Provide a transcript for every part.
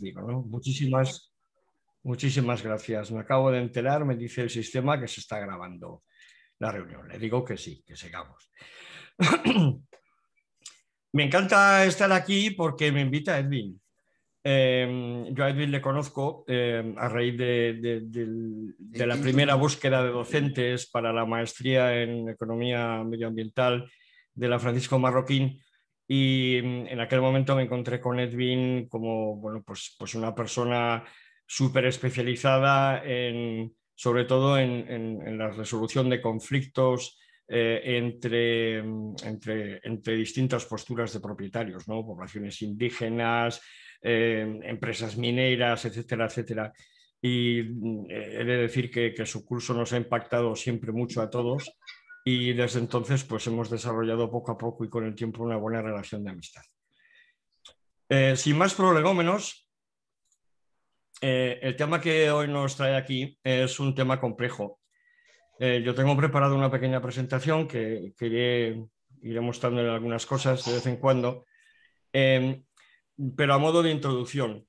digo. ¿no? Muchísimas, muchísimas gracias. Me acabo de enterar, me dice el sistema que se está grabando la reunión. Le digo que sí, que sigamos. me encanta estar aquí porque me invita Edwin. Em, yo a Edwin le conozco em, a raíz de, la primera búsqueda de docentes para la maestría en economía medioambiental de la Francisco Marroquín, y mm, en aquel momento me encontré con Edwin como pues, pues una persona súper especializada en, sobre todo en, la resolución de conflictos eh, mm, entre, distintas posturas de propietarios, poblaciones indígenas, eh, empresas mineras, etcétera, etcétera. Y mm, he de decir que, que, su curso nos ha impactado siempre mucho a todos y desde entonces pues hemos desarrollado poco a poco y con el tiempo una buena relación de amistad. Eh, sin más prolegómenos, eh, el tema que hoy nos trae aquí es un tema complejo. Eh, yo tengo preparado una pequeña presentación que, iré, iré, mostrando en algunas cosas de vez en cuando, em, pero a modo de introducción.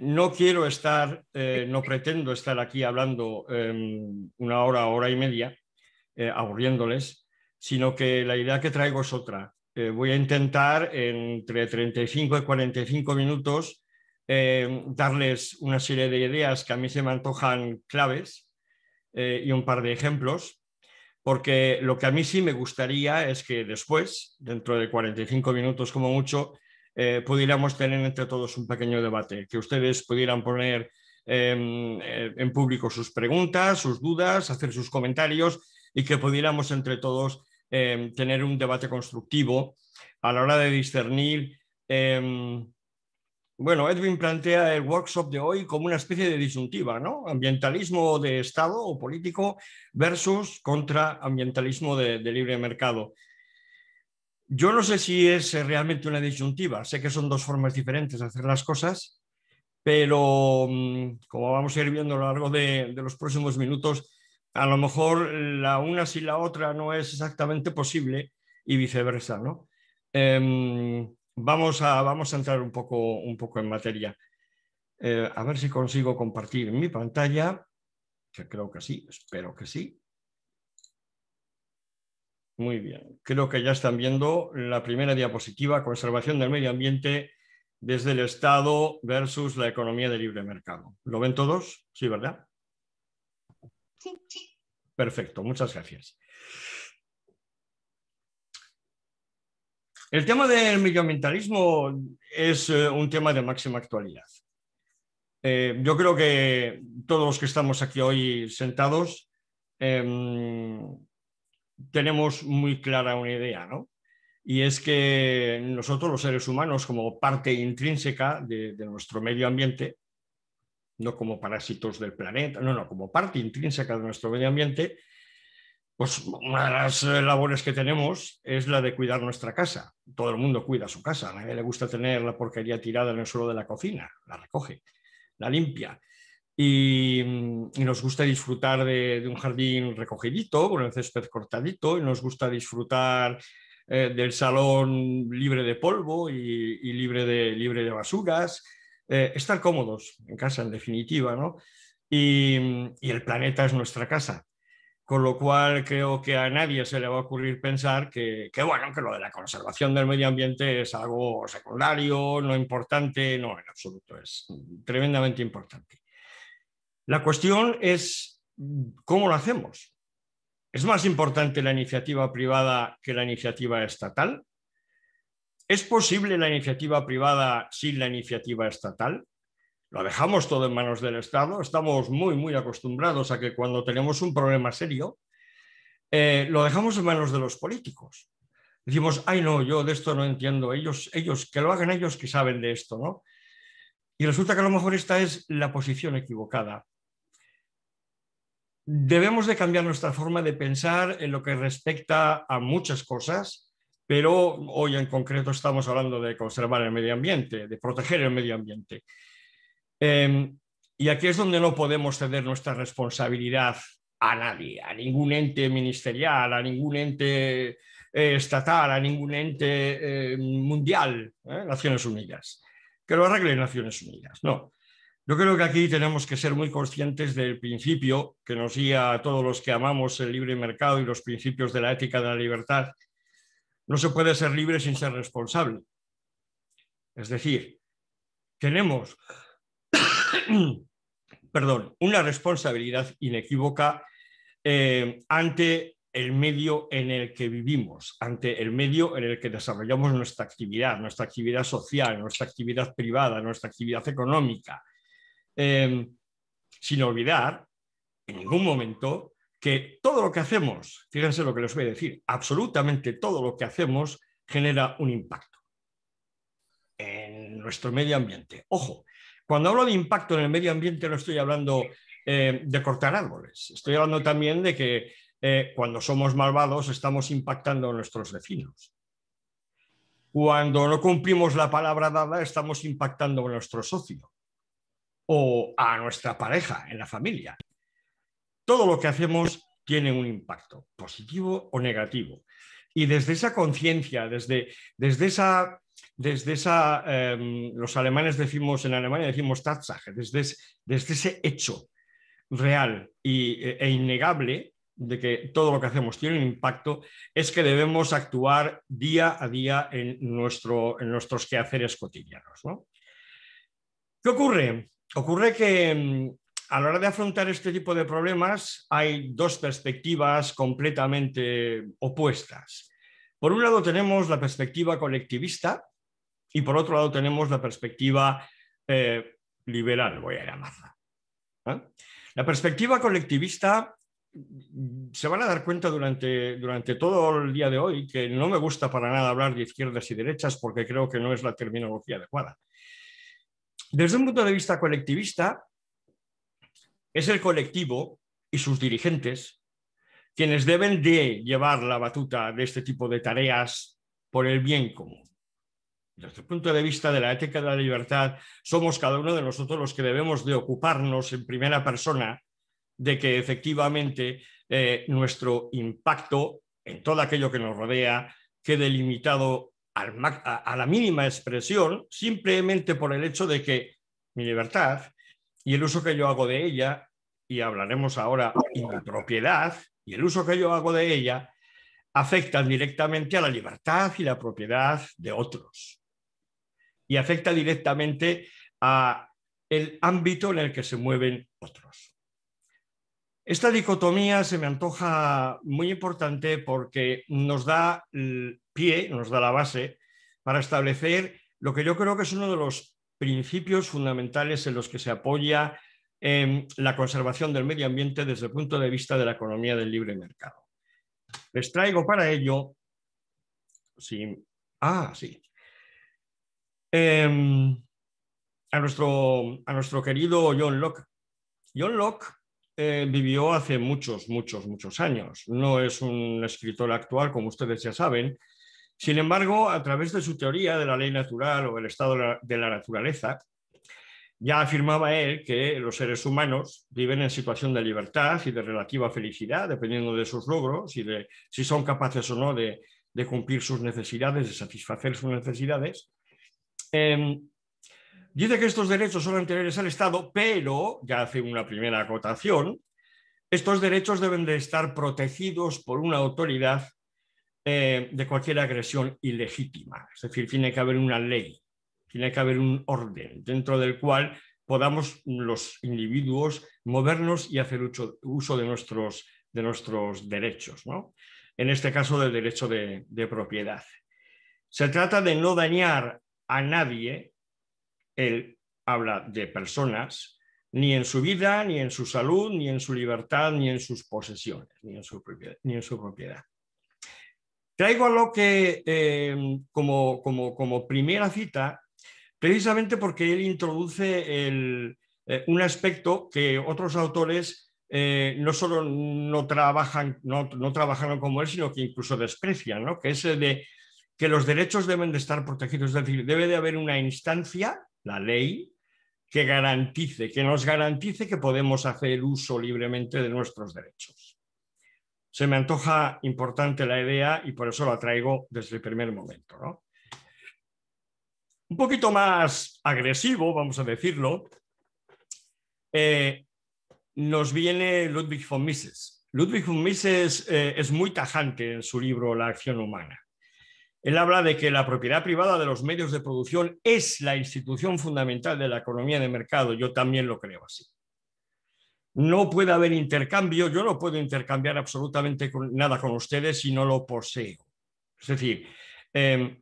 no quiero estar, no pretendo estar aquí hablando em, una hora, hora y media, eh, aburriéndoles, sino que la idea que traigo es otra. Eh, voy a intentar entre 35 y 45 minutos eh, darles una serie de ideas que a mí se me antojan claves y un par de ejemplos, porque lo que a mí sí me gustaría es que después, dentro de 45 minutos como mucho, pudiéramos tener entre todos un pequeño debate, que ustedes pudieran poner em, en público sus preguntas, sus dudas, hacer sus comentarios y que pudiéramos entre todos em, tener un debate constructivo a la hora de discernir. Em, bueno, Edwin plantea el workshop de hoy como una especie de disyuntiva, ¿no? Ambientalismo de Estado o político versus contra ambientalismo de, libre mercado. Yo no sé si es realmente una disyuntiva, sé que son dos formas diferentes de hacer las cosas, pero mm, como vamos a ir viendo a lo largo de, de los próximos minutos, a lo mejor la una sin la otra no es exactamente posible y viceversa, ¿no? Em, vamos, a, vamos a entrar un poco, un poco en materia. Eh, a ver si consigo compartir mi pantalla, que creo que sí, espero que sí. Muy bien, creo que ya están viendo la primera diapositiva, conservación del medio ambiente desde el Estado versus la economía de libre mercado. ¿Lo ven todos? Sí, ¿verdad? Perfecto, muchas gracias. El tema del medioambientalismo es eh, un tema de máxima actualidad. Eh, yo creo que todos los que estamos aquí hoy sentados em, tenemos muy clara una idea, ¿no? Y es que nosotros los seres humanos, como parte intrínseca de, de nuestro medio ambiente, no como parásitos del planeta, no, no, como parte intrínseca de nuestro medio ambiente, pues una de las eh, labores que tenemos es la de cuidar nuestra casa. Todo el mundo cuida su casa, a nadie le gusta tener la porquería tirada en el suelo de la cocina, la recoge, la limpia. Y, mm, nos gusta disfrutar de, un jardín recogidito, con el césped cortadito, y nos gusta disfrutar eh, del salón libre de polvo y, libre, de, libre de basuras eh, estar cómodos en casa, en definitiva, ¿no? Y, el planeta es nuestra casa. Con lo cual creo que a nadie se le va a ocurrir pensar que, que, bueno, que lo de la conservación del medio ambiente es algo secundario, no importante, no, en absoluto, es tremendamente importante. La cuestión es cómo lo hacemos. ¿Es más importante la iniciativa privada que la iniciativa estatal? ¿Es posible la iniciativa privada sin la iniciativa estatal? ¿Lo dejamos todo en manos del Estado? Estamos muy, muy acostumbrados a que cuando tenemos un problema serio, eh, lo dejamos en manos de los políticos. Decimos, ay no, yo de esto no entiendo, ellos, ellos, que lo hagan ellos que saben de esto, ¿no? Y resulta que a lo mejor esta es la posición equivocada. Debemos de cambiar nuestra forma de pensar en lo que respecta a muchas cosas, pero hoy en concreto estamos hablando de conservar el medio ambiente, de proteger el medio ambiente. Em, y aquí es donde no podemos ceder nuestra responsabilidad a nadie, a ningún ente ministerial, a ningún ente eh, estatal, a ningún ente eh, mundial, ¿eh? Naciones Unidas, que lo arregle Naciones Unidas. No, yo creo que aquí tenemos que ser muy conscientes del principio que nos guía a todos los que amamos el libre mercado y los principios de la ética de la libertad, no se puede ser libre sin ser responsable. Es decir, tenemos perdón, una responsabilidad inequívoca eh, ante el medio en el que vivimos, ante el medio en el que desarrollamos nuestra actividad, nuestra actividad social, nuestra actividad privada, nuestra actividad económica, eh, sin olvidar en ningún momento que todo lo que hacemos, fíjense lo que les voy a decir, absolutamente todo lo que hacemos genera un impacto en nuestro medio ambiente. Ojo, cuando hablo de impacto en el medio ambiente no estoy hablando eh, de cortar árboles, estoy hablando también de que eh, cuando somos malvados estamos impactando a nuestros vecinos. Cuando no cumplimos la palabra dada estamos impactando a nuestro socio o a nuestra pareja en la familia todo lo que hacemos tiene un impacto, positivo o negativo. Y desde esa conciencia, desde, desde esa, desde esa em, los alemanes decimos, en Alemania decimos Tatsache, desde, ese, desde ese hecho real y, e, e innegable de que todo lo que hacemos tiene un impacto, es que debemos actuar día a día en, nuestro, en nuestros quehaceres cotidianos. ¿Qué ocurre? Ocurre que em, a la hora de afrontar este tipo de problemas hay dos perspectivas completamente opuestas. Por un lado tenemos la perspectiva colectivista y por otro lado tenemos la perspectiva eh, liberal, voy a llamarla. La perspectiva colectivista mm, se van a dar cuenta durante, durante todo el día de hoy que no me gusta para nada hablar de izquierdas y derechas porque creo que no es la terminología adecuada. Desde un punto de vista colectivista, es el colectivo y sus dirigentes quienes deben de llevar la batuta de este tipo de tareas por el bien común. Desde el punto de vista de la ética de la libertad, somos cada uno de nosotros los que debemos de ocuparnos en primera persona de que efectivamente eh, nuestro impacto en todo aquello que nos rodea quede limitado a la mínima expresión simplemente por el hecho de que mi libertad y el uso que yo hago de ella, y hablaremos ahora de propiedad, y el uso que yo hago de ella, afecta directamente a la libertad y la propiedad de otros. Y afecta directamente a el ámbito en el que se mueven otros. Esta dicotomía se me antoja muy importante porque nos da el pie, nos da la base para establecer lo que yo creo que es uno de los principios fundamentales en los que se apoya em, la conservación del medio ambiente desde el punto de vista de la economía del libre mercado. Les traigo para ello... Ah, em, a, nuestro, querido John Locke. John Locke eh, vivió hace muchos, muchos, muchos años. No es un escritor actual, como ustedes ya saben, sin embargo, a través de su teoría de la ley natural o el estado de la naturaleza, ya afirmaba él que los seres humanos viven en situación de libertad y de relativa felicidad, dependiendo de sus logros y de si son capaces o no de, cumplir sus necesidades, de satisfacer sus necesidades. Em, dice que estos derechos son anteriores al Estado, pero, ya hace una primera acotación, estos derechos deben de estar protegidos por una autoridad eh, de cualquier agresión ilegítima. Es decir, tiene que haber una ley, tiene que haber un orden dentro del cual podamos los individuos movernos y hacer uso de nuestros, de nuestros derechos, ¿no? en este caso del derecho de, propiedad. Se trata de no dañar a nadie, él habla de personas, ni en su vida, ni en su salud, ni en su libertad, ni en sus posesiones, Ni en su propiedad. Traigo a lo que em, como, primera cita, precisamente porque él introduce eh, un aspecto que otros autores eh, no solo no trabajan, no, trabajaron como él, sino que incluso desprecian, ¿no? que es el de que los derechos deben de estar protegidos, es decir, debe de haber una instancia, la ley, que garantice, que nos garantice que podemos hacer uso libremente de nuestros derechos se me antoja importante la idea y por eso la traigo desde el primer momento. Un poquito más agresivo, vamos a decirlo, eh, nos viene Ludwig von Mises. Ludwig von Mises eh, es muy tajante en su libro La acción humana. Él habla de que la propiedad privada de los medios de producción es la institución fundamental de la economía de mercado. Yo también lo creo así no puede haber intercambio, yo no puedo intercambiar absolutamente nada con ustedes si no lo poseo. Es decir, em,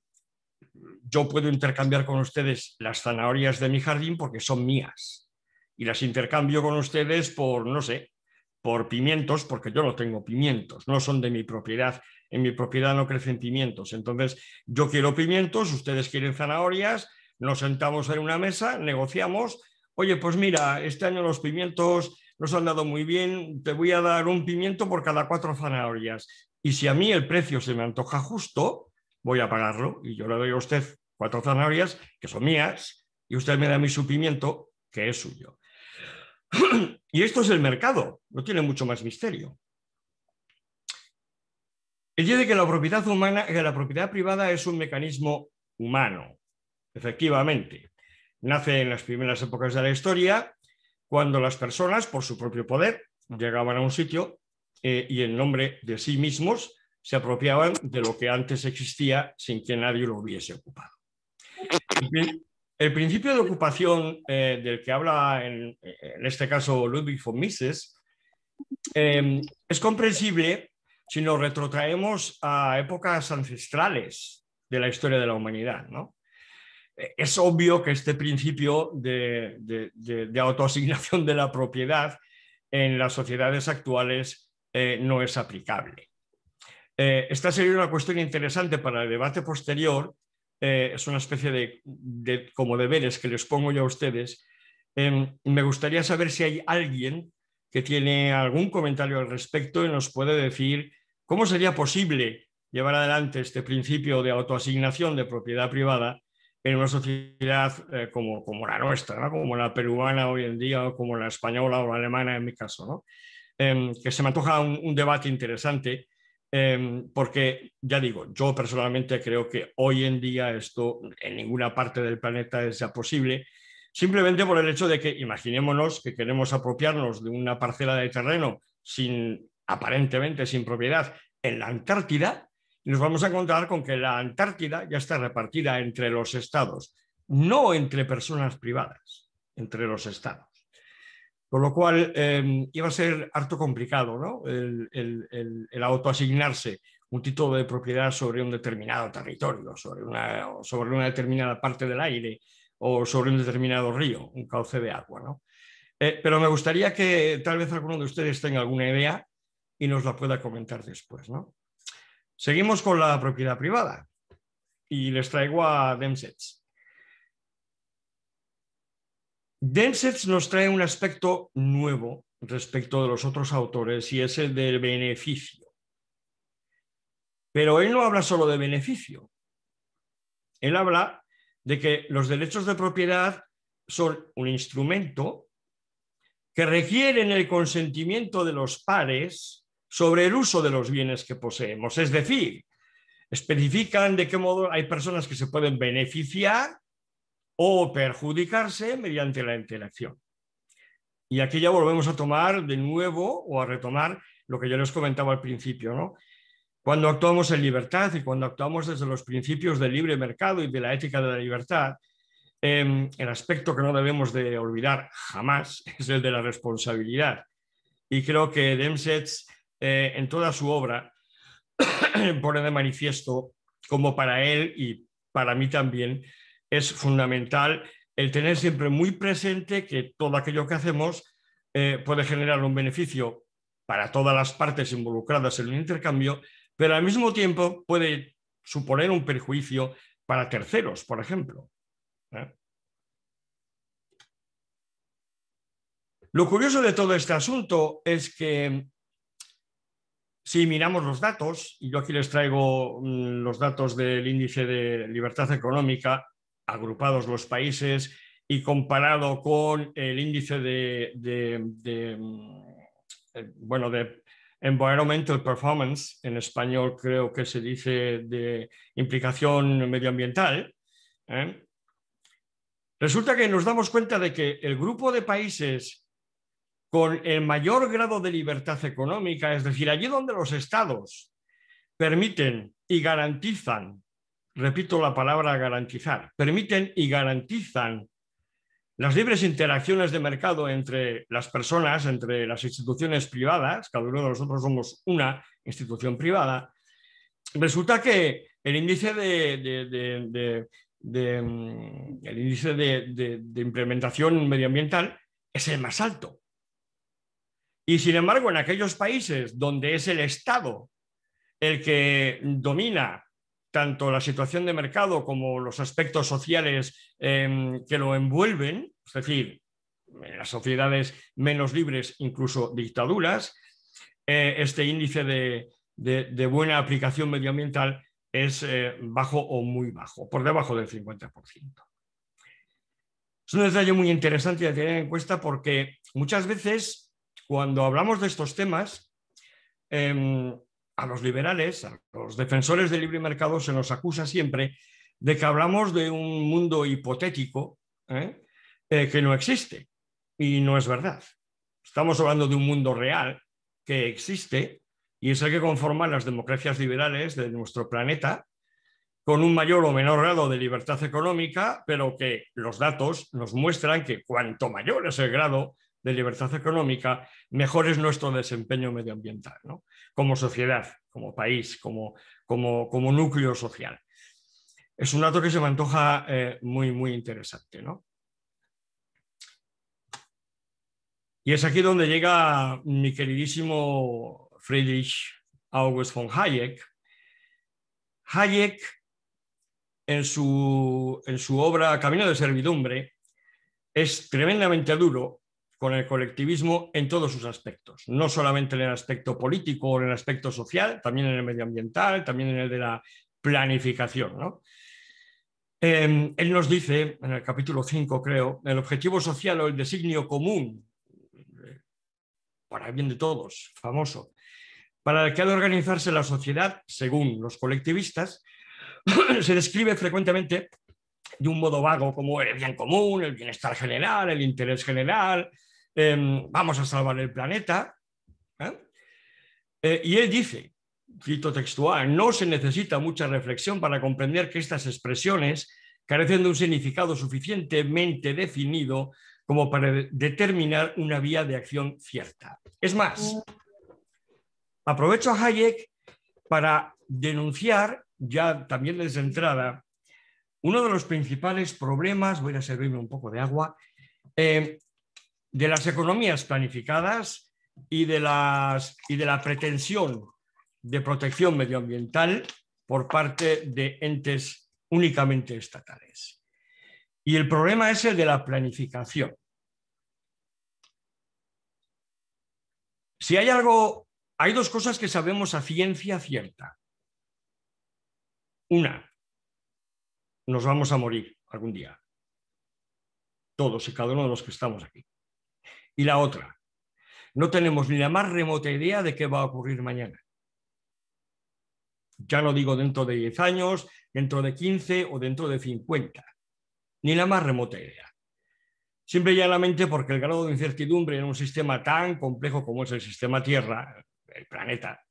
yo puedo intercambiar con ustedes las zanahorias de mi jardín porque son mías y las intercambio con ustedes por, no sé, por pimientos, porque yo no tengo pimientos, no son de mi propiedad. En mi propiedad no crecen pimientos. Entonces, yo quiero pimientos, ustedes quieren zanahorias, nos sentamos en una mesa, negociamos. Oye, pues mira, este año los pimientos nos han dado muy bien, te voy a dar un pimiento por cada cuatro zanahorias. Y si a mí el precio se me antoja justo, voy a pagarlo y yo le doy a usted cuatro zanahorias que son mías y usted me da mi su pimiento que es suyo. y esto es el mercado, no tiene mucho más misterio. El día de que la propiedad humana, que la propiedad privada es un mecanismo humano, efectivamente. Nace en las primeras épocas de la historia, cuando las personas, por su propio poder, llegaban a un sitio eh, y en nombre de sí mismos se apropiaban de lo que antes existía sin que nadie lo hubiese ocupado. El, principio de ocupación eh, del que habla en, este caso Ludwig von Mises em, es comprensible si nos retrotraemos a épocas ancestrales de la historia de la humanidad. ¿no? es obvio que este principio de, autoasignación de la propiedad en las sociedades actuales eh, no es aplicable. Eh, esta sería una cuestión interesante para el debate posterior. Eh, es una especie de, de, como deberes que les pongo yo a ustedes. Em, me gustaría saber si hay alguien que tiene algún comentario al respecto y nos puede decir cómo sería posible llevar adelante este principio de autoasignación de propiedad privada en una sociedad eh, como, la nuestra, como la peruana hoy en día, o como la española o la alemana en mi caso, em, que se me antoja un, debate interesante, em, porque ya digo, yo personalmente creo que hoy en día esto en ninguna parte del planeta es ya posible, simplemente por el hecho de que imaginémonos que queremos apropiarnos de una parcela de terreno sin aparentemente sin propiedad en la Antártida, nos vamos a encontrar con que la Antártida ya está repartida entre los estados, no entre personas privadas, entre los estados. Con lo cual, em, iba a ser harto complicado ¿no? el, el, el, autoasignarse un título de propiedad sobre un determinado territorio, sobre una, sobre una determinada parte del aire o sobre un determinado río, un cauce de agua. ¿no? Eh, pero me gustaría que tal vez alguno de ustedes tenga alguna idea y nos la pueda comentar después. ¿no? Seguimos con la propiedad privada y les traigo a Densets. Densets nos trae un aspecto nuevo respecto de los otros autores y es el del beneficio. Pero él no habla solo de beneficio. Él habla de que los derechos de propiedad son un instrumento que requieren el consentimiento de los pares sobre el uso de los bienes que poseemos. Es decir, especifican de qué modo hay personas que se pueden beneficiar o perjudicarse mediante la interacción. Y aquí ya volvemos a tomar de nuevo o a retomar lo que yo les comentaba al principio, ¿no? Cuando actuamos en libertad y cuando actuamos desde los principios del libre mercado y de la ética de la libertad, em, el aspecto que no debemos de olvidar jamás es el de la responsabilidad. Y creo que Demsets eh, en toda su obra pone de manifiesto como para él y para mí también es fundamental el tener siempre muy presente que todo aquello que hacemos eh, puede generar un beneficio para todas las partes involucradas en el intercambio, pero al mismo tiempo puede suponer un perjuicio para terceros, por ejemplo. ¿eh? Lo curioso de todo este asunto es que si miramos los datos, y yo aquí les traigo mm, los datos del índice de libertad económica, agrupados los países y comparado con el índice de, de, mm, eh, bueno, environmental performance, en español creo que se dice de implicación medioambiental, ¿eh? resulta que nos damos cuenta de que el grupo de países con el mayor grado de libertad económica, es decir, allí donde los estados permiten y garantizan, repito la palabra garantizar, permiten y garantizan las libres interacciones de mercado entre las personas, entre las instituciones privadas, cada uno de nosotros somos una institución privada, resulta que el índice de, mm, el índice de, implementación medioambiental es el más alto. Y sin embargo, en aquellos países donde es el Estado el que domina tanto la situación de mercado como los aspectos sociales em, que lo envuelven, es decir, en las sociedades menos libres, incluso dictaduras, eh, este índice de, buena aplicación medioambiental es eh, bajo o muy bajo, por debajo del 50%. Es un detalle muy interesante de tener en cuenta porque muchas veces cuando hablamos de estos temas, em, a los liberales, a los defensores del libre mercado, se nos acusa siempre de que hablamos de un mundo hipotético ¿eh? Eh, que no existe. Y no es verdad. Estamos hablando de un mundo real que existe y es el que conforma las democracias liberales de nuestro planeta, con un mayor o menor grado de libertad económica, pero que los datos nos muestran que cuanto mayor es el grado de libertad económica, mejor es nuestro desempeño medioambiental, ¿no? como sociedad, como país, como, como, núcleo social. Es un dato que se me antoja eh, muy, muy interesante. ¿no? Y es aquí donde llega mi queridísimo Friedrich August von Hayek. Hayek, en su obra Camino de Servidumbre, es tremendamente duro con el colectivismo en todos sus aspectos, no solamente en el aspecto político o en el aspecto social, también en el medioambiental, también en el de la planificación. Em, él nos dice, en el capítulo 5 creo, el objetivo social o el designio común, eh, para el bien de todos, famoso, para el que ha de organizarse la sociedad, según los colectivistas, se describe frecuentemente de un modo vago como el bien común, el bienestar general, el interés general, Em, vamos a salvar el planeta. ¿eh? Eh, y él dice, cito textual, no se necesita mucha reflexión para comprender que estas expresiones carecen de un significado suficientemente definido como para determinar una vía de acción cierta. Es más, aprovecho a Hayek para denunciar ya también desde entrada uno de los principales problemas, voy a servirme un poco de agua, eh, de las economías planificadas y de, las, y de la pretensión de protección medioambiental por parte de entes únicamente estatales. Y el problema es el de la planificación. Si hay algo, hay dos cosas que sabemos a ciencia cierta. Una, nos vamos a morir algún día. Todos y cada uno de los que estamos aquí y la otra. No tenemos ni la más remota idea de qué va a ocurrir mañana. Ya lo digo dentro de 10 años, dentro de 15 o dentro de 50. Ni la más remota idea. Siempre mente porque el grado de incertidumbre en un sistema tan complejo como es el sistema Tierra, el planeta,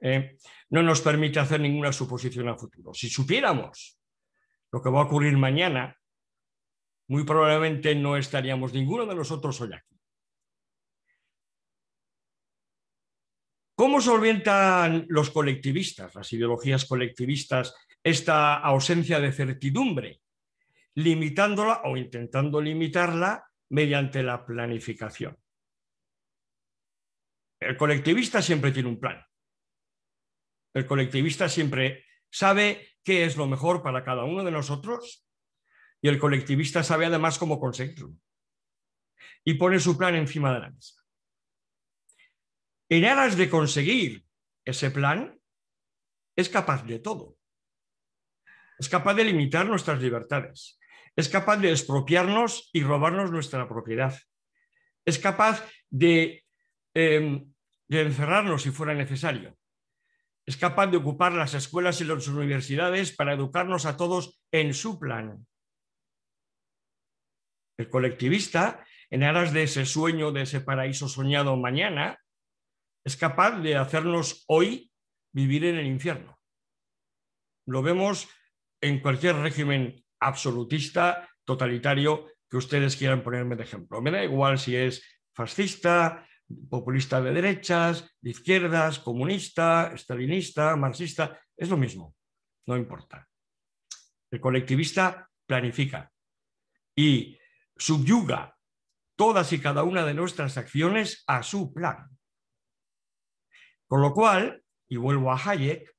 eh, no nos permite hacer ninguna suposición al futuro. Si supiéramos lo que va a ocurrir mañana, muy probablemente no estaríamos ninguno de nosotros hoy aquí. ¿Cómo solventan los colectivistas, las ideologías colectivistas, esta ausencia de certidumbre? Limitándola o intentando limitarla mediante la planificación. El colectivista siempre tiene un plan. El colectivista siempre sabe qué es lo mejor para cada uno de nosotros y el colectivista sabe además cómo conseguirlo. Y pone su plan encima de la mesa en aras de conseguir ese plan, es capaz de todo. Es capaz de limitar nuestras libertades. Es capaz de expropiarnos y robarnos nuestra propiedad. Es capaz em, de, encerrarnos si fuera necesario. Es capaz de ocupar las escuelas y las universidades para educarnos a todos en su plan. El colectivista, en aras de ese sueño, de ese paraíso soñado mañana, es capaz de hacernos hoy vivir en el infierno. Lo vemos en cualquier régimen absolutista, totalitario, que ustedes quieran ponerme de ejemplo. Me da igual si es fascista, populista de derechas, de izquierdas, comunista, estalinista, marxista, es lo mismo, no importa. El colectivista planifica y subyuga todas y cada una de nuestras acciones a su plan. Con lo cual, y vuelvo a Hayek,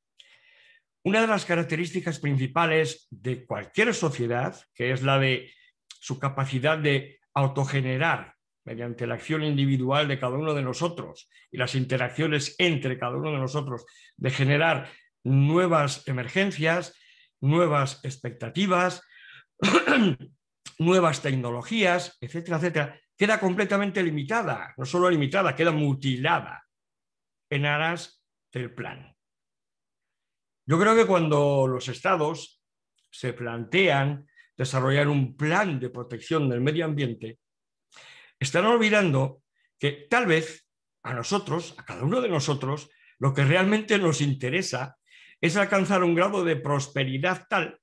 una de las características principales de cualquier sociedad, que es la de su capacidad de autogenerar mediante la acción individual de cada uno de nosotros y las interacciones entre cada uno de nosotros, de generar nuevas emergencias, nuevas expectativas, nuevas tecnologías, etcétera, etcétera, queda completamente limitada, no solo limitada, queda mutilada en aras del plan. Yo creo que cuando los estados se plantean desarrollar un plan de protección del medio ambiente, están olvidando que tal vez a nosotros, a cada uno de nosotros, lo que realmente nos interesa es alcanzar un grado de prosperidad tal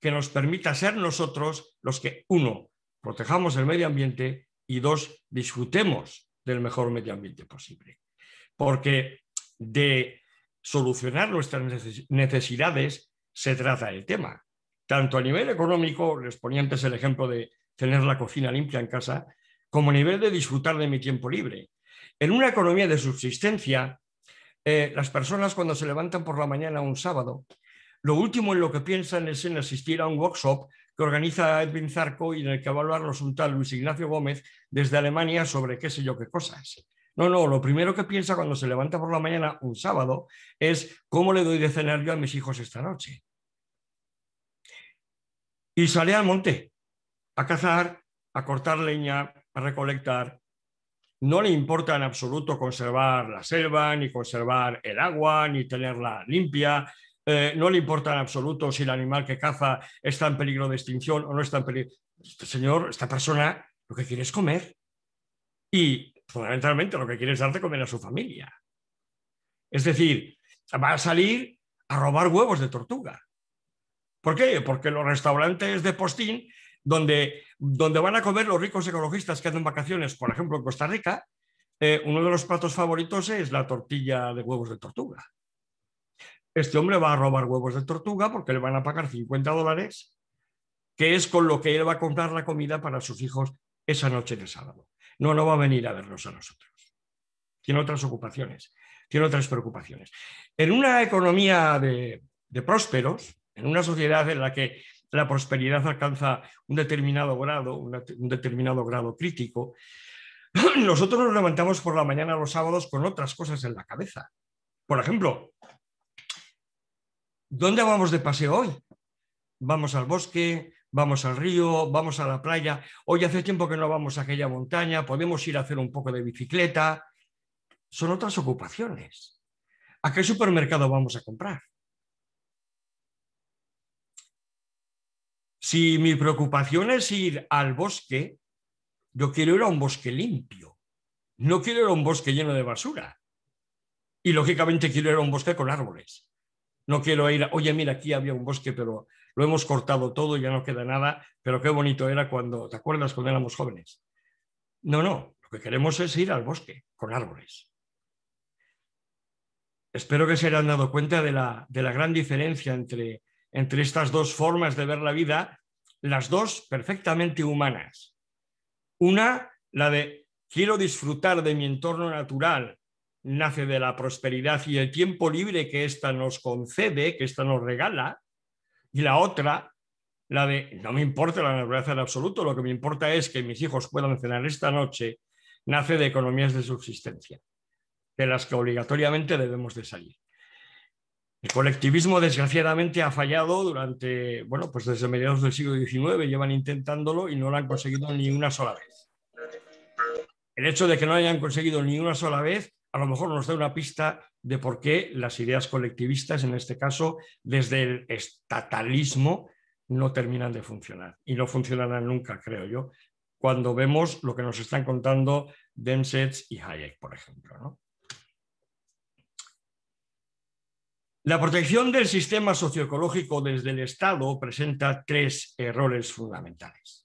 que nos permita ser nosotros los que, uno, protejamos el medio ambiente y dos, disfrutemos del mejor medio ambiente posible porque de solucionar nuestras necesidades se trata el tema. Tanto a nivel económico, les ponía antes el ejemplo de tener la cocina limpia en casa, como a nivel de disfrutar de mi tiempo libre. En una economía de subsistencia, eh, las personas cuando se levantan por la mañana un sábado, lo último en lo que piensan es en asistir a un workshop que organiza Edwin Zarco y en el que va a hablar un tal Luis Ignacio Gómez desde Alemania sobre qué sé yo qué cosas. No, no, lo primero que piensa cuando se levanta por la mañana un sábado es cómo le doy de cenar yo a mis hijos esta noche. Y sale al monte a cazar, a cortar leña, a recolectar. No le importa en absoluto conservar la selva, ni conservar el agua, ni tenerla limpia, eh, no le importa en absoluto si el animal que caza está en peligro de extinción o no está en peligro. Este señor, esta persona, lo que quiere es comer. Y fundamentalmente lo que quiere es dar de comer a su familia. Es decir, va a salir a robar huevos de tortuga. ¿Por qué? Porque los restaurantes de postín, donde, donde van a comer los ricos ecologistas que hacen vacaciones, por ejemplo, en Costa Rica, eh, uno de los platos favoritos es la tortilla de huevos de tortuga. Este hombre va a robar huevos de tortuga porque le van a pagar 50 dólares, que es con lo que él va a comprar la comida para sus hijos esa noche de sábado. No, no va a venir a vernos a nosotros. Tiene otras ocupaciones, tiene otras preocupaciones. En una economía de, prósperos, en una sociedad en la que la prosperidad alcanza un determinado grado, un determinado grado crítico, nosotros nos levantamos por la mañana los sábados con otras cosas en la cabeza. Por ejemplo, ¿dónde vamos de paseo hoy? Vamos al bosque, vamos al río, vamos a la playa, hoy hace tiempo que no vamos a aquella montaña, podemos ir a hacer un poco de bicicleta. Son otras ocupaciones. ¿A qué supermercado vamos a comprar? Si mi preocupación es ir al bosque, yo quiero ir a un bosque limpio. No quiero ir a un bosque lleno de basura. Y lógicamente quiero ir a un bosque con árboles. No quiero ir, a, oye, mira, aquí había un bosque, pero lo hemos cortado todo, ya no queda nada, pero qué bonito era cuando, ¿te acuerdas cuando éramos jóvenes? No, no, lo que queremos es ir al bosque con árboles. Espero que se hayan dado cuenta de la, de la gran diferencia entre, entre estas dos formas de ver la vida, las dos perfectamente humanas. Una, la de quiero disfrutar de mi entorno natural, nace de la prosperidad y el tiempo libre que ésta nos concede, que ésta nos regala, y la otra, la de no me importa la naturaleza en absoluto, lo que me importa es que mis hijos puedan cenar esta noche, nace de economías de subsistencia, de las que obligatoriamente debemos de salir. El colectivismo, desgraciadamente, ha fallado durante, bueno, pues desde mediados del siglo XIX, llevan intentándolo y no lo han conseguido ni una sola vez. El hecho de que no hayan conseguido ni una sola vez a lo mejor nos da una pista de por qué las ideas colectivistas, en este caso, desde el estatalismo, no terminan de funcionar y no funcionarán nunca, creo yo, cuando vemos lo que nos están contando Densetz y Hayek, por ejemplo. La protección del sistema socioecológico desde el Estado presenta tres errores fundamentales.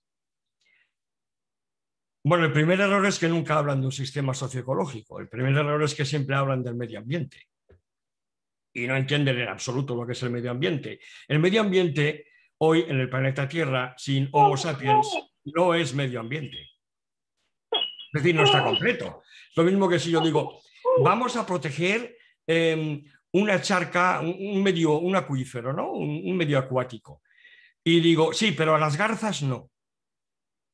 Bueno, el primer error es que nunca hablan de un sistema socioecológico. El primer error es que siempre hablan del medio ambiente y no entienden en absoluto lo que es el medio ambiente. El medio ambiente hoy en el planeta Tierra, sin Homo sapiens, no es medio ambiente. Es decir, no está completo. lo mismo que si yo digo, vamos a proteger em, una charca, un medio, un acuífero, ¿no? un medio acuático. Y digo, sí, pero a las garzas no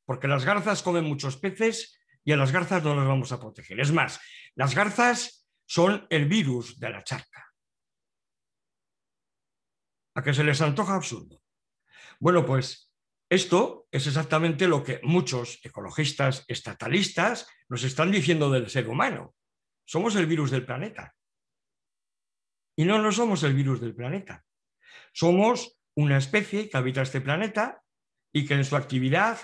porque las garzas comen muchos peces y a las garzas no las vamos a proteger. Es más, las garzas son el virus de la charca. A que se les antoja absurdo. Bueno, pues esto es exactamente lo que muchos ecologistas estatalistas nos están diciendo del ser humano. Somos el virus del planeta. Y no, no somos el virus del planeta. Somos una especie que habita este planeta y que en su actividad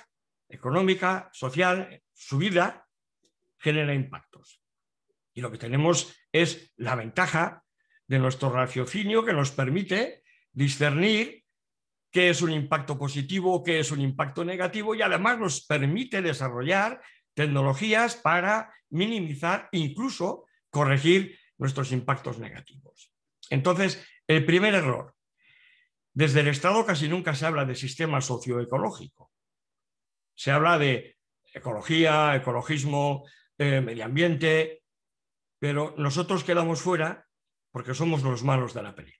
económica, social, su vida genera impactos. Y lo que tenemos es la ventaja de nuestro raciocinio que nos permite discernir qué es un impacto positivo, qué es un impacto negativo y además nos permite desarrollar tecnologías para minimizar, incluso corregir nuestros impactos negativos. Entonces, el primer error. Desde el Estado casi nunca se habla de sistema socioecológico. Se habla de ecología, ecologismo, eh, medio ambiente, pero nosotros quedamos fuera porque somos los malos de la película.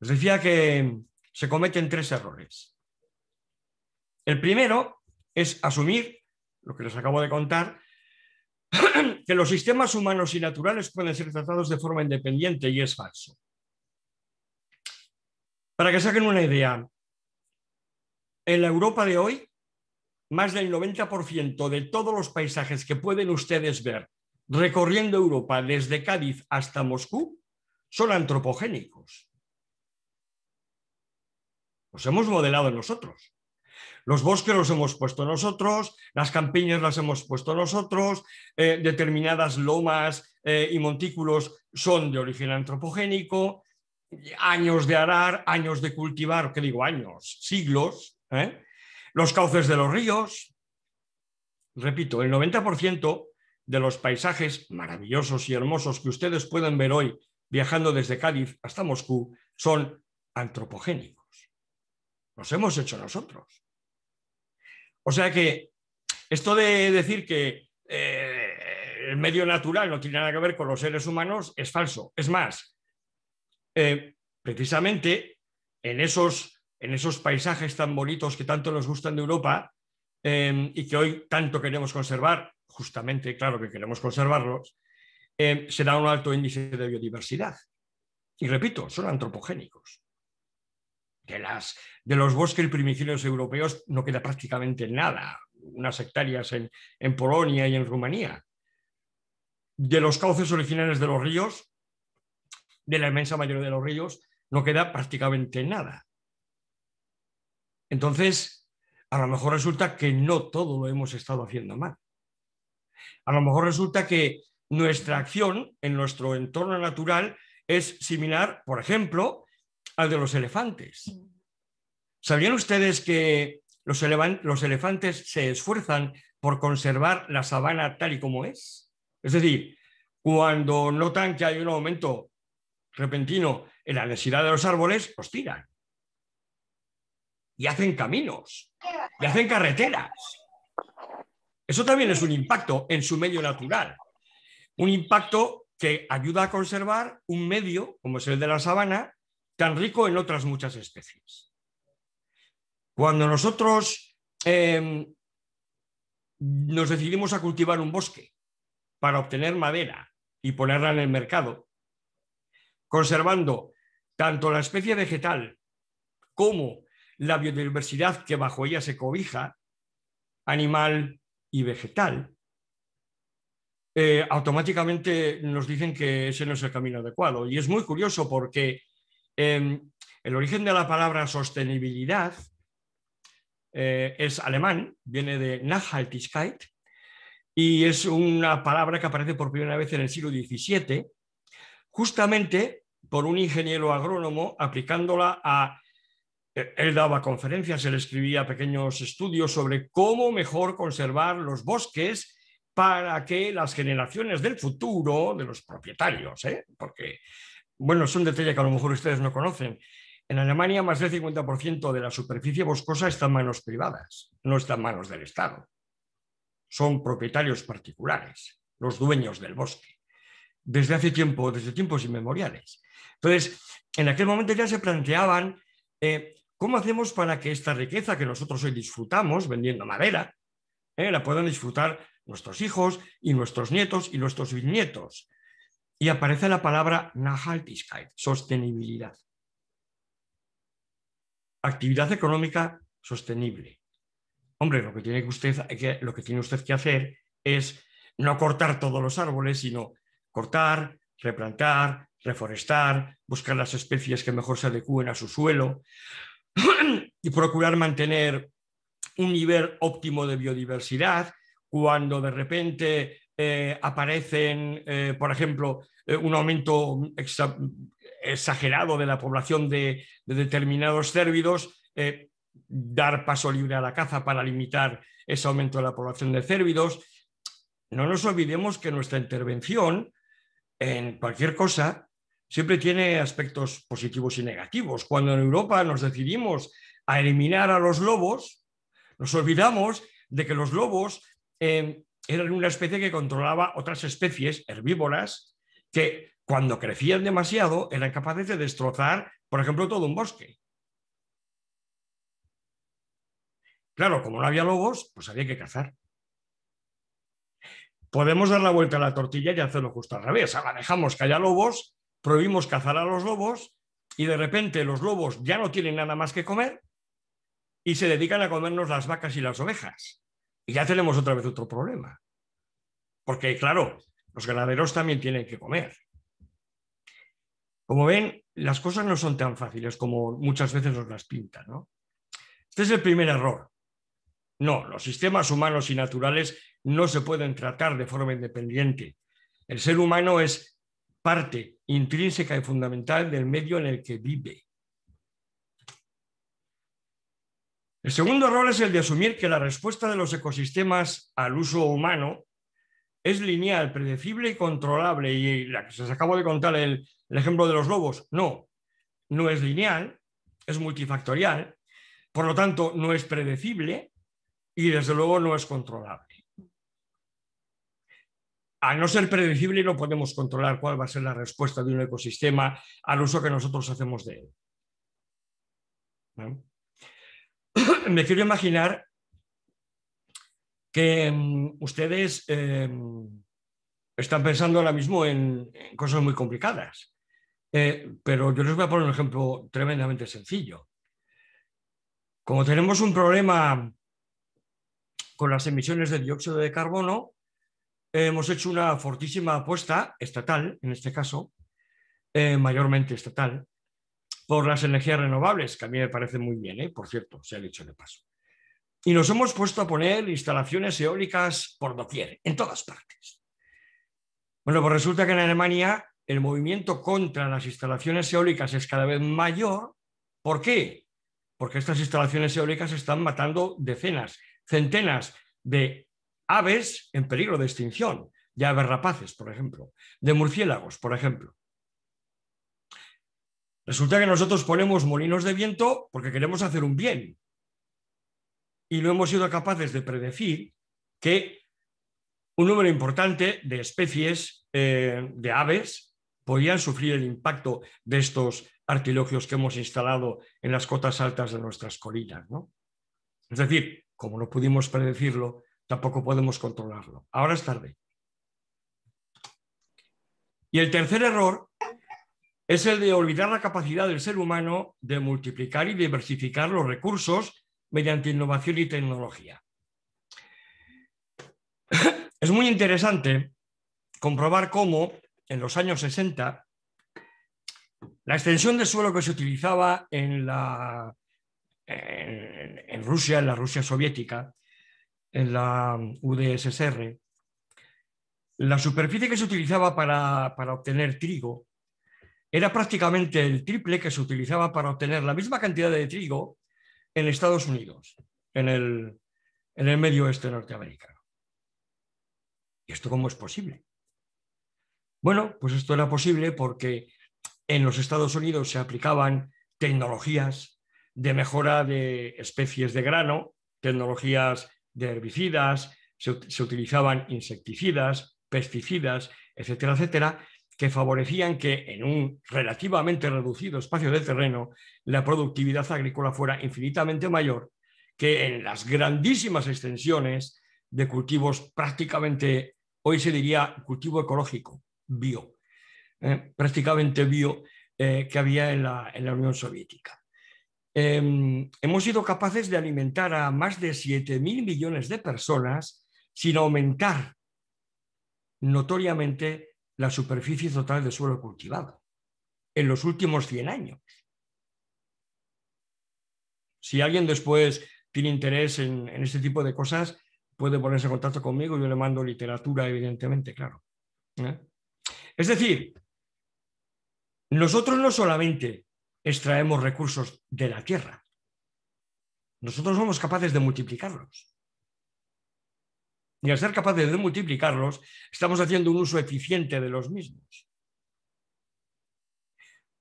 Les decía que se cometen tres errores. El primero es asumir, lo que les acabo de contar, que los sistemas humanos y naturales pueden ser tratados de forma independiente y es falso. Para que saquen una idea, en la Europa de hoy, más del 90% de todos los paisajes que pueden ustedes ver recorriendo Europa desde Cádiz hasta Moscú son antropogénicos. Los hemos modelado nosotros. Los bosques los hemos puesto nosotros, las campiñas las hemos puesto nosotros, eh, determinadas lomas eh, y montículos son de origen antropogénico, años de arar, años de cultivar, que digo años, siglos, ¿eh? los cauces de los ríos. Repito, el 90% de los paisajes maravillosos y hermosos que ustedes pueden ver hoy viajando desde Cádiz hasta Moscú son antropogénicos. Los hemos hecho nosotros. O sea que esto de decir que eh, el medio natural no tiene nada que ver con los seres humanos es falso. Es más, eh, precisamente en esos en esos paisajes tan bonitos que tanto nos gustan de Europa em, y que hoy tanto queremos conservar, justamente, claro que queremos conservarlos, em, se da un alto índice de biodiversidad. Y repito, son antropogénicos. De, los bosques primitivos europeos no queda prácticamente nada, unas hectáreas en Polonia y en Rumanía. De los cauces originales de los ríos, de la inmensa mayoría de los ríos, no queda prácticamente nada. Entonces, a lo mejor resulta que no todo lo hemos estado haciendo mal. A lo mejor resulta que nuestra acción en nuestro entorno natural es similar, por ejemplo, al de los elefantes. Mm. ¿Sabían ustedes que los, elefantes se esfuerzan por conservar la sabana tal y como es? Es decir, cuando notan que hay un aumento repentino en la densidad de los árboles, los tiran y hacen caminos, y hacen carreteras. Eso también es un impacto en su medio natural. Un impacto que ayuda a conservar un medio, como es el de la sabana, tan rico en otras muchas especies. Cuando nosotros em, nos decidimos a cultivar un bosque para obtener madera y ponerla en el mercado, conservando tanto la especie vegetal como la biodiversidad que bajo ella se cobija, animal y vegetal, eh, automáticamente nos dicen que ese no es el camino adecuado. Y es muy curioso porque em, el origen de la palabra sostenibilidad eh, es alemán, viene de Nachhaltigkeit, y es una palabra que aparece por primera vez en el siglo XVII, justamente por un ingeniero agrónomo aplicándola a eh, él daba conferencias, él escribía pequeños estudios sobre cómo mejor conservar los bosques para que las generaciones del futuro, de los propietarios, ¿eh? porque, bueno, es un detalle que a lo mejor ustedes no conocen, en Alemania más del 50% de la superficie boscosa está en manos privadas, no está en manos del Estado. Son propietarios particulares, los dueños del bosque, desde hace tiempo, desde tiempos inmemoriales. Entonces, en aquel momento ya se planteaban eh, ¿Cómo hacemos para que esta riqueza que nosotros hoy disfrutamos vendiendo madera, eh, la puedan disfrutar nuestros hijos y nuestros nietos y nuestros bisnietos? Y aparece la palabra Nachhaltigkeit, sostenibilidad. Actividad económica sostenible. Hombre, lo que tiene usted, lo que, tiene usted que hacer es no cortar todos los árboles, sino cortar, replantar, reforestar, buscar las especies que mejor se adecúen a su suelo, y procurar mantener un nivel óptimo de biodiversidad cuando de repente eh, aparecen, eh, por ejemplo, eh, un aumento exagerado de la población de, de determinados cérvidos, dar paso libre a la caza para limitar ese aumento de la población de cérvidos. No nos olvidemos que nuestra intervención en cualquier cosa siempre tiene aspectos positivos y negativos. Cuando en Europa nos decidimos a eliminar a los lobos, nos olvidamos de que los lobos em, eran una especie que controlaba otras especies herbívoras que cuando crecían demasiado eran capaces de destrozar, por ejemplo, todo un bosque. Claro, como no había lobos, pues había que cazar. Podemos dar la vuelta a la tortilla y hacerlo justo al revés. Ahora dejamos que haya lobos prohibimos cazar a los lobos y de repente los lobos ya no tienen nada más que comer y se dedican a comernos las vacas y las ovejas. Y ya tenemos otra vez otro problema. Porque, claro, los ganaderos también tienen que comer. Como ven, las cosas no son tan fáciles como muchas veces nos las pintan. ¿no? Este es el primer error. No, los sistemas humanos y naturales no se pueden tratar de forma independiente. El ser humano es parte intrínseca y fundamental del medio en el que vive. El segundo error es el de asumir que la respuesta de los ecosistemas al uso humano es lineal, predecible y controlable. Y la que se acabo de contar el ejemplo de los lobos, no, no es lineal, es multifactorial, por lo tanto no es predecible y desde luego no es controlable a no ser predecible, no podemos controlar cuál va a ser la respuesta de un ecosistema al uso que nosotros hacemos de él. Me quiero imaginar que mm, ustedes em, están pensando ahora mismo en, cosas muy complicadas, eh, pero yo les voy a poner un ejemplo tremendamente sencillo. Como tenemos un problema con las emisiones de dióxido de carbono, eh, hemos hecho una fortísima apuesta estatal, en este caso, eh, mayormente estatal, por las energías renovables, que a mí me parece muy bien, ¿eh? por cierto, se ha dicho de paso. Y nos hemos puesto a poner instalaciones eólicas por doquier, en todas partes. Bueno, pues resulta que en Alemania el movimiento contra las instalaciones eólicas es cada vez mayor. ¿Por qué? Porque estas instalaciones eólicas están matando decenas, centenas de aves en peligro de extinción, de aves rapaces, por ejemplo, de murciélagos, por ejemplo. Resulta que nosotros ponemos molinos de viento porque queremos hacer un bien y no hemos sido capaces de predecir que un número importante de especies eh, de aves podían sufrir el impacto de estos artilogios que hemos instalado en las cotas altas de nuestras colinas. Es decir, como no pudimos predecirlo, tampoco podemos controlarlo. Ahora es tarde. Y el tercer error es el de olvidar la capacidad del ser humano de multiplicar y diversificar los recursos mediante innovación y tecnología. Es muy interesante comprobar cómo en los años 60 la extensión de suelo que se utilizaba en, la, Rusia, en la Rusia soviética, en la UDSSR, la superficie que se utilizaba para, obtener trigo era prácticamente el triple que se utilizaba para obtener la misma cantidad de trigo en Estados Unidos, en el, en el medio oeste norteamericano. ¿Y esto cómo es posible? Bueno, pues esto era posible porque en los Estados Unidos se aplicaban tecnologías de mejora de especies de grano, tecnologías de herbicidas, se, utilizaban insecticidas, pesticidas, etcétera, etcétera, que favorecían que en un relativamente reducido espacio de terreno la productividad agrícola fuera infinitamente mayor que en las grandísimas extensiones de cultivos prácticamente, hoy se diría cultivo ecológico, bio, eh, prácticamente bio eh, que había en la Unión Soviética. Em, hemos sido capaces de alimentar a más de 7.000 millones de personas sin aumentar notoriamente la superficie total de suelo cultivado en los últimos 100 años. Si alguien después tiene interés en, este tipo de cosas, puede ponerse en contacto conmigo, yo le mando literatura, evidentemente, claro. ¿eh? Es decir, nosotros no solamente extraemos recursos de la tierra. Nosotros somos capaces de multiplicarlos. Y al ser capaces de multiplicarlos, estamos haciendo un uso eficiente de los mismos.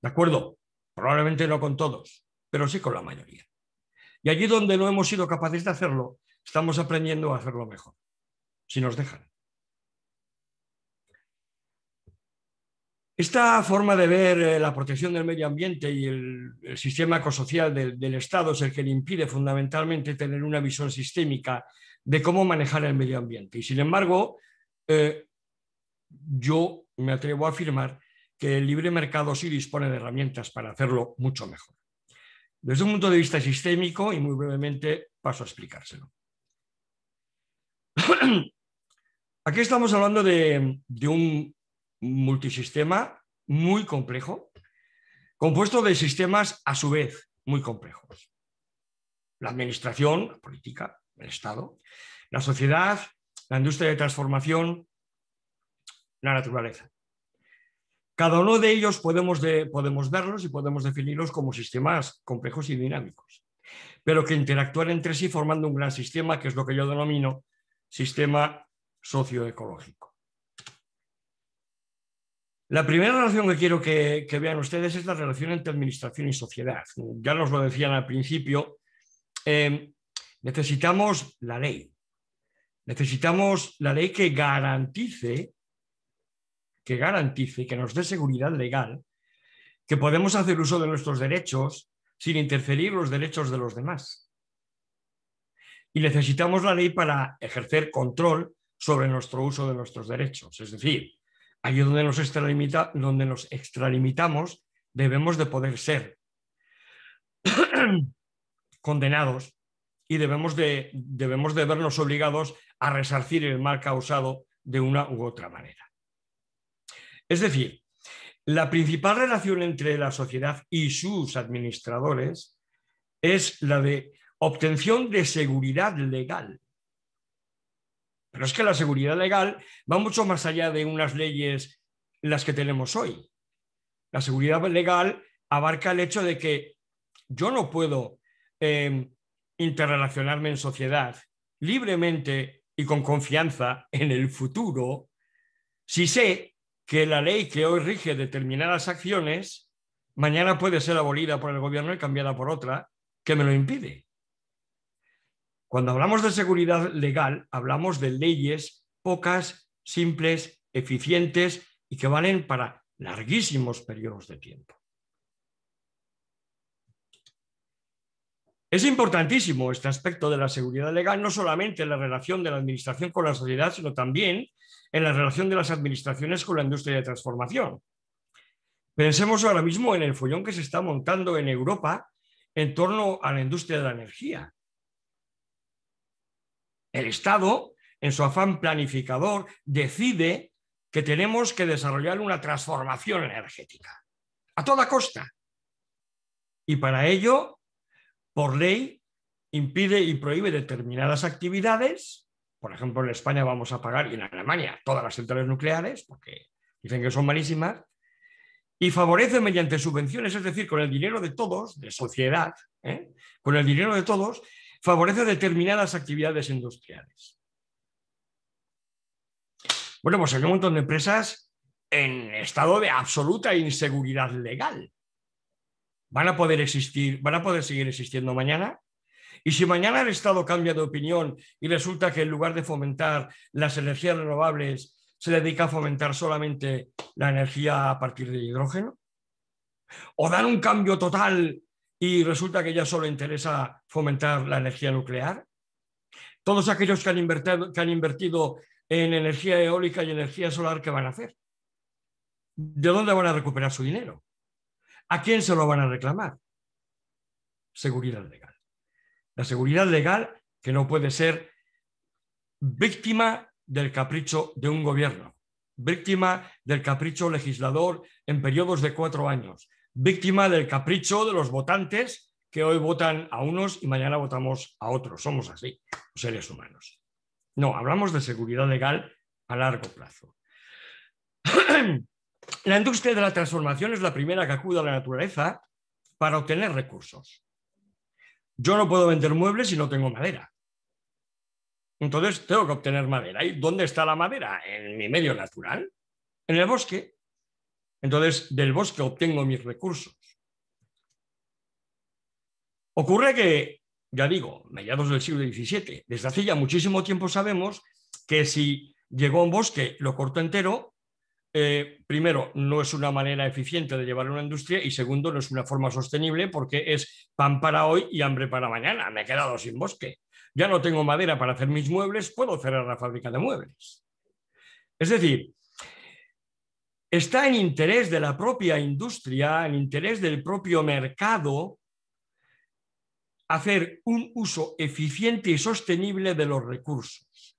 ¿De acuerdo? Probablemente no con todos, pero sí con la mayoría. Y allí donde no hemos sido capaces de hacerlo, estamos aprendiendo a hacerlo mejor, si nos dejan. Esta forma de ver eh, la protección del medio ambiente y el, sistema ecosocial del, del, Estado es el que le impide fundamentalmente tener una visión sistémica de cómo manejar el medio ambiente. Y sin embargo, eh, yo me atrevo a afirmar que el libre mercado sí dispone de herramientas para hacerlo mucho mejor. Desde un punto de vista sistémico, y muy brevemente paso a explicárselo. Aquí estamos hablando de un multisistema muy complejo, compuesto de sistemas a su vez muy complejos. La administración, la política, el Estado, la sociedad, la industria de transformación, la naturaleza. Cada uno de ellos podemos, podemos verlos y podemos definirlos como sistemas complejos y dinámicos, pero que interactúan entre sí formando un gran sistema que es lo que yo denomino sistema socioecológico. La primera relación que quiero que, vean ustedes es la relación entre administración y sociedad. Ya nos lo decían al principio, em, necesitamos la ley. Necesitamos la ley que garantice, que garantice, que nos dé seguridad legal, que podemos hacer uso de nuestros derechos sin interferir los derechos de los demás. Y necesitamos la ley para ejercer control sobre nuestro uso de nuestros derechos. Es decir, Allí donde nos, extralimitamos debemos de poder ser condenados y debemos de vernos obligados a resarcir el mal causado de una u otra manera. Es decir, la principal relación entre la sociedad y sus administradores es la de obtención de seguridad legal pero es que la seguridad legal va mucho más allá de unas leyes las que tenemos hoy. La seguridad legal abarca el hecho de que yo no puedo em, interrelacionarme en sociedad libremente y con confianza en el futuro si sé que la ley que hoy rige determinadas acciones mañana puede ser abolida por el gobierno y cambiada por otra que me lo impide. Cuando hablamos de seguridad legal, hablamos de leyes pocas, simples, eficientes y que valen para larguísimos periodos de tiempo. Es importantísimo este aspecto de la seguridad legal, no solamente en la relación de la administración con la sociedad, sino también en la relación de las administraciones con la industria de transformación. Pensemos ahora mismo en el follón que se está montando en Europa en torno a la industria de la energía. El Estado, en su afán planificador, decide que tenemos que desarrollar una transformación energética, a toda costa. Y para ello, por ley, impide y prohíbe determinadas actividades. Por ejemplo, en España vamos a pagar, y en Alemania, todas las centrales nucleares, porque dicen que son malísimas, y favorece mediante subvenciones, es decir, con el dinero de todos, de sociedad, ¿eh? con el dinero de todos, favorece determinadas actividades industriales. Bueno, pues hay un montón de empresas en estado de absoluta inseguridad legal. Van a poder existir, van a poder seguir existiendo mañana. Y si mañana el Estado cambia de opinión y resulta que en lugar de fomentar las energías renovables se dedica a fomentar solamente la energía a partir de hidrógeno, o dan un cambio total y resulta que ya solo interesa fomentar la energía nuclear. Todos aquellos que han invertido, que han invertido en energía eólica y energía solar, ¿qué van a hacer? ¿De dónde van a recuperar su dinero? ¿A quién se lo van a reclamar? Seguridad legal. La seguridad legal que no puede ser víctima del capricho de un gobierno, víctima del capricho legislador en periodos de cuatro años, víctima del capricho de los votantes que hoy votan a unos y mañana votamos a otros. Somos así, seres humanos. No, hablamos de seguridad legal a largo plazo. la industria de la transformación es la primera que acude a la naturaleza para obtener recursos. Yo no puedo vender muebles si no tengo madera. Entonces tengo que obtener madera. ¿Y dónde está la madera? En mi medio natural, en el bosque. Entonces, del bosque obtengo mis recursos. Ocurre que, ya digo, mediados del siglo XVII, desde hace ya muchísimo tiempo sabemos que si llegó a un bosque, lo corto entero, eh, primero, no es una manera eficiente de llevar una industria y segundo, no es una forma sostenible porque es pan para hoy y hambre para mañana. Me he quedado sin bosque. Ya no tengo madera para hacer mis muebles, puedo cerrar la fábrica de muebles. Es decir, está en interés de la propia industria, en interés del propio mercado, hacer un uso eficiente y sostenible de los recursos,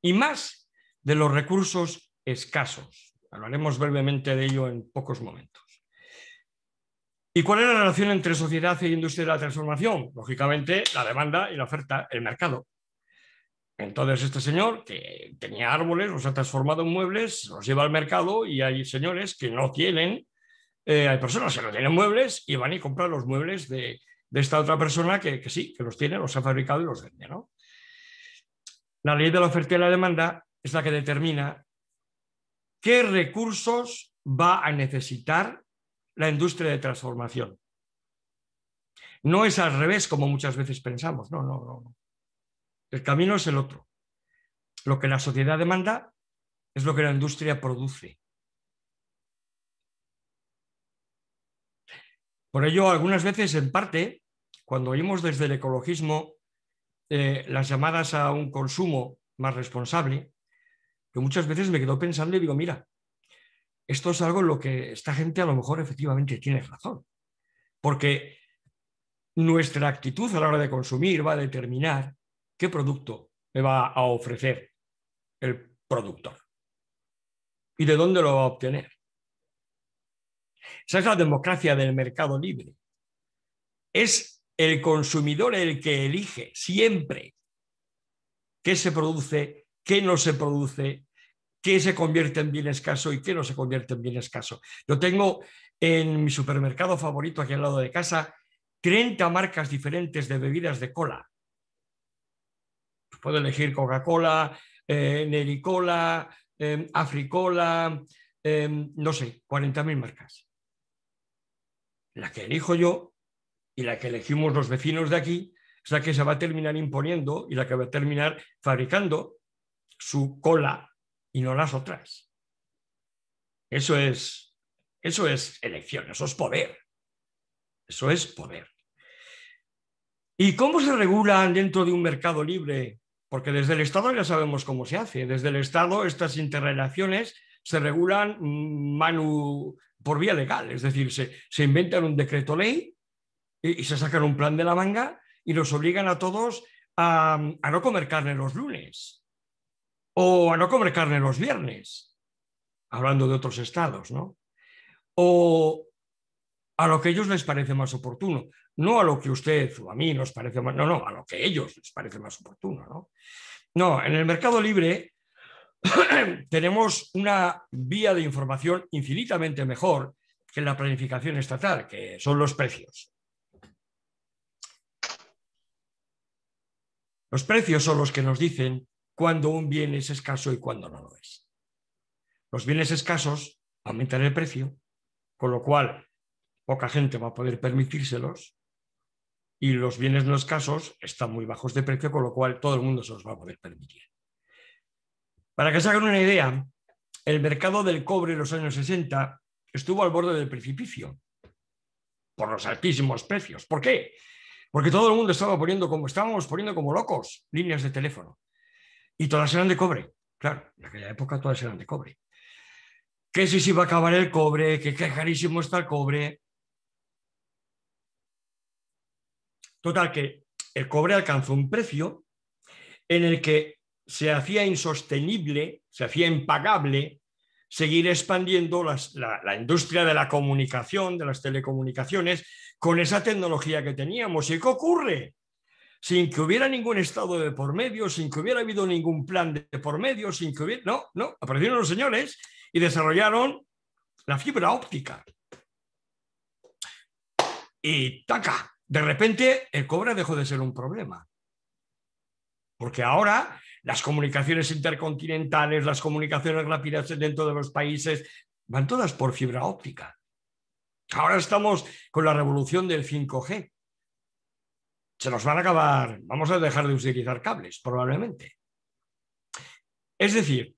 y más de los recursos escasos. Hablaremos brevemente de ello en pocos momentos. ¿Y cuál es la relación entre sociedad e industria de la transformación? Lógicamente, la demanda y la oferta, el mercado. Entonces este señor que tenía árboles los ha transformado en muebles, los lleva al mercado y hay señores que no tienen, eh, hay personas que no tienen muebles y van y compran los muebles de, esta otra persona que, sí, que los tiene, los ha fabricado y los vende. ¿no? La ley de la oferta y la demanda es la que determina qué recursos va a necesitar la industria de transformación. No es al revés como muchas veces pensamos, no, no, no. El camino es el otro. Lo que la sociedad demanda es lo que la industria produce. Por ello, algunas veces, en parte, cuando oímos desde el ecologismo eh, las llamadas a un consumo más responsable, que muchas veces me quedo pensando y digo, mira, esto es algo en lo que esta gente a lo mejor efectivamente tiene razón, porque nuestra actitud a la hora de consumir va a determinar qué producto me va a ofrecer el productor y de dónde lo va a obtener. Esa es la democracia del mercado libre. Es el consumidor el que elige siempre qué se produce, qué no se produce, qué se convierte en bien escaso y qué no se convierte en bien escaso. Yo tengo en mi supermercado favorito aquí al lado de casa 30 marcas diferentes de bebidas de cola Puedo elegir Coca-Cola, eh, Nericola, eh, Africola, eh, no sé, 40.000 marcas. La que elijo yo y la que elegimos los vecinos de aquí es la que se va a terminar imponiendo y la que va a terminar fabricando su cola y no las otras. Eso es, eso es elección, eso es poder. Eso es poder. ¿Y cómo se regulan dentro de un mercado libre porque desde el Estado ya sabemos cómo se hace. Desde el Estado estas interrelaciones se regulan mm, por vía legal, es decir, se, inventan un decreto ley y, se sacan un plan de la manga y los obligan a todos a, a no comer carne los lunes o a no comer carne los viernes, hablando de otros estados, ¿no? O a lo que a ellos les parece más oportuno no a lo que usted o a mí nos parece más, no, no, a lo que a ellos les parece más oportuno. No, no en el mercado libre tenemos una vía de información infinitamente mejor que la planificación estatal, que son los precios. Los precios son los que nos dicen cuándo un bien es escaso y cuándo no lo es. Los bienes escasos aumentan el precio, con lo cual poca gente va a poder permitírselos y los bienes no escasos están muy bajos de precio, con lo cual todo el mundo se los va a poder permitir. Para que se hagan una idea, el mercado del cobre en los años 60 estuvo al borde del precipicio por los altísimos precios. ¿Por qué? Porque todo el mundo estaba poniendo como estábamos poniendo como locos líneas de teléfono y todas eran de cobre. Claro, en aquella época todas eran de cobre. Que si se iba a acabar el cobre, que qué carísimo está el cobre. Total, que el cobre alcanzó un precio en el que se hacía insostenible, se hacía impagable seguir expandiendo la, la, industria de la comunicación, de las telecomunicaciones, con esa tecnología que teníamos. ¿Y qué ocurre? Sin que hubiera ningún estado de por medio, sin que hubiera habido ningún plan de por medio, sin que hubiera... No, no, aparecieron los señores y desarrollaron la fibra óptica. Y taca, de repente el cobre dejó de ser un problema. Porque ahora las comunicaciones intercontinentales, las comunicaciones rápidas dentro de los países, van todas por fibra óptica. Ahora estamos con la revolución del 5G. Se nos van a acabar, vamos a dejar de utilizar cables, probablemente. Es decir,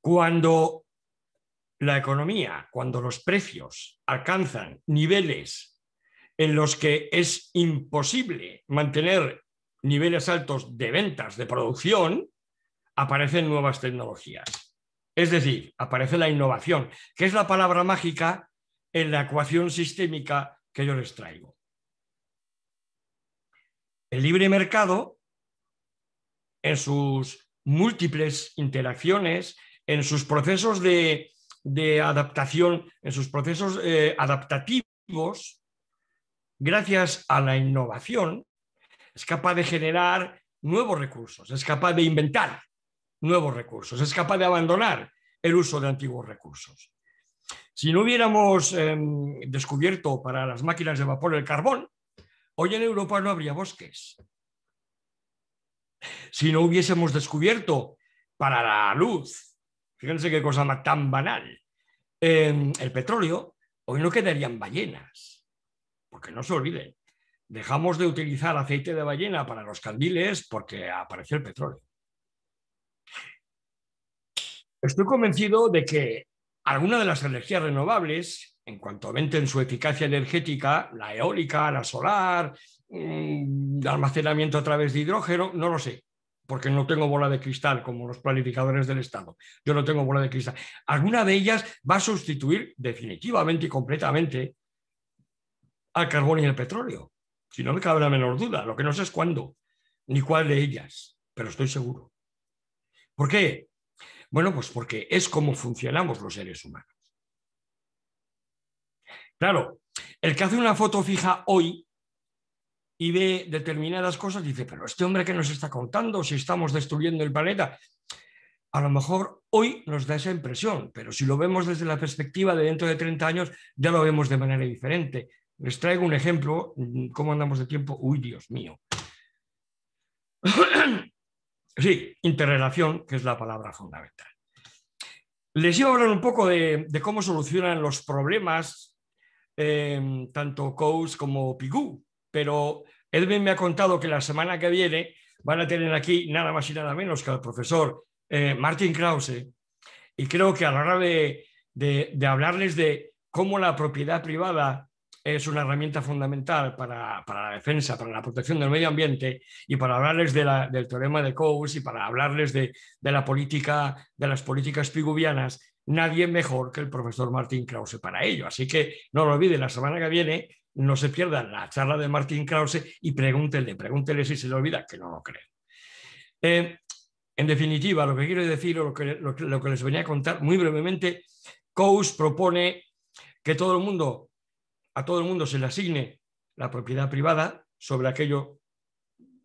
cuando la economía, cuando los precios alcanzan niveles en los que es imposible mantener niveles altos de ventas, de producción, aparecen nuevas tecnologías. Es decir, aparece la innovación, que es la palabra mágica en la ecuación sistémica que yo les traigo. El libre mercado, en sus múltiples interacciones, en sus procesos de, adaptación, en sus procesos eh, adaptativos, gracias a la innovación, es capaz de generar nuevos recursos, es capaz de inventar nuevos recursos, es capaz de abandonar el uso de antiguos recursos. Si no hubiéramos em, descubierto para las máquinas de vapor el carbón, hoy en Europa no habría bosques. Si no hubiésemos descubierto para la luz, fíjense qué cosa tan banal, em, el petróleo, hoy no quedarían ballenas porque no se olvide, dejamos de utilizar aceite de ballena para los candiles porque apareció el petróleo. Estoy convencido de que alguna de las energías renovables, en cuanto aumenten su eficacia energética, la eólica, la solar, mm, el almacenamiento a través de hidrógeno, no lo sé, porque no tengo bola de cristal como los planificadores del Estado. Yo no tengo bola de cristal. Alguna de ellas va a sustituir definitivamente y completamente al carbón y el petróleo. Si no me cabe la menor duda, lo que no sé es cuándo, ni cuál de ellas, pero estoy seguro. ¿Por qué? Bueno, pues porque es como funcionamos los seres humanos. Claro, el que hace una foto fija hoy y ve determinadas cosas dice, pero este hombre que nos está contando si estamos destruyendo el planeta, a lo mejor hoy nos da esa impresión, pero si lo vemos desde la perspectiva de dentro de 30 años, ya lo vemos de manera diferente. Les traigo un ejemplo. Mm, ¿Cómo andamos de tiempo? Uy, Dios mío. Sí, interrelación, que es la palabra fundamental. Les iba a hablar un poco de, cómo solucionan los problemas em, tanto Coase como Pigou, pero Edwin me ha contado que la semana que viene van a tener aquí nada más y nada menos que al profesor eh, Martin Krause. Y creo que a la hora de hablarles de cómo la propiedad privada es una herramienta fundamental para, la defensa, para la protección del medio ambiente y para hablarles del teorema de Coase y para hablarles de, la política, de las políticas piguvianas, nadie mejor que el profesor Martin Krause para ello. Así que no lo olviden, la semana que viene no se pierdan la charla de Martín Krause y pregúntenle, pregúntenle si se le olvida, que no lo creen. Eh, en definitiva, lo que quiero decir o lo que, lo que les venía a contar muy brevemente, Coase propone que todo el mundo a todo el mundo se le asigne la propiedad privada sobre aquello,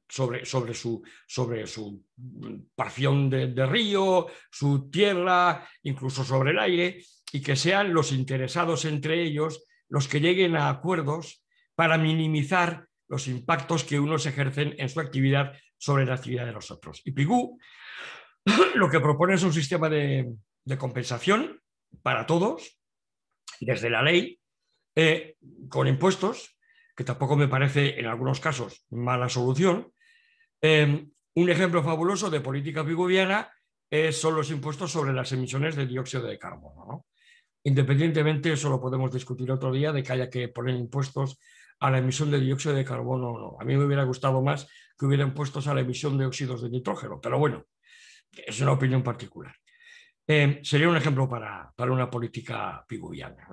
sobre, sobre, su, sobre su de, río, su tierra, incluso sobre el aire, y que sean los interesados entre ellos los que lleguen a acuerdos para minimizar los impactos que unos ejercen en su actividad sobre la actividad de los otros. Y Pigú lo que propone es un sistema de, de compensación para todos, desde la ley, eh, con impuestos, que tampoco me parece en algunos casos mala solución. Em, un ejemplo fabuloso de política pigouviana eh, son los impuestos sobre las emisiones de dióxido de carbono. Independientemente, eso lo podemos discutir otro día, de que haya que poner impuestos a la emisión de dióxido de carbono o no. A mí me hubiera gustado más que hubiera impuestos a la emisión de óxidos de nitrógeno, pero bueno, es una opinión particular. Em, sería un ejemplo para, una política pigouviana.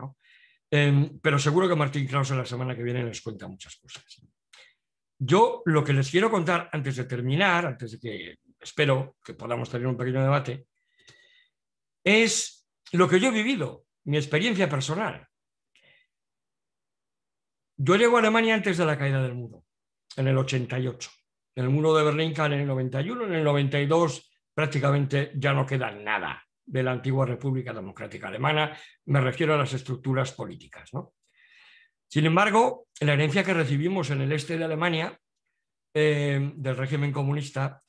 Em, pero seguro que Martín en la semana que viene les cuenta muchas cosas. Yo lo que les quiero contar antes de terminar, antes de que espero que podamos tener un pequeño debate, es lo que yo he vivido, mi experiencia personal. Yo llego a Alemania antes de la caída del muro, en el 88. En el muro de Berlín en el 91, en el 92 prácticamente ya no queda nada de la antigua República Democrática Alemana, me refiero a las estructuras políticas. ¿no? Sin embargo, la herencia que recibimos en el este de Alemania eh, del régimen comunista,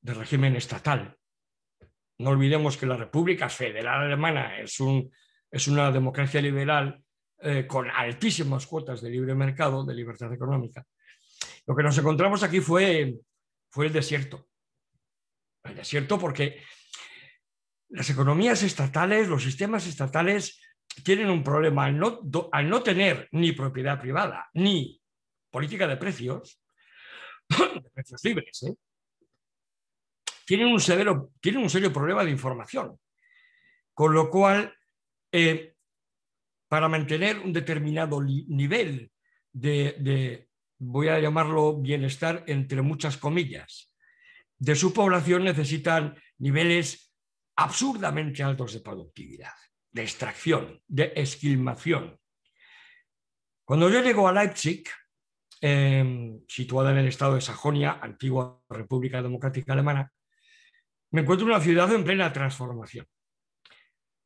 del régimen estatal, no olvidemos que la República Federal Alemana es, un, es una democracia liberal eh, con altísimas cuotas de libre mercado, de libertad económica. Lo que nos encontramos aquí fue, fue el desierto. El desierto porque las economías estatales, los sistemas estatales tienen un problema al no, tener ni propiedad privada ni política de precios, de precios libres, ¿eh? tienen, un severo, tienen un serio problema de información. Con lo cual, eh, para mantener un determinado nivel de, voy a llamarlo bienestar entre muchas comillas, de su población necesitan niveles absurdamente altos de productividad, de extracción, de esquilmación. Cuando yo llego a Leipzig, em, situada en el estado de Sajonia, antigua República Democrática Alemana, me encuentro en una ciudad en plena transformación.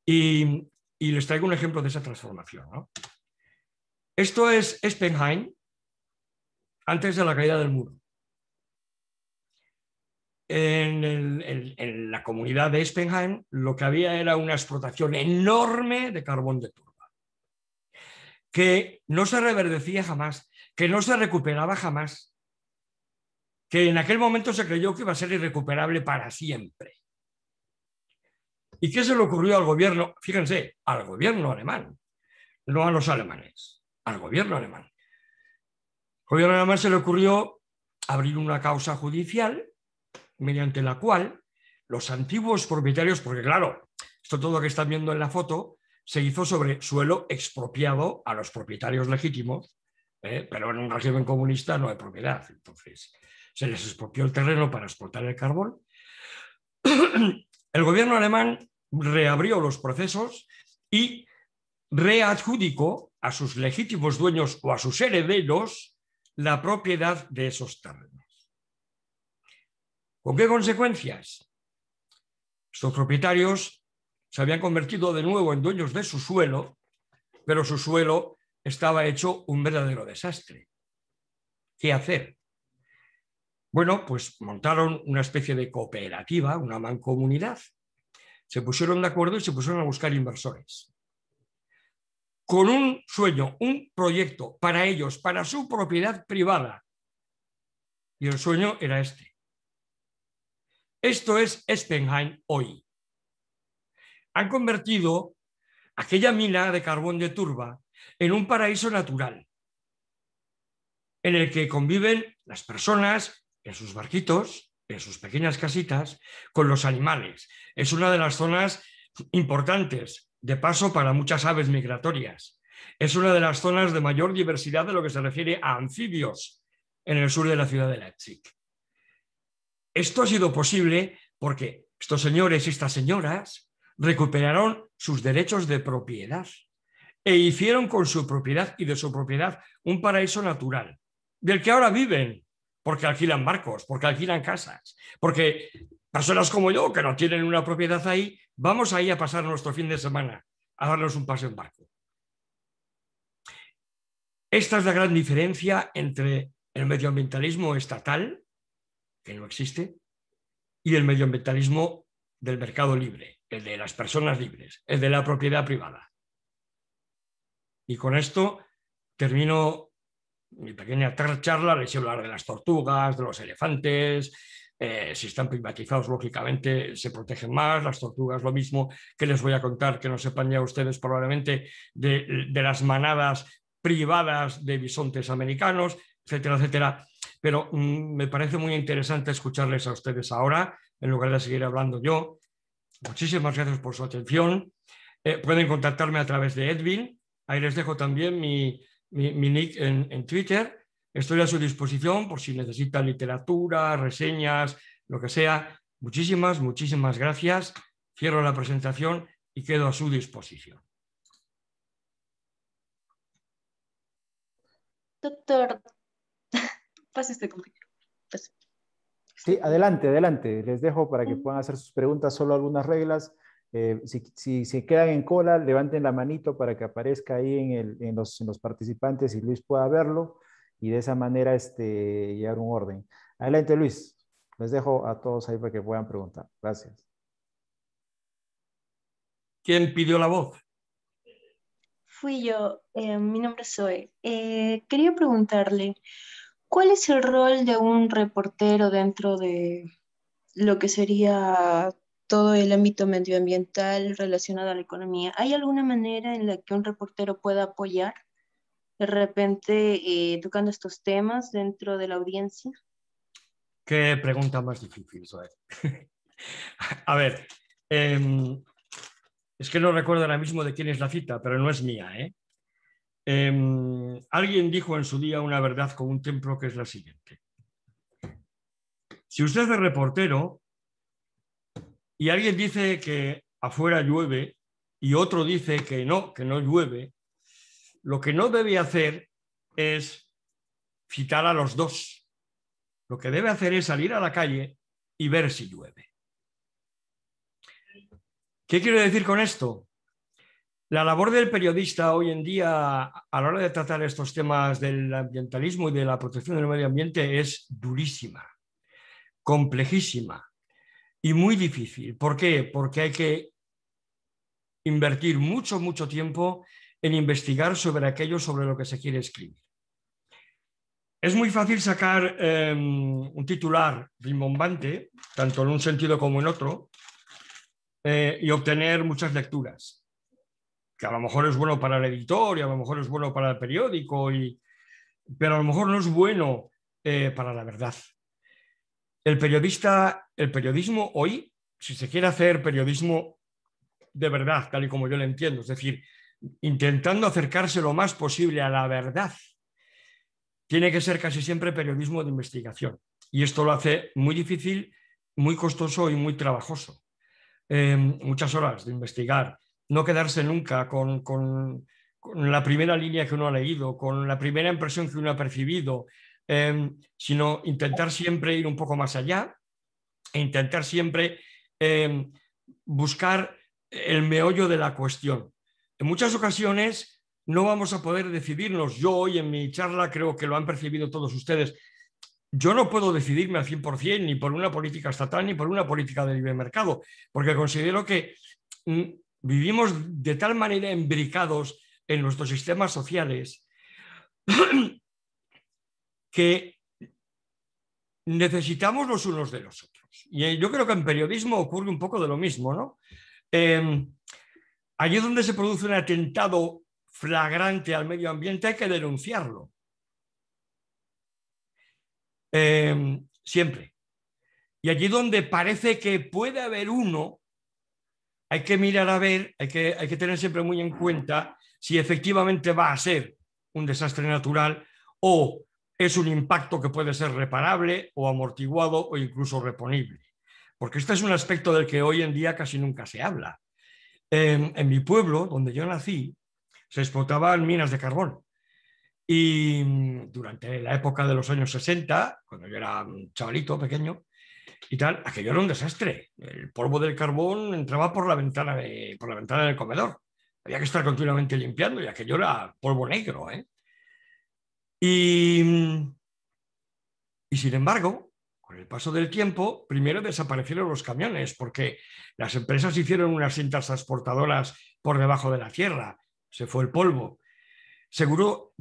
Y, les traigo un ejemplo de esa transformación. Esto es Spenheim, antes de la caída del muro en, la comunidad de Espenheim lo que había era una explotación enorme de carbón de turba, que no se reverdecía jamás, que no se recuperaba jamás, que en aquel momento se creyó que iba a ser irrecuperable para siempre. ¿Y qué se le ocurrió al gobierno? Fíjense, al gobierno alemán, no a los alemanes, al gobierno alemán. Al gobierno alemán se le ocurrió abrir una causa judicial mediante la cual los antiguos propietarios, porque claro, esto todo que están viendo en la foto se hizo sobre suelo expropiado a los propietarios legítimos, ¿eh? pero en un régimen comunista no hay propiedad. Entonces, se les expropió el terreno para explotar el carbón. El gobierno alemán reabrió los procesos y readjudicó a sus legítimos dueños o a sus herederos la propiedad de esos terrenos. ¿Con qué consecuencias? Sus propietarios se habían convertido de nuevo en dueños de su suelo, pero su suelo estaba hecho un verdadero desastre. ¿Qué hacer? Bueno, pues montaron una especie de cooperativa, una mancomunidad. Se pusieron de acuerdo y se pusieron a buscar inversores. Con un sueño, un proyecto para ellos, para su propiedad privada. Y el sueño era este. Esto es Espenheim hoy. Han convertido aquella mina de carbón de turba en un paraíso natural, en el que conviven las personas en sus barquitos, en sus pequeñas casitas, con los animales. Es una de las zonas importantes de paso para muchas aves migratorias. Es una de las zonas de mayor diversidad de lo que se refiere a anfibios en el sur de la ciudad de Leipzig. Esto ha sido posible porque estos señores y estas señoras recuperaron sus derechos de propiedad e hicieron con su propiedad y de su propiedad un paraíso natural, del que ahora viven, porque alquilan barcos, porque alquilan casas, porque personas como yo, que no tienen una propiedad ahí, vamos ahí a pasar nuestro fin de semana, a darnos un paseo en barco. Esta es la gran diferencia entre el medioambientalismo estatal, que no existe, y el medioambientalismo del mercado libre, el de las personas libres, el de la propiedad privada. Y con esto termino mi pequeña charla, les hablar de las tortugas, de los elefantes, eh, si están privatizados, lógicamente se protegen más, las tortugas lo mismo, que les voy a contar que no sepan ya ustedes probablemente de, de las manadas privadas de bisontes americanos, etcétera, etcétera. Pero mm, me parece muy interesante escucharles a ustedes ahora, en lugar de seguir hablando yo. Muchísimas gracias por su atención. Eh, pueden contactarme a través de Edwin. Ahí les dejo también mi, mi, nick en, en, Twitter. Estoy a su disposición por si necesitan literatura, reseñas, lo que sea. Muchísimas, muchísimas gracias. Cierro la presentación y quedo a su disposición. Doctor Pase pues, este compañero. Pues, sí, adelante, adelante. Les dejo para que mm. puedan hacer sus preguntas, solo algunas reglas. Eh, si, si, quedan en cola, levanten la manito para que aparezca ahí en, el, en, los, en, los, participantes y Luis pueda verlo y de esa manera este, llevar un orden. Adelante, Luis. Les dejo a todos ahí para que puedan preguntar. Gracias. ¿Quién pidió la voz? Fui yo. Eh, mi nombre es eh, Zoe. quería preguntarle, ¿Cuál es el rol de un reportero dentro de lo que sería todo el ámbito medioambiental relacionado a la economía? ¿Hay alguna manera en la que un reportero pueda apoyar de repente educando eh, tocando estos temas dentro de la audiencia? Qué pregunta más difícil, Zoe. a ver, em, es que no recuerdo ahora mismo de quién es la cita, pero no es mía, ¿eh? Em, alguien dijo en su día una verdad con un templo que es la siguiente. Si usted es reportero y alguien dice que afuera llueve y otro dice que no, que no llueve, lo que no debe hacer es citar a los dos. Lo que debe hacer es salir a la calle y ver si llueve. ¿Qué quiero decir con esto? La labor del periodista hoy en día a la hora de tratar estos temas del ambientalismo y de la protección del medio ambiente es durísima, complejísima y muy difícil. ¿Por qué? Porque hay que invertir mucho, mucho tiempo en investigar sobre aquello sobre lo que se quiere escribir. Es muy fácil sacar em, un titular rimbombante, tanto en un sentido como en otro, eh, y obtener muchas lecturas que a lo mejor es bueno para el editor y a lo mejor es bueno para el periódico, y, pero a lo mejor no es bueno eh, para la verdad. El periodista, el periodismo hoy, si se quiere hacer periodismo de verdad, tal y como yo lo entiendo, es decir, intentando acercarse lo más posible a la verdad, tiene que ser casi siempre periodismo de investigación. Y esto lo hace muy difícil, muy costoso y muy trabajoso. Eh, muchas horas de investigar, no quedarse nunca con, la primera línea que uno ha leído, con la primera impresión que uno ha percibido, em, sino intentar siempre ir un poco más allá e intentar siempre em, buscar el meollo de la cuestión. En muchas ocasiones no vamos a poder decidirnos. Yo hoy en mi charla creo que lo han percibido todos ustedes. Yo no puedo decidirme al 100% ni por una política estatal ni por una política de libre mercado, porque considero que mm, vivimos de tal manera embricados en nuestros sistemas sociales que necesitamos los unos de los otros. Y eh, yo creo que en periodismo ocurre un poco de lo mismo, ¿no? Em, allí donde se produce un atentado flagrante al medio ambiente hay que denunciarlo. Em, siempre. Y allí donde parece que puede haber uno hay que mirar a ver, hay que, tener siempre muy en cuenta si efectivamente va a ser un desastre natural o es un impacto que puede ser reparable o amortiguado o incluso reponible. Porque este es un aspecto del que hoy en día casi nunca se habla. En, en mi pueblo, donde yo nací, se explotaban minas de carbón. Y mm, durante la época de los años 60, cuando yo era un mm, chavalito pequeño, y tal, aquello era un desastre. El polvo del carbón entraba por la ventana, de, por la ventana del comedor. Había que estar continuamente limpiando y aquello era polvo negro. ¿eh? Y, y sin embargo, con el paso del tiempo, primero desaparecieron los camiones porque las empresas hicieron unas cintas transportadoras por debajo de la tierra, se fue el polvo. Seguro,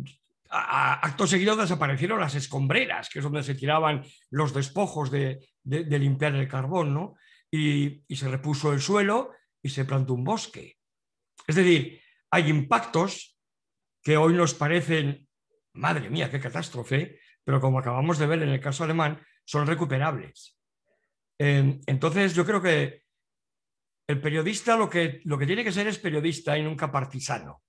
acto seguido desaparecieron las escombreras, que es donde se tiraban los despojos de, limpiar el carbón, ¿no? Y, se repuso el suelo y se plantó un bosque. Es decir, hay impactos que hoy nos parecen, madre mía, qué catástrofe, pero como acabamos de ver en el caso alemán, son recuperables. Em, entonces, yo creo que el periodista lo que, lo que tiene que ser es periodista y nunca partisano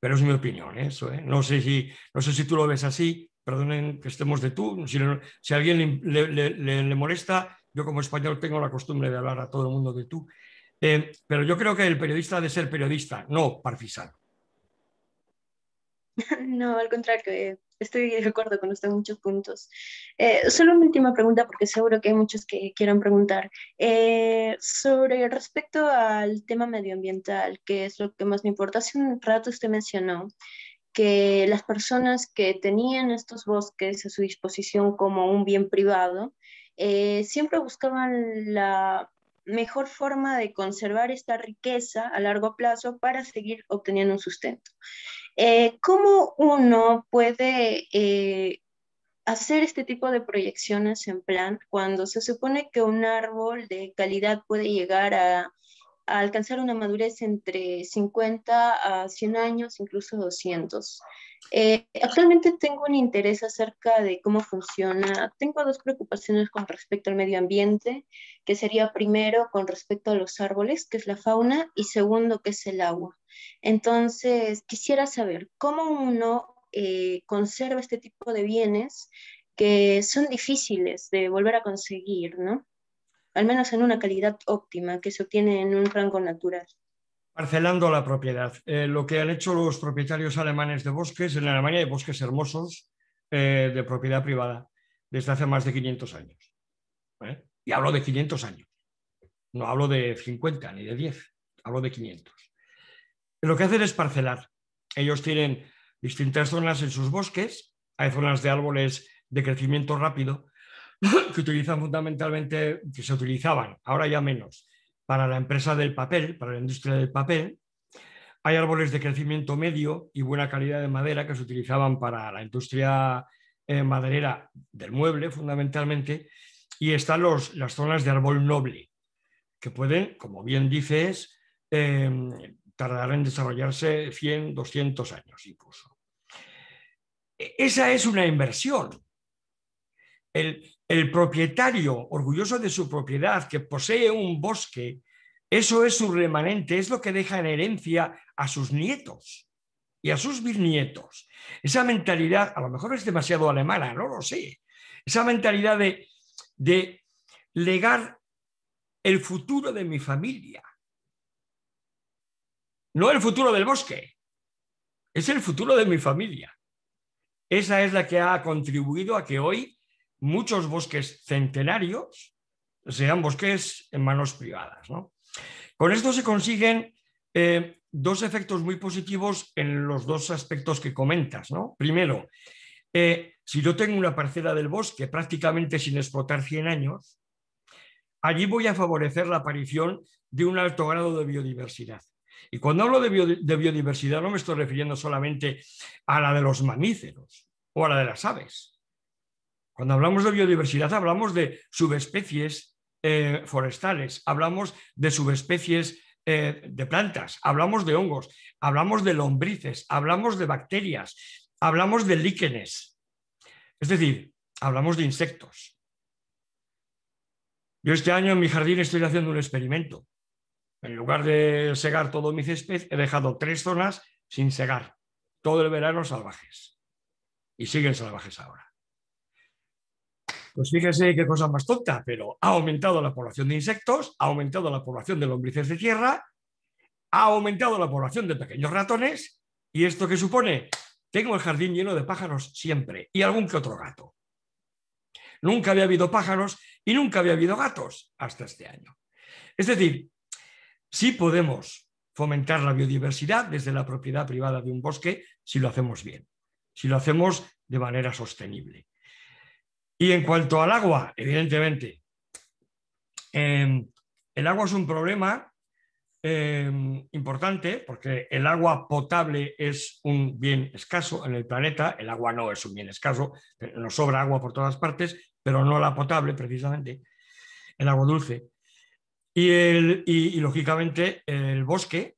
pero es mi opinión ¿eh? eso. ¿eh? No, sé si, no sé si tú lo ves así, perdonen que estemos de tú, si, si a alguien le, molesta, yo como español tengo la costumbre de hablar a todo el mundo de tú, eh, pero yo creo que el periodista ha de ser periodista, no parfisano No, al contrario, eh, estoy de acuerdo con usted en muchos puntos. Eh, solo una última pregunta, porque seguro que hay muchos que quieran preguntar. Eh, sobre respecto al tema medioambiental, que es lo que más me importa, hace un rato usted mencionó que las personas que tenían estos bosques a su disposición como un bien privado, siempre buscaban la mejor forma de conservar esta riqueza a largo plazo para seguir obteniendo un sustento. Eh, ¿Cómo uno puede eh, hacer este tipo de proyecciones en plan cuando se supone que un árbol de calidad puede llegar a alcanzar una madurez entre 50 a 100 años, incluso 200. Eh, actualmente tengo un interés acerca de cómo funciona. Tengo dos preocupaciones con respecto al medio ambiente, que sería primero con respecto a los árboles, que es la fauna, y segundo, que es el agua. Entonces, quisiera saber cómo uno eh, conserva este tipo de bienes que son difíciles de volver a conseguir, ¿no? al menos en una calidad óptima que se obtiene en un rango natural. Parcelando la propiedad. Eh, lo que han hecho los propietarios alemanes de bosques, en Alemania hay bosques hermosos eh, de propiedad privada desde hace más de 500 años. ¿eh? Y hablo de 500 años. No hablo de 50 ni de 10, hablo de 500. Lo que hacen es parcelar. Ellos tienen distintas zonas en sus bosques, hay zonas de árboles de crecimiento rápido, que utilizan fundamentalmente, que se utilizaban, ahora ya menos, para la empresa del papel, para la industria del papel. Hay árboles de crecimiento medio y buena calidad de madera que se utilizaban para la industria eh, maderera del mueble, fundamentalmente. Y están los, las zonas de árbol noble, que pueden, como bien dices, em, tardar en desarrollarse 100, 200 años incluso. E, esa es una inversión. El, el propietario, orgulloso de su propiedad, que posee un bosque, eso es su remanente, es lo que deja en herencia a sus nietos y a sus bisnietos. Esa mentalidad, a lo mejor es demasiado alemana, no lo sé. Esa mentalidad de, de legar el futuro de mi familia. No el futuro del bosque, es el futuro de mi familia. Esa es la que ha contribuido a que hoy muchos bosques centenarios sean bosques en manos privadas. Con esto se consiguen eh, dos efectos muy positivos en los dos aspectos que comentas. Primero, eh, si yo tengo una parcela del bosque prácticamente sin explotar 100 años, allí voy a favorecer la aparición de un alto grado de biodiversidad. Y cuando hablo de, de biodiversidad no me estoy refiriendo solamente a la de los mamíferos o a la de las aves, cuando hablamos de biodiversidad hablamos de subespecies eh, forestales, hablamos de subespecies eh, de plantas, hablamos de hongos, hablamos de lombrices, hablamos de bacterias, hablamos de líquenes. Es decir, hablamos de insectos. Yo este año en mi jardín estoy haciendo un experimento. En lugar de segar todo mi césped, he dejado tres zonas sin segar, todo el verano salvajes. Y siguen salvajes ahora. Pues fíjese qué cosa más tonta, pero ha aumentado la población de insectos, ha aumentado la población de lombrices de tierra, ha aumentado la población de pequeños ratones, y esto que supone, tengo el jardín lleno de pájaros siempre, y algún que otro gato. Nunca había habido pájaros y nunca había habido gatos hasta este año. Es decir, sí podemos fomentar la biodiversidad desde la propiedad privada de un bosque si lo hacemos bien, si lo hacemos de manera sostenible. Y en cuanto al agua, evidentemente, em, el agua es un problema em, importante porque el agua potable es un bien escaso en el planeta, el agua no es un bien escaso, nos sobra agua por todas partes, pero no la potable precisamente, el agua dulce. Y, el, y lógicamente el bosque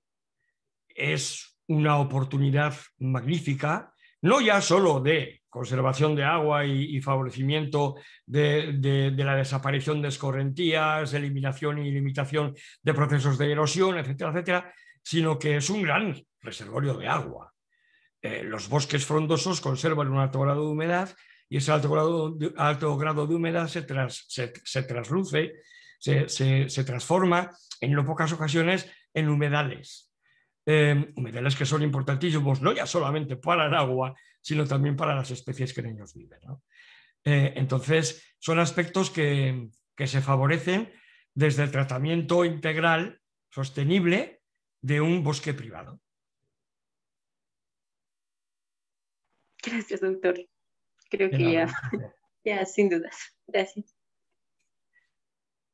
es una oportunidad magnífica no ya solo de conservación de agua y, favorecimiento de, la desaparición de escorrentías, eliminación y limitación de procesos de erosión, etcétera, etcétera, sino que es un gran reservorio de agua. Eh, los bosques frondosos conservan un alto grado de humedad y ese alto grado de, alto grado de humedad se, se, trasluce, se, transforma en no pocas ocasiones en humedales eh, em, humedales que son importantísimos no ya solamente para el agua, sino también para las especies que en ellos viven. Eh, entonces, son aspectos que, se favorecen desde el tratamiento integral sostenible de un bosque privado. Gracias, doctor. Creo que ya, ya, sin dudas. Gracias.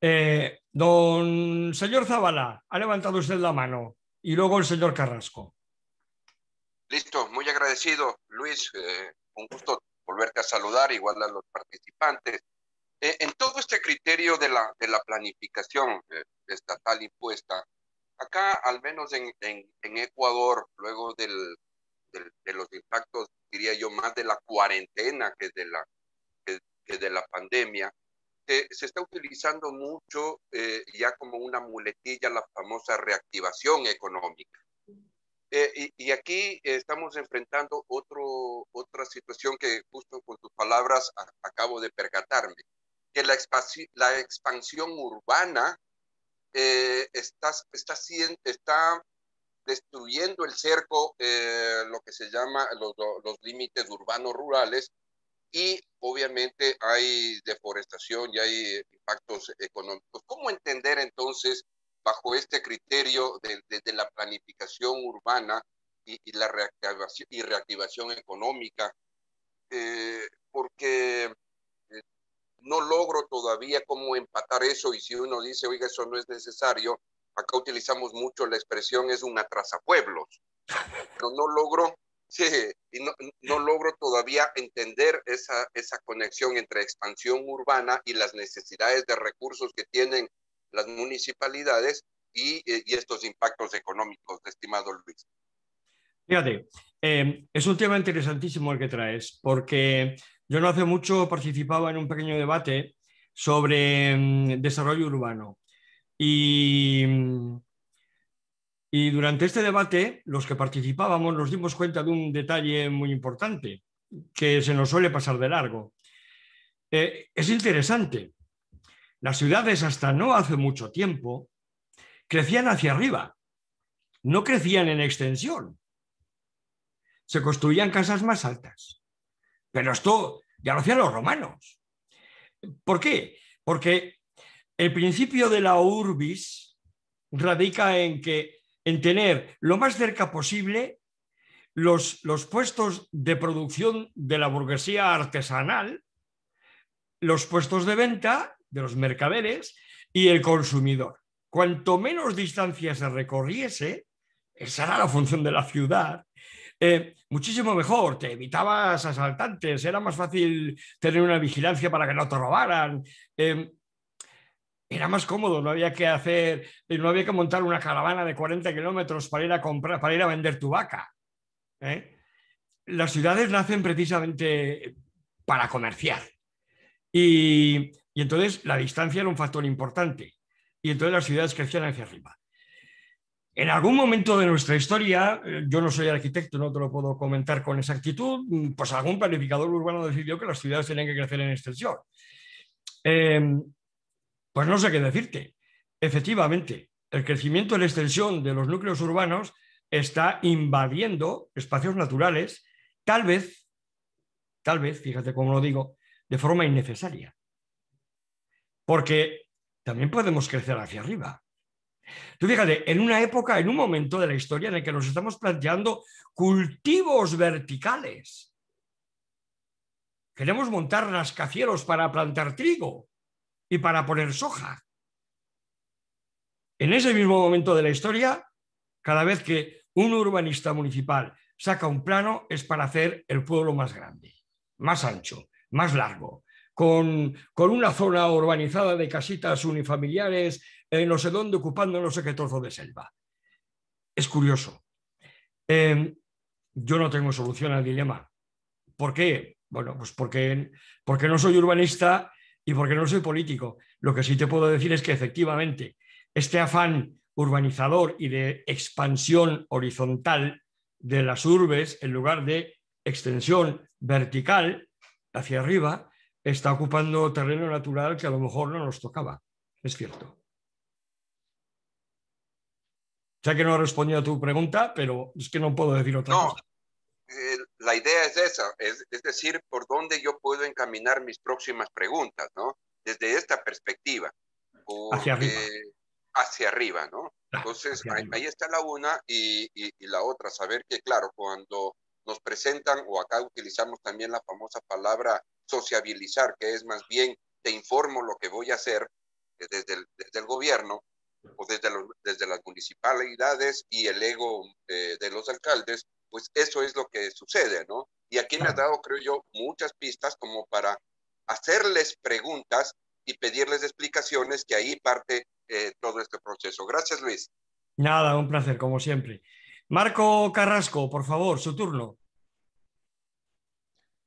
Eh, don señor Zavala, ha levantado usted la mano y luego el señor Carrasco. Listo, muy agradecido, Luis. Eh, un gusto volverte a saludar, igual a los participantes. Eh, en todo este criterio de la, de la planificación eh, estatal impuesta, acá, al menos en, en, Ecuador, luego del, de los impactos, diría yo, más de la cuarentena que de la, que de la pandemia, eh, se está utilizando mucho eh, ya como una muletilla la famosa reactivación económica. Eh, y, aquí estamos enfrentando otro, otra situación que justo con tus palabras acabo de percatarme, que la, la expansión urbana está, está, está destruyendo el cerco, lo que se llama los límites urbanos-rurales, y obviamente hay deforestación y hay impactos económicos. ¿Cómo entender entonces bajo este criterio de, la planificación urbana y, la reactivación, y reactivación económica? Eh, porque eh, no logro todavía cómo empatar eso y si uno dice, oiga, eso no es necesario, acá utilizamos mucho la expresión es un pueblos. pero no logro Sí, y no, logro todavía entender esa, esa conexión entre expansión urbana y las necesidades de recursos que tienen las municipalidades y, eh, y estos impactos económicos, estimado Luis. Fíjate, em, es un tema interesantísimo el que traes, porque yo no hace mucho participaba en un pequeño debate sobre em, desarrollo urbano y y durante este debate, los que participábamos nos dimos cuenta de un detalle muy importante que se nos suele pasar de largo. Eh, es interesante. Las ciudades hasta no hace mucho tiempo crecían hacia arriba, no crecían en extensión. Se construían casas más altas. Pero esto ya lo hacían los romanos. ¿Por qué? Porque el principio de la urbis radica en que en tener lo más cerca posible los, los puestos de producción de la burguesía artesanal, los puestos de venta de los mercaderes y el consumidor. Cuanto menos distancia se recorriese, esa era la función de la ciudad, eh, muchísimo mejor, te evitabas asaltantes, era más fácil tener una vigilancia para que no te robaran. Eh, era más cómodo, no había que hacer, eh, no había que montar una caravana de 40 kilómetros para ir a comprar, para ir a vender tu vaca. ¿eh? Las ciudades nacen precisamente para comerciar. Y, entonces la distancia era un factor importante. Y entonces las ciudades crecían hacia arriba. En algún momento de nuestra historia, eh, yo no soy arquitecto, no te lo puedo comentar con exactitud, mm, pues algún planificador urbano decidió que las ciudades tenían que crecer en extensión. Em, pues no sé qué decirte. Efectivamente, el crecimiento y la extensión de los núcleos urbanos está invadiendo espacios naturales, tal vez, tal vez, fíjate cómo lo digo, de forma innecesaria. Porque también podemos crecer hacia arriba. Tú fíjate, en una época, en un momento de la historia en el que nos estamos planteando cultivos verticales. Queremos montar rascacielos para plantar trigo y para poner soja. En ese mismo momento de la historia, cada vez que un urbanista municipal saca un plano es para hacer el pueblo más grande, más ancho, más largo, con, una zona urbanizada de casitas unifamiliares, eh, no sé dónde, ocupando no sé qué trozo de selva. Es curioso. Em, yo no tengo solución al dilema. ¿Por qué? Bueno, pues porque, porque no soy urbanista y porque no soy político, lo que sí te puedo decir es que efectivamente este afán urbanizador y de expansión horizontal de las urbes en lugar de extensión vertical hacia arriba está ocupando terreno natural que a lo mejor no nos tocaba. Es cierto. Ya que no he respondido a tu pregunta, pero es que no puedo decir otra cosa. Eh, la idea es esa, es, decir, por dónde yo puedo encaminar mis próximas preguntas, ¿no? Desde esta perspectiva. hacia arriba. Hacia arriba, ¿no? Ah, Entonces, ahí, está la una y, la otra, saber que, claro, cuando nos presentan, o acá utilizamos también la famosa palabra sociabilizar, que es más bien te informo lo que voy a hacer eh, desde el, gobierno o desde, desde las municipalidades y el ego eh, de los alcaldes, pues eso es lo que sucede, ¿no? Y aquí me ha dado, creo yo, muchas pistas como para hacerles preguntas y pedirles explicaciones, que ahí parte eh, todo este proceso. Gracias, Luis. Nada, un placer, como siempre. Marco Carrasco, por favor, su turno.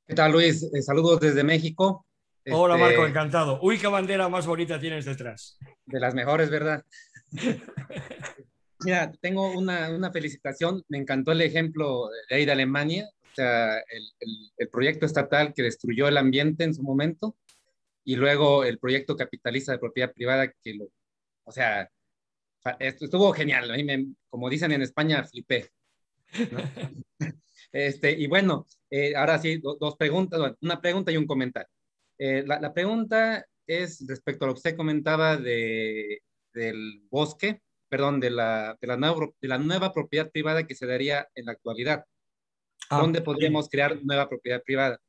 ¿Qué tal, Luis? Eh, saludos desde México. Hola, este Marco, encantado. Uy, qué bandera más bonita tienes detrás. De las mejores, ¿verdad? Mira, tengo una, una, felicitación. Me encantó el ejemplo de ahí de Alemania, o sea, el, el, proyecto estatal que destruyó el ambiente en su momento y luego el proyecto capitalista de propiedad privada que lo, o sea, estuvo genial. A mí me, como dicen en España, flipé. este, y bueno, eh, ahora sí, dos preguntas, una pregunta y un comentario. Eh, la, pregunta es respecto a lo que usted comentaba de, del bosque perdón, de la, la, nueva, la nueva propiedad privada que se daría en la actualidad, ah, ¿Dónde podríamos crear nueva propiedad privada.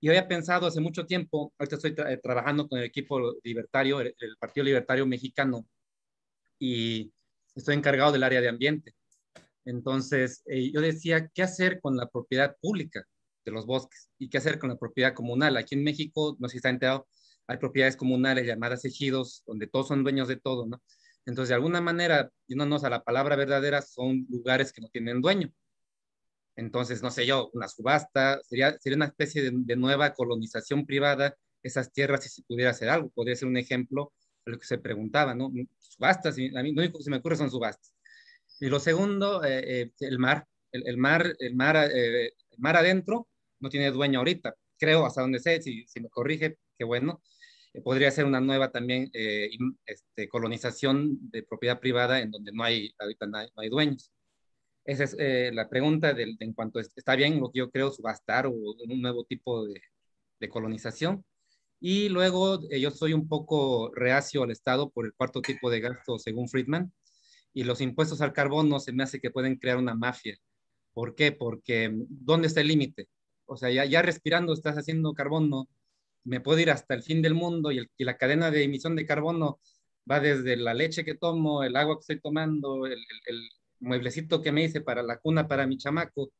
Y había pensado hace mucho tiempo, ahorita estoy eh, trabajando con el equipo libertario, el, Partido Libertario Mexicano, y estoy encargado del área de ambiente. Entonces, eh, yo decía, ¿qué hacer con la propiedad pública de los bosques? ¿Y qué hacer con la propiedad comunal? Aquí en México, no sé si está enterado, hay propiedades comunales llamadas ejidos, donde todos son dueños de todo, ¿no? Entonces, de alguna manera, yéndonos a la palabra verdadera, son lugares que no tienen dueño. Entonces, no sé yo, una subasta, sería, sería una especie de, nueva colonización privada, esas tierras, si se pudiera hacer algo, podría ser un ejemplo de lo que se preguntaba, ¿no? Subastas, a lo único que se me ocurre son subastas. Y lo segundo, eh, eh, el mar, el, mar, el eh, mar, el mar adentro no tiene dueño ahorita, creo, hasta donde sé, si, si me corrige, qué bueno, eh, podría ser una nueva también eh, este, colonización de propiedad privada en donde no hay, hay, dueños. Esa es eh, la pregunta del en cuanto está bien lo que yo creo subastar o un nuevo tipo de, colonización. Y luego yo soy un poco reacio al Estado por el cuarto tipo de gasto según Friedman. Y los impuestos al carbono se me hace que pueden crear una mafia. ¿Por qué? Porque mm, ¿dónde está el límite? O sea, ya, ya respirando estás haciendo carbono, me puedo ir hasta el fin del mundo y, la cadena de emisión de carbono va desde la leche que tomo, el agua que estoy tomando, el, mueblecito que me hice para la cuna para mi chamaco,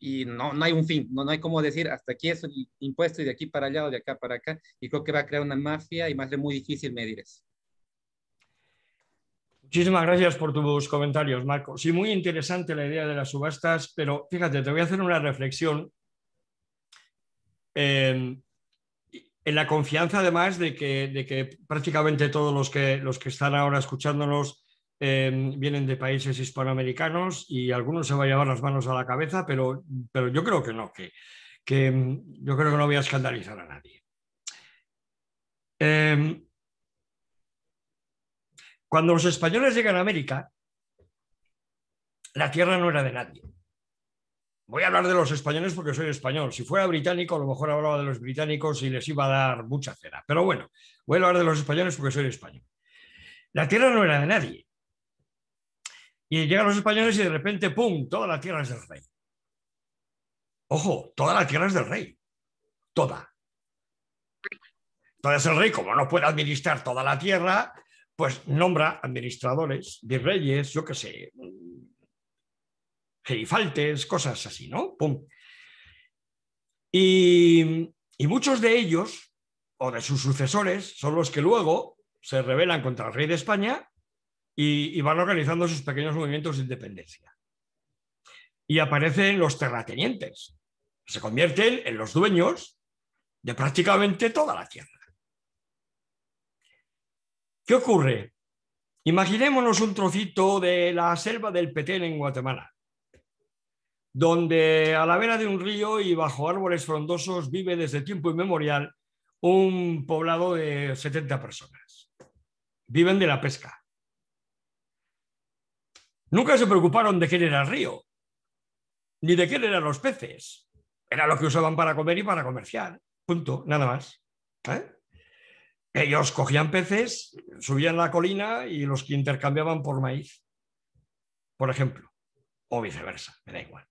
y no, no hay un fin, no, hay como decir hasta aquí es el impuesto y de aquí para allá o de acá para acá, y creo que va a crear una mafia y más de muy difícil medir eso. Muchísimas gracias por tus comentarios, Marco. Sí, muy interesante la idea de las subastas, pero fíjate, te voy a hacer una reflexión. Em, en la confianza además de que, de que prácticamente todos los que, están ahora escuchándonos eh, vienen de países hispanoamericanos y algunos se van a llevar las manos a la cabeza, pero, yo creo que no, que, yo creo que no voy a escandalizar a nadie. Em, cuando los españoles llegan a América, la tierra no era de nadie voy a hablar de los españoles porque soy español. Si fuera británico, a lo mejor hablaba de los británicos y les iba a dar mucha cera. Pero bueno, voy a hablar de los españoles porque soy español. La tierra no era de nadie. Y llegan los españoles y de repente, ¡pum!, toda la tierra es del rey. Ojo, toda la tierra es del rey. Toda. Entonces el rey, como no puede administrar toda la tierra, pues nombra administradores, de reyes, yo qué sé, gerifaltes, cosas así, ¿no? Y, muchos de ellos, o de sus sucesores, son los que luego se rebelan contra el rey de España y, y, van organizando sus pequeños movimientos de independencia. Y aparecen los terratenientes. Se convierten en los dueños de prácticamente toda la tierra. ¿Qué ocurre? Imaginémonos un trocito de la selva del Petén en Guatemala donde a la vera de un río y bajo árboles frondosos vive desde tiempo inmemorial un poblado de 70 personas. Viven de la pesca. Nunca se preocuparon de quién era el río, ni de quién eran los peces. Era lo que usaban para comer y para comerciar. Punto, nada más. ¿eh? Ellos cogían peces, subían la colina y los que intercambiaban por maíz, por ejemplo, o viceversa, me da igual.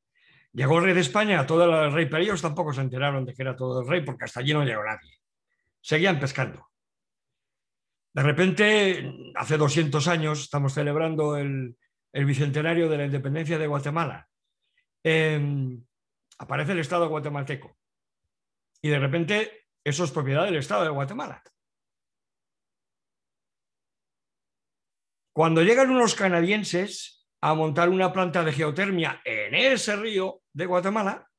Llegó el rey de España, a todo el rey, pero ellos tampoco se enteraron de que era todo el rey, porque hasta allí no llegó nadie. Seguían pescando. De repente, hace 200 años, estamos celebrando el, bicentenario de la independencia de Guatemala. Em, aparece el Estado guatemalteco. Y de repente, eso es propiedad del Estado de Guatemala. Cuando llegan unos canadienses a montar una planta de geotermia en ese río, de Guatemala,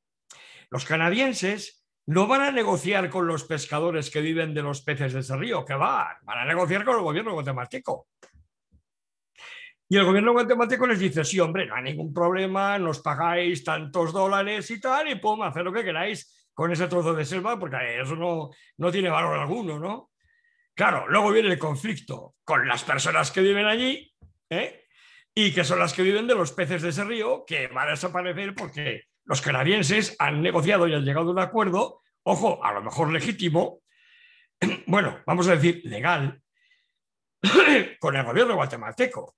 los canadienses no van a negociar con los pescadores que viven de los peces de ese río, que van, van a negociar con el gobierno guatemalteco. Y el gobierno guatemalteco les dice, sí, hombre, no hay ningún problema, nos pagáis tantos dólares y tal, y pum, hacer lo que queráis con ese trozo de selva, porque eso no, tiene valor alguno, ¿no? Claro, luego viene el conflicto con las personas que viven allí, ¿eh? y que son las que viven de los peces de ese río, que van a desaparecer porque los canadienses han negociado y han llegado a un acuerdo, ojo, a lo mejor legítimo, bueno, vamos a decir legal, con el gobierno guatemalteco.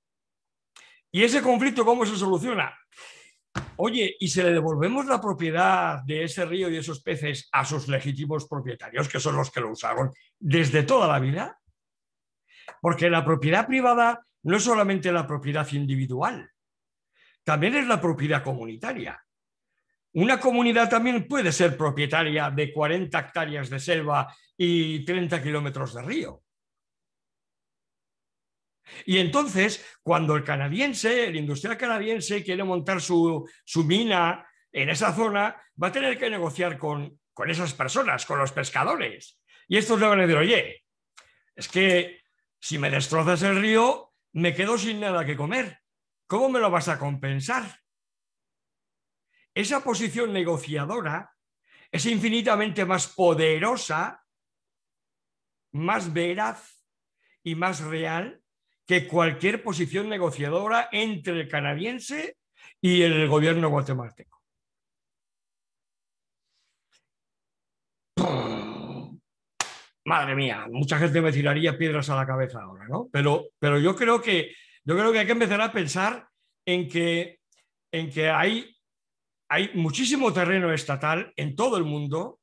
¿Y ese conflicto cómo se soluciona? Oye, ¿y se le devolvemos la propiedad de ese río y de esos peces a sus legítimos propietarios, que son los que lo usaron desde toda la vida? Porque la propiedad privada no es solamente la propiedad individual, también es la propiedad comunitaria. Una comunidad también puede ser propietaria de 40 hectáreas de selva y 30 kilómetros de río. Y entonces, cuando el canadiense, el industrial canadiense, quiere montar su, mina en esa zona, va a tener que negociar con, con esas personas, con los pescadores. Y estos le van a decir, oye, es que si me destrozas el río, me quedo sin nada que comer. ¿Cómo me lo vas a compensar? esa posición negociadora es infinitamente más poderosa, más veraz y más real que cualquier posición negociadora entre el canadiense y el gobierno guatemalteco. Madre mía, mucha gente me tiraría piedras a la cabeza ahora, ¿no? Pero, pero yo, creo que, yo creo que hay que empezar a pensar en que, en que hay hay muchísimo terreno estatal en todo el mundo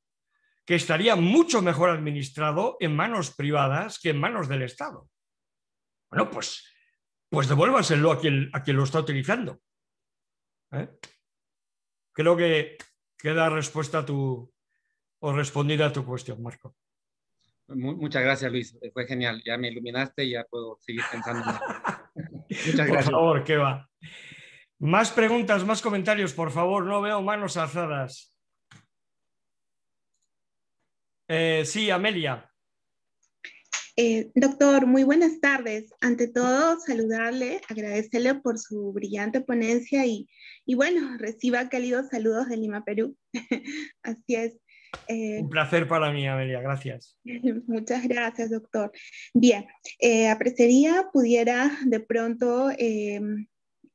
que estaría mucho mejor administrado en manos privadas que en manos del Estado. Bueno, pues, pues devuélvaselo a quien, a quien lo está utilizando. ¿eh? Creo que queda respuesta a tu, o respondida a tu cuestión, Marco. Muchas gracias, Luis. Fue genial. Ya me iluminaste y ya puedo seguir pensando. Muchas gracias. Por favor, que va. Más preguntas, más comentarios, por favor. No veo manos alzadas. Eh, sí, Amelia. Eh, doctor, muy buenas tardes. Ante todo, saludarle, agradecerle por su brillante ponencia y, bueno, reciba cálidos saludos de Lima, Perú. Así es. Eh, Un placer para mí, Amelia, gracias. Muchas gracias, doctor. Bien, apreciaría pudiera de pronto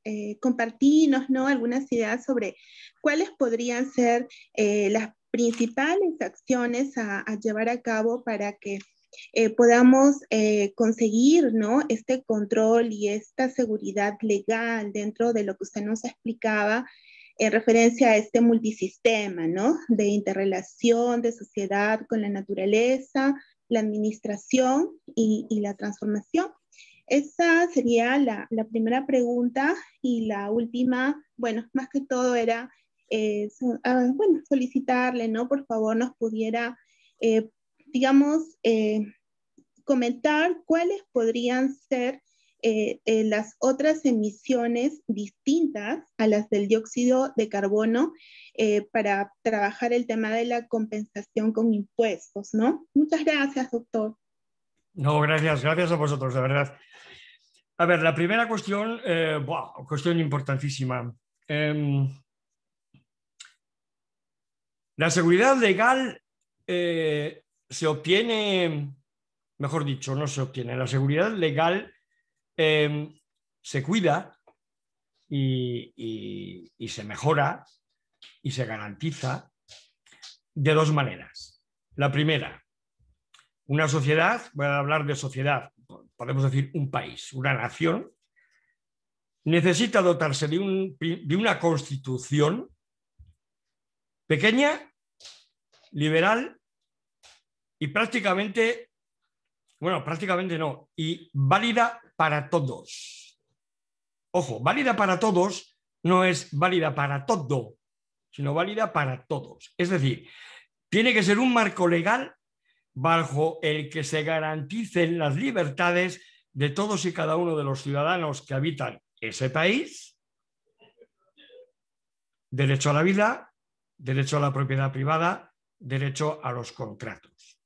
eh, compartirnos ¿no? algunas ideas sobre cuáles podrían ser eh, las principales acciones a, llevar a cabo para que eh, podamos conseguir ¿no? este control y esta seguridad legal dentro de lo que usted nos explicaba en referencia a este multisistema ¿no? de interrelación de sociedad con la naturaleza, la administración y, y la transformación. Esa sería la, primera pregunta y la última, bueno, más que todo era, eh, ah, bueno, solicitarle, ¿no? Por favor, nos pudiera, eh, digamos, eh, comentar cuáles podrían ser las otras emisiones distintas a las del dióxido de carbono para trabajar el tema de la compensación con impuestos, ¿no? Muchas gracias, doctor. No, gracias, gracias a vosotros, de verdad. A ver, la primera cuestión, eh, cuestión importantísima. Em, la seguridad legal eh, se obtiene, mejor dicho, no se obtiene. La seguridad legal em, se cuida y se mejora y se garantiza de dos maneras. La primera, una sociedad, voy a hablar de sociedad, podemos decir un país, una nación, necesita dotarse de, una constitución pequeña, liberal y prácticamente, bueno, prácticamente no, y válida para todos. Ojo, válida para todos no es válida para todo, sino válida para todos. Es decir, tiene que ser un marco legal bajo el que se garanticen las libertades de todos y cada uno de los ciudadanos que habitan ese país, derecho a la vida, derecho a la propiedad privada, derecho a los contratos.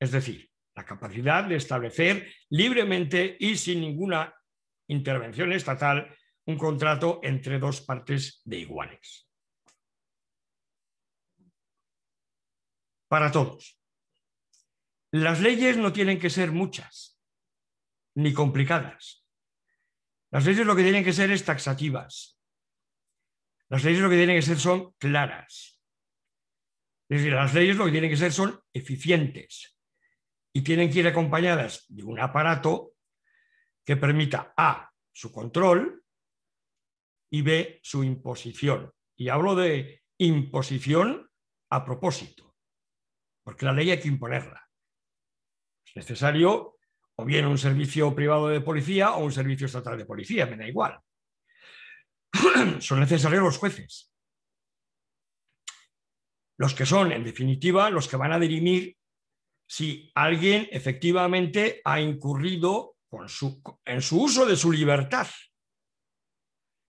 Es decir, la capacidad de establecer libremente y sin ninguna intervención estatal un contrato entre dos partes de iguales. Para todos. Las leyes no tienen que ser muchas ni complicadas. Las leyes lo que tienen que ser es taxativas. Las leyes lo que tienen que ser son claras. Es decir, las leyes lo que tienen que ser son eficientes y tienen que ir acompañadas de un aparato que permita A, su control y B, su imposición. Y hablo de imposición a propósito, porque la ley hay que imponerla necesario o bien un servicio privado de policía o un servicio estatal de policía, me da igual. son necesarios los jueces. Los que son, en definitiva, los que van a dirimir si alguien efectivamente ha incurrido en su uso de su libertad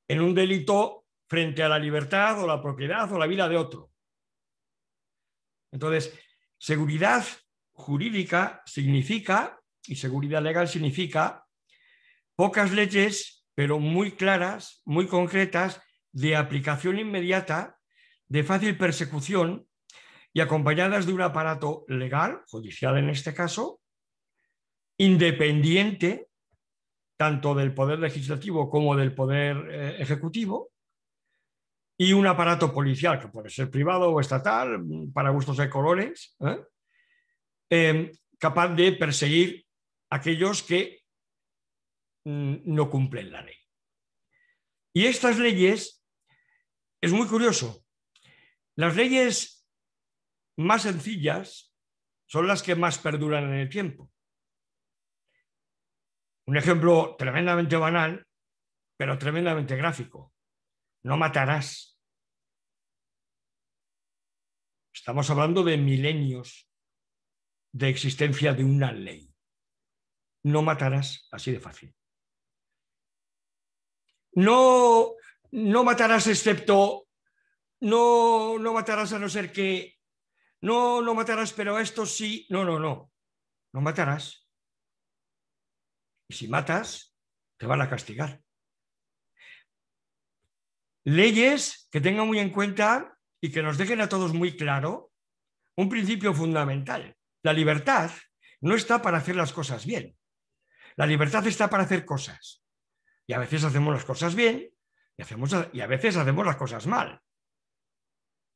en un delito frente a la libertad o la propiedad o la vida de otro. Entonces, seguridad jurídica significa, y seguridad legal significa, pocas leyes, pero muy claras, muy concretas, de aplicación inmediata, de fácil persecución y acompañadas de un aparato legal, judicial en este caso, independiente tanto del poder legislativo como del poder eh, ejecutivo, y un aparato policial que puede ser privado o estatal, para gustos de colores, ¿eh? Em, capaz de perseguir a aquellos que mm, no cumplen la ley. Y estas leyes, es muy curioso, las leyes más sencillas son las que más perduran en el tiempo. Un ejemplo tremendamente banal, pero tremendamente gráfico. No matarás. Estamos hablando de milenios de existencia de una ley. No matarás así de fácil. No, no matarás excepto, no, no matarás a no ser que, no, no matarás, pero esto sí, no, no, no, no matarás. Y si matas, te van a castigar. Leyes que tengan muy en cuenta y que nos dejen a todos muy claro un principio fundamental. La libertad no está para hacer las cosas bien. La libertad está para hacer cosas. Y a veces hacemos las cosas bien y, hacemos, y a veces hacemos las cosas mal.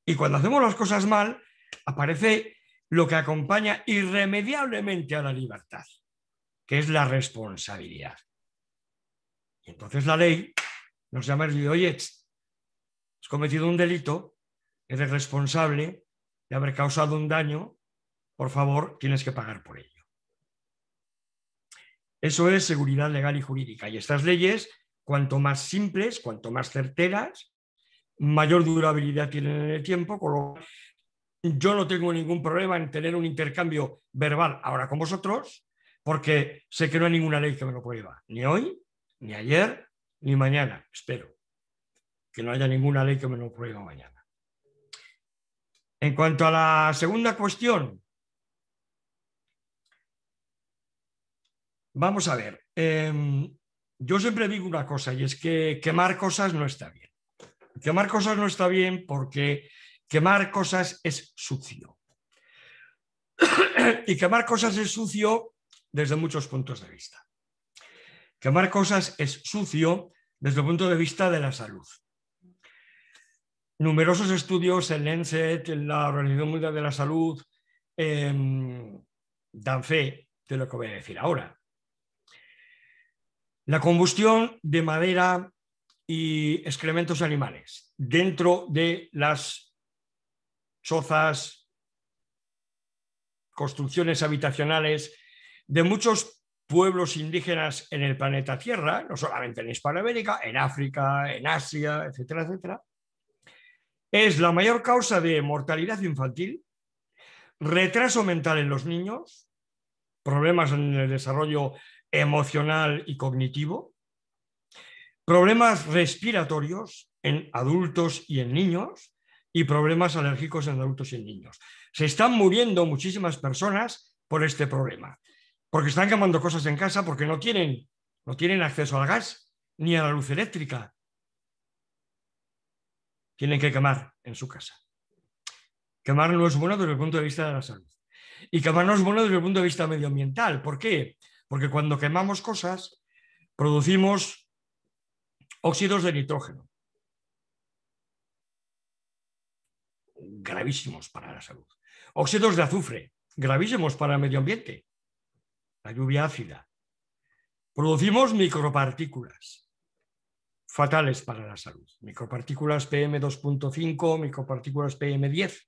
Y cuando hacemos las cosas mal, aparece lo que acompaña irremediablemente a la libertad, que es la responsabilidad. Y entonces la ley nos llama el dice, oye, has cometido un delito, eres responsable de haber causado un daño por favor, tienes que pagar por ello. Eso es seguridad legal y jurídica. Y estas leyes, cuanto más simples, cuanto más certeras, mayor durabilidad tienen en el tiempo. Con Yo no tengo ningún problema en tener un intercambio verbal ahora con vosotros, porque sé que no hay ninguna ley que me lo prohíba, ni hoy, ni ayer, ni mañana, espero. Que no haya ninguna ley que me lo prohíba mañana. En cuanto a la segunda cuestión, Vamos a ver. Em, yo siempre digo una cosa y es que quemar cosas no está bien. Quemar cosas no está bien porque quemar cosas es sucio. y quemar cosas es sucio desde muchos puntos de vista. Quemar cosas es sucio desde el punto de vista de la salud. Numerosos estudios en Lancet, en la Organización Mundial de la Salud, em, dan fe de lo que voy a decir ahora. La combustión de madera y excrementos animales dentro de las chozas, construcciones habitacionales de muchos pueblos indígenas en el planeta Tierra, no solamente en Hispanoamérica, en África, en Asia, etcétera, etcétera, es la mayor causa de mortalidad infantil, retraso mental en los niños, problemas en el desarrollo emocional y cognitivo, problemas respiratorios en adultos y en niños y problemas alérgicos en adultos y en niños. Se están muriendo muchísimas personas por este problema, porque están quemando cosas en casa porque no tienen, no tienen acceso al gas ni a la luz eléctrica. Tienen que quemar en su casa. Quemar no es bueno desde el punto de vista de la salud. Y quemar no es bueno desde el punto de vista medioambiental. ¿Por qué? Porque cuando quemamos cosas, producimos óxidos de nitrógeno. Gravísimos para la salud. Óxidos de azufre, gravísimos para el medio ambiente. La lluvia ácida. Producimos micropartículas fatales para la salud. Micropartículas PM2.5, micropartículas PM10.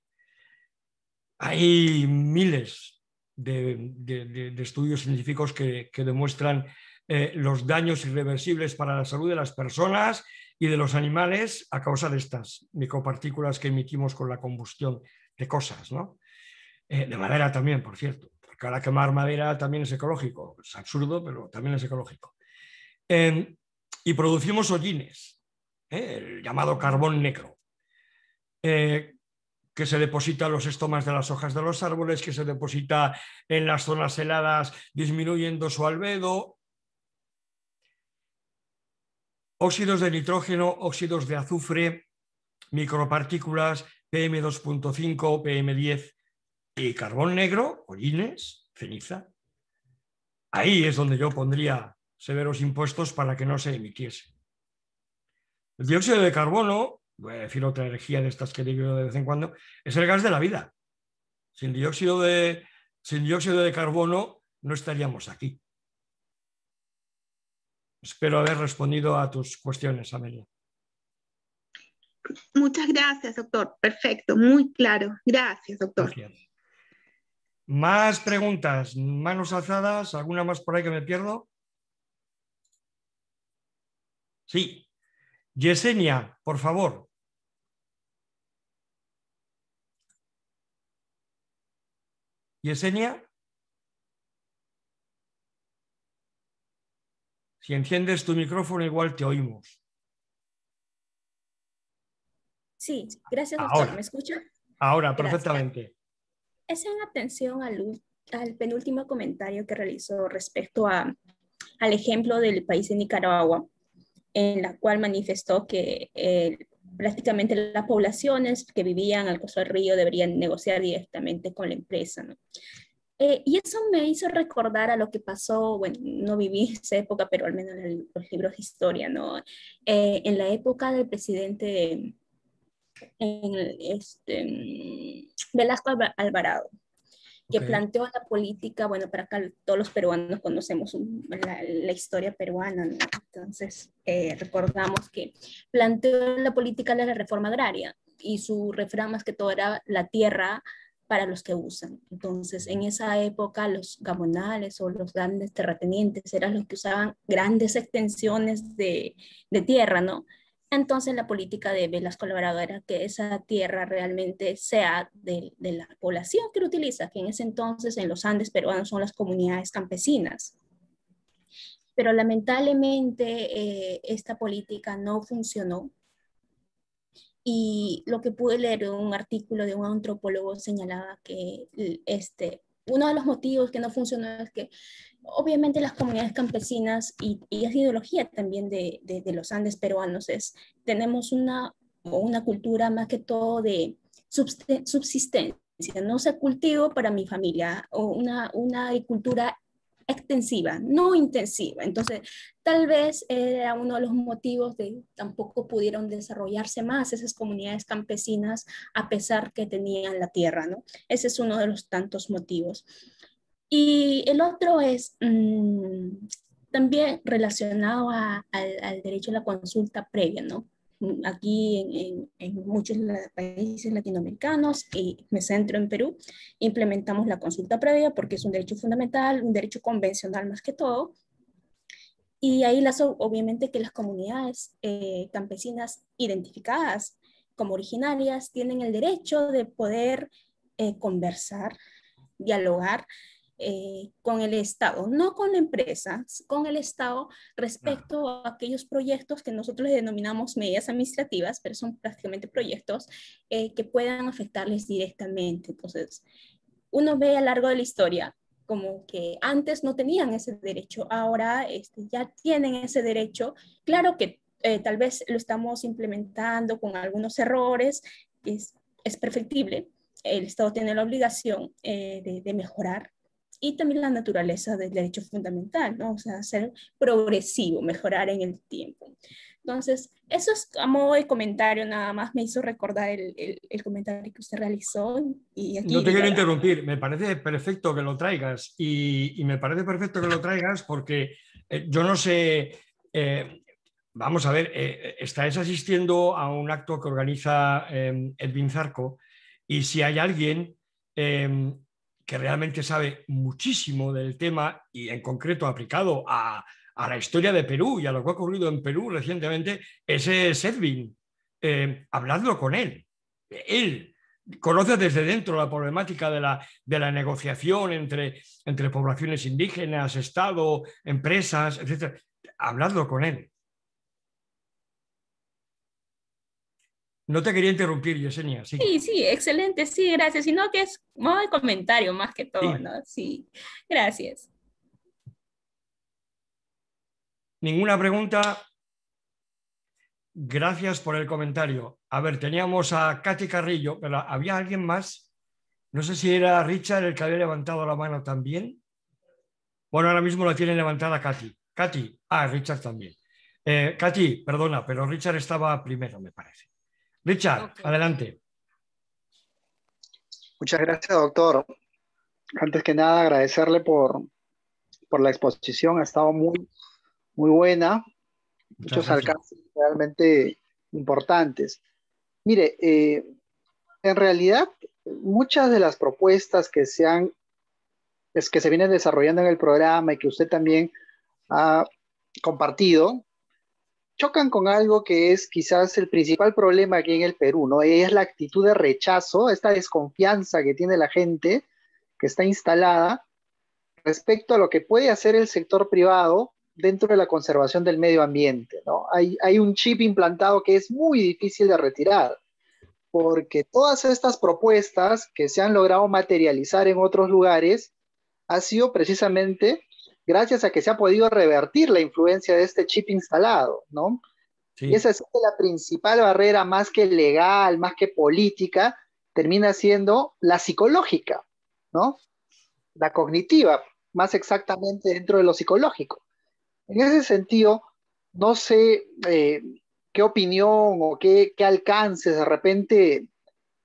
Hay miles de, estudios científicos que, demuestran eh, los daños irreversibles para la salud de las personas y de los animales a causa de estas micropartículas que emitimos con la combustión de cosas, ¿no? Eh, de madera también, por cierto, porque ahora quemar madera también es ecológico, es absurdo, pero también es ecológico. Em, y producimos hollines, eh, el llamado carbón negro, que se deposita en los estomas de las hojas de los árboles, que se deposita en las zonas heladas, disminuyendo su albedo. Óxidos de nitrógeno, óxidos de azufre, micropartículas, PM2.5, PM10 y carbón negro, orines, ceniza. Ahí es donde yo pondría severos impuestos para que no se emitiese. El dióxido de carbono voy a decir otra energía de estas que digo de vez en cuando, es el gas de la vida. Sin dióxido de, dióxido de carbono no estaríamos aquí. Espero haber respondido a tus cuestiones, Amelia. Muchas gracias, doctor. Perfecto, muy claro. Gracias, doctor. Más preguntas, manos alzadas, alguna más por ahí que me pierdo. Sí. Yesenia, por favor. Yesenia, si enciendes tu micrófono igual te oímos. Sí, gracias doctor. ¿Me escucha? Ahora, perfectamente. Es en atención al, penúltimo comentario que realizó respecto a, al ejemplo del país de Nicaragua, en la cual manifestó que el prácticamente las poblaciones que vivían al costado del río deberían negociar directamente con la empresa. ¿no? Eh, y eso me hizo recordar a lo que pasó, bueno, no viví esa época, pero al menos en los libros de historia, ¿no? Eh, en la época del presidente este, mm, Velasco Alvarado, que planteó la política, bueno, para acá todos los peruanos conocemos la, historia peruana, entonces eh, recordamos que planteó la política de la reforma agraria y su refrán más que todo era la tierra para los que usan. Entonces, en esa época, los gamonales o los grandes terratenientes eran los que usaban grandes extensiones de, de tierra, ¿no? entonces la política de las colaboradoras que esa tierra realmente sea de, la población que lo utiliza, que en ese entonces en los Andes peruanos son las comunidades campesinas. Pero lamentablemente eh, esta política no funcionó. Y lo que pude leer en un artículo de un antropólogo señalaba que este, uno de los motivos que no funcionó es que obviamente las comunidades campesinas y, y es ideología también de, los Andes peruanos, es tenemos una, una cultura más que todo de subsistencia, no se cultiva cultivo para mi familia, o una, una agricultura extensiva, no intensiva. Entonces, tal vez era uno de los motivos de tampoco pudieron desarrollarse más esas comunidades campesinas a pesar que tenían la tierra, ¿no? Ese es uno de los tantos motivos. Y el otro es mm, también relacionado al, al derecho a la consulta previa, ¿no? aquí en, muchos países latinoamericanos y me centro en Perú, implementamos la consulta previa porque es un derecho fundamental, un derecho convencional más que todo. Y ahí las, obviamente que las comunidades eh, campesinas identificadas como originarias tienen el derecho de poder eh, conversar, dialogar eh, con el Estado, no con la empresa, con el Estado respecto a aquellos proyectos que nosotros les denominamos medidas administrativas, pero son prácticamente proyectos eh, que puedan afectarles directamente. Entonces, uno ve a lo largo de la historia como que antes no tenían ese derecho, ahora este, ya tienen ese derecho. Claro que eh, tal vez lo estamos implementando con algunos errores, es, es perfectible, el Estado tiene la obligación de, de, mejorar y también la naturaleza del derecho fundamental, ¿no? O sea, ser progresivo, mejorar en el tiempo. Entonces, eso es a modo de comentario, nada más me hizo recordar el, el, comentario que usted realizó. Y no te quiero interrumpir, me parece perfecto que lo traigas y, y me parece perfecto que lo traigas porque eh, yo no sé, eh, vamos a ver, eh, estáis asistiendo a un acto que organiza Edwin Zarco y si hay alguien que realmente sabe muchísimo del tema y en concreto aplicado a, la historia de Perú y a lo que ha ocurrido en Perú recientemente, ese es Edwin. Eh, eh, habladlo con él. Él conoce desde dentro la problemática de la, negociación entre, entre poblaciones indígenas, Estado, empresas, etc. Habladlo con él. No te quería interrumpir, Yesenia. Sí, sí, excelente, sí, gracias. Sino que es modo de comentario más que todo, sí. ¿no? Sí, gracias. Ninguna pregunta. Gracias por el comentario. A ver, teníamos a Katy Carrillo, pero había alguien más. No sé si era Richard el que había levantado la mano también. Bueno, ahora mismo la tiene levantada Katy. Katy, ah, Richard también. Eh, Katy, perdona, pero Richard estaba primero, me parece. Richard, adelante. Muchas gracias, doctor. Antes que nada, agradecerle por, la exposición. Ha estado muy, muy buena. Muchos alcances realmente importantes. Mire, eh, en realidad, muchas de las propuestas que se han, es que se vienen desarrollando en el programa y que usted también ha compartido, chocan con algo que es quizás el principal problema aquí en el Perú, ¿no? es la actitud de rechazo, esta desconfianza que tiene la gente que está instalada respecto a lo que puede hacer el sector privado dentro de la conservación del medio ambiente, ¿no? Hay, hay un chip implantado que es muy difícil de retirar, porque todas estas propuestas que se han logrado materializar en otros lugares ha sido precisamente gracias a que se ha podido revertir la influencia de este chip instalado, ¿no? Y esa es la principal barrera, más que legal, más que política, termina siendo la psicológica, ¿no? La cognitiva, más exactamente dentro de lo psicológico. En ese sentido, no sé eh, qué opinión o qué, qué alcances de repente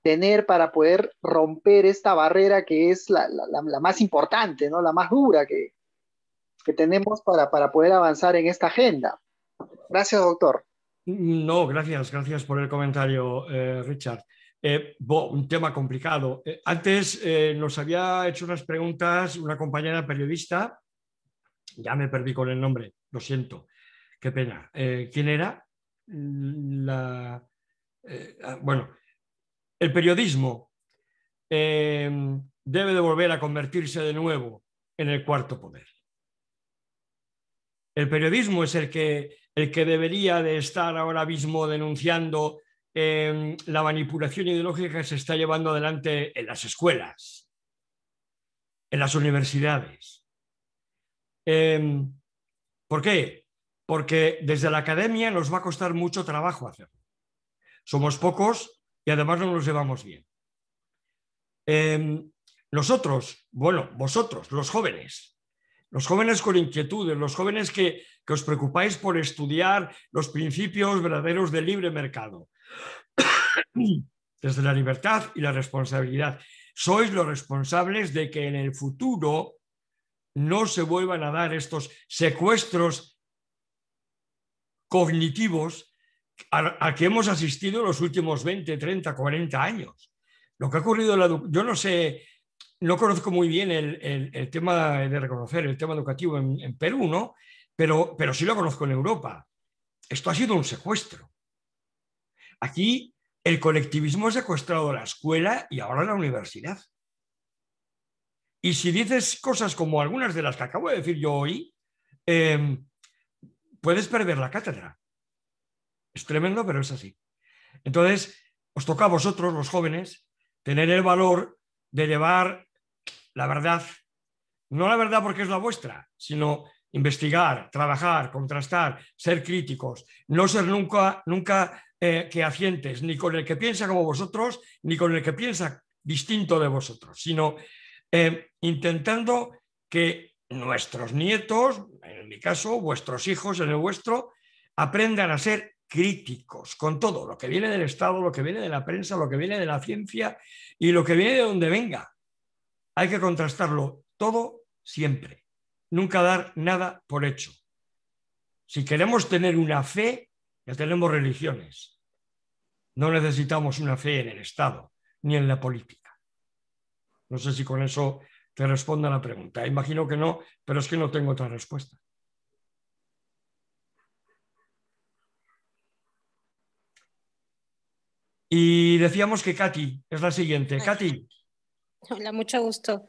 tener para poder romper esta barrera que es la, más importante, ¿no? La más dura que, que tenemos para, poder avanzar en esta agenda. Gracias, doctor. No, gracias, gracias por el comentario, eh, Richard. Eh, un tema complicado. Eh, antes nos había hecho unas preguntas una compañera periodista, ya me perdí con el nombre, lo siento, qué pena. ¿Quién era? Ah, bueno, el periodismo debe de volver a convertirse de nuevo en el cuarto poder. El periodismo es el que, el que debería de estar ahora mismo denunciando em, la manipulación ideológica que se está llevando adelante en las escuelas, en las universidades. Em, ¿Por qué? Porque desde la academia nos va a costar mucho trabajo hacerlo. Somos pocos y además no nos llevamos bien. Em, nosotros, bueno, vosotros, los jóvenes, los jóvenes con inquietudes, los jóvenes que, os preocupáis por estudiar los principios verdaderos del libre mercado, desde la libertad y la responsabilidad. Sois los responsables de que en el futuro no se vuelvan a dar estos secuestros cognitivos a, que hemos asistido los últimos 20, 30, 40 años. Lo que ha ocurrido, en la, yo no sé no conozco muy bien el, tema de reconocer el tema educativo en, Perú, ¿no? Pero, pero sí lo conozco en Europa. Esto ha sido un secuestro. Aquí el colectivismo ha secuestrado la escuela y ahora la universidad. Y si dices cosas como algunas de las que acabo de decir yo hoy, em, puedes perder la cátedra. Es tremendo, pero es así. Entonces, os toca a vosotros, los jóvenes, tener el valor de llevar la verdad, no la verdad porque es la vuestra, sino investigar, trabajar, contrastar, ser críticos, no ser nunca, nunca eh, que ni con el que piensa como vosotros, ni con el que piensa distinto de vosotros, sino eh, intentando que nuestros nietos, en mi caso, vuestros hijos, en el vuestro, aprendan a ser críticos con todo, lo que viene del Estado, lo que viene de la prensa, lo que viene de la ciencia y lo que viene de donde venga. Hay que contrastarlo todo siempre, nunca dar nada por hecho. Si queremos tener una fe, ya tenemos religiones. No necesitamos una fe en el Estado ni en la política. No sé si con eso te responda la pregunta. Imagino que no, pero es que no tengo otra respuesta. Y decíamos que Katy es la siguiente. Katy, Hola, mucho gusto,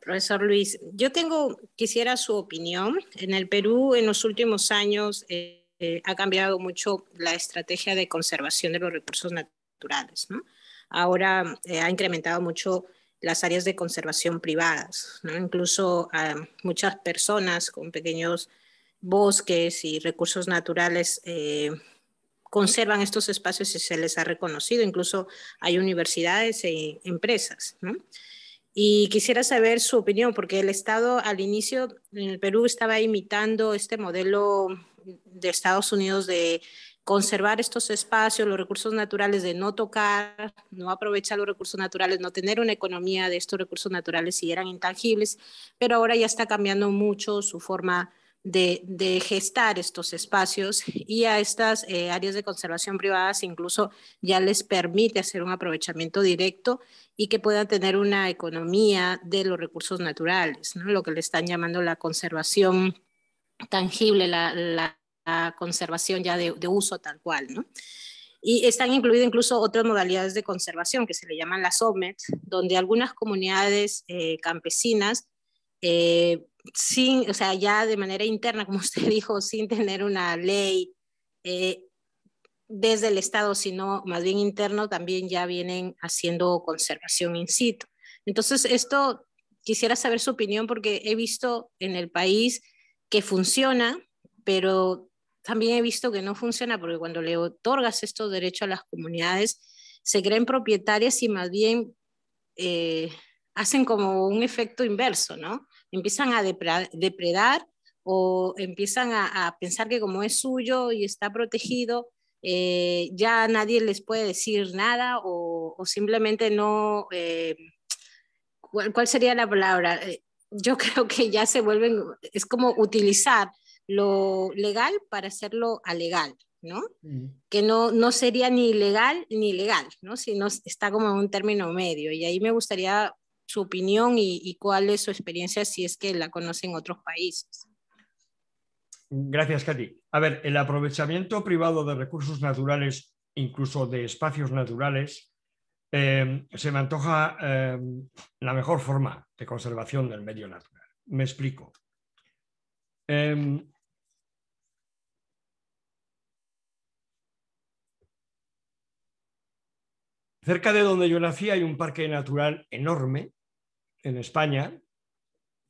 profesor Luis. Yo tengo, quisiera su opinión. En el Perú, en los últimos años, eh, eh, ha cambiado mucho la estrategia de conservación de los recursos naturales. Ahora eh, ha incrementado mucho las áreas de conservación privadas. Incluso muchas personas con pequeños bosques y recursos naturales conservan estos espacios y se les ha reconocido. Incluso hay universidades y e empresas, Y quisiera saber su opinión, porque el Estado al inicio en el Perú estaba imitando este modelo de Estados Unidos de conservar estos espacios, los recursos naturales, de no tocar, no aprovechar los recursos naturales, no tener una economía de estos recursos naturales si eran intangibles, pero ahora ya está cambiando mucho su forma de, gestar estos espacios y a estas eh, áreas de conservación privadas incluso ya les permite hacer un aprovechamiento directo y que puedan tener una economía de los recursos naturales, lo que le están llamando la conservación tangible, la, conservación ya de, uso tal cual. Y están incluidas incluso otras modalidades de conservación que se le llaman las OMET, donde algunas comunidades eh, campesinas eh, o sea, ya de manera interna, como usted dijo, sin tener una ley eh, desde el Estado, sino más bien interno, también ya vienen haciendo conservación in situ. Entonces, esto quisiera saber su opinión porque he visto en el país que funciona, pero también he visto que no funciona porque cuando le otorgas estos derechos a las comunidades, se creen propietarias y más bien eh, hacen como un efecto inverso, ¿no? empiezan a depredar o empiezan a, pensar que como es suyo y está protegido, eh, ya nadie les puede decir nada o, simplemente no, eh, ¿cuál, sería la palabra? Eh, yo creo que ya se vuelven, es como utilizar lo legal para hacerlo alegal, ¿no? Que no, no sería ni legal ni legal, ¿no? Sino está como un término medio. Y ahí me gustaría su opinión y, cuál es su experiencia si es que la conocen otros países. Gracias, Katy. A ver, el aprovechamiento privado de recursos naturales, incluso de espacios naturales, em, se me antoja em, la mejor forma de conservación del medio natural. Me explico. Em, cerca de donde yo nací hay un parque natural enorme en España,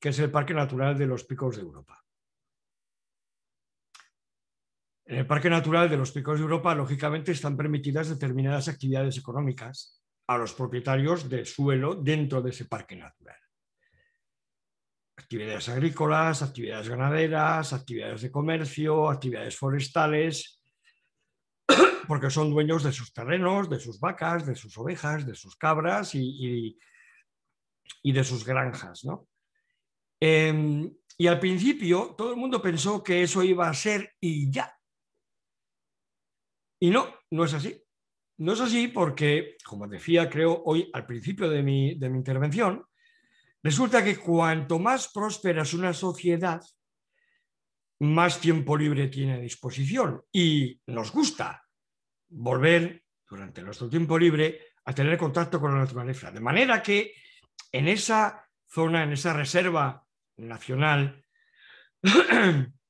que es el Parque Natural de los Picos de Europa. En el Parque Natural de los Picos de Europa, lógicamente, están permitidas determinadas actividades económicas a los propietarios del suelo dentro de ese parque natural. Actividades agrícolas, actividades ganaderas, actividades de comercio, actividades forestales, porque son dueños de sus terrenos, de sus vacas, de sus ovejas, de sus cabras y y de sus granjas. ¿no? Em, y al principio todo el mundo pensó que eso iba a ser y ya. Y no, no es así. No es así porque, como decía creo hoy al principio de mi, de mi intervención, resulta que cuanto más próspera es una sociedad, más tiempo libre tiene a disposición y nos gusta volver durante nuestro tiempo libre a tener contacto con la naturaleza. De manera que en esa zona, en esa reserva nacional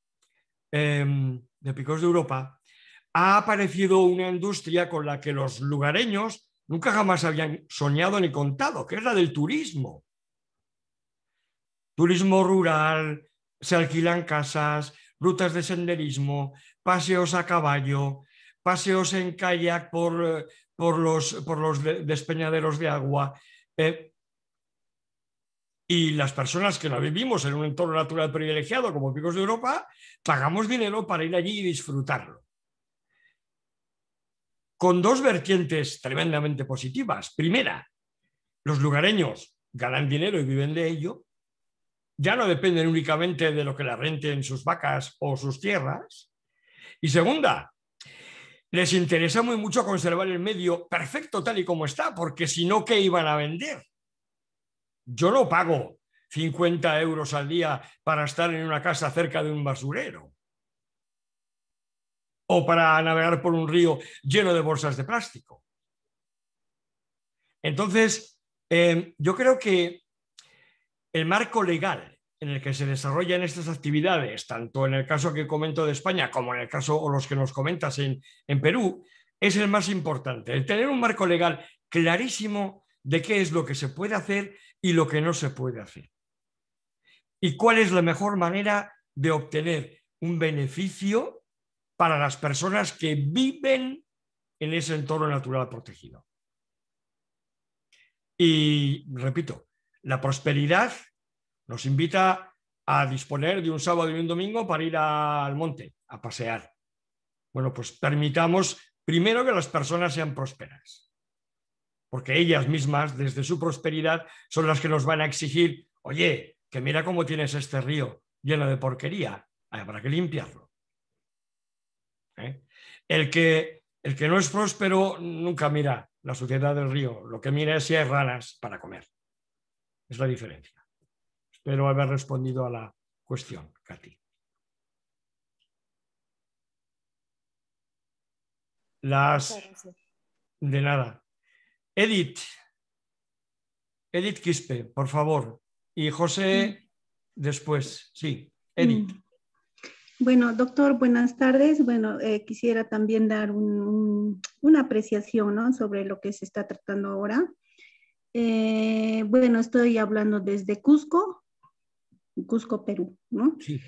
em, de Picos de Europa, ha aparecido una industria con la que los lugareños nunca jamás habían soñado ni contado, que es la del turismo. Turismo rural, se alquilan casas, rutas de senderismo, paseos a caballo, paseos en kayak por, eh, por, los, despeñaderos de agua, eh, y las personas que no vivimos en un entorno natural privilegiado como Picos de Europa, pagamos dinero para ir allí y disfrutarlo. Con dos vertientes tremendamente positivas. Primera, los lugareños ganan dinero y viven de ello. Ya no dependen únicamente de lo que la renten sus vacas o sus tierras. Y segunda, les interesa muy mucho conservar el medio perfecto tal y como está, porque si no, ¿qué iban a vender? Yo no pago 50 euros al día para estar en una casa cerca de un basurero o para navegar por un río lleno de bolsas de plástico. Entonces, em, yo creo que el marco legal en el que se desarrollan estas actividades, tanto en el caso que comento de España como en el caso o los que nos comentas en, en Perú, es el más importante. El tener un marco legal clarísimo de qué es lo que se puede hacer y lo que no se puede hacer. ¿Y cuál es la mejor manera de obtener un beneficio para las personas que viven en ese entorno natural protegido? Y repito, la prosperidad nos invita a disponer de un sábado y un domingo para ir al monte, a pasear. Bueno, pues permitamos primero que las personas sean prósperas porque ellas mismas, desde su prosperidad, son las que nos van a exigir, oye, que mira cómo tienes este río lleno de porquería, habrá que limpiarlo. ¿Eh? El, que, el que no es próspero nunca mira la suciedad del río, lo que mira es si hay ranas para comer. Es la diferencia. Espero haber respondido a la cuestión, Katy. Las... De nada. Edith, Edith Quispe, por favor. Y José después. Sí, Edith. Mm. Bueno, doctor, buenas tardes. Bueno, eh, quisiera también dar una apreciación sobre lo que se está tratando ahora. Eh, bueno, estoy hablando desde Cusco, Cusco, Perú, ¿no? Sí.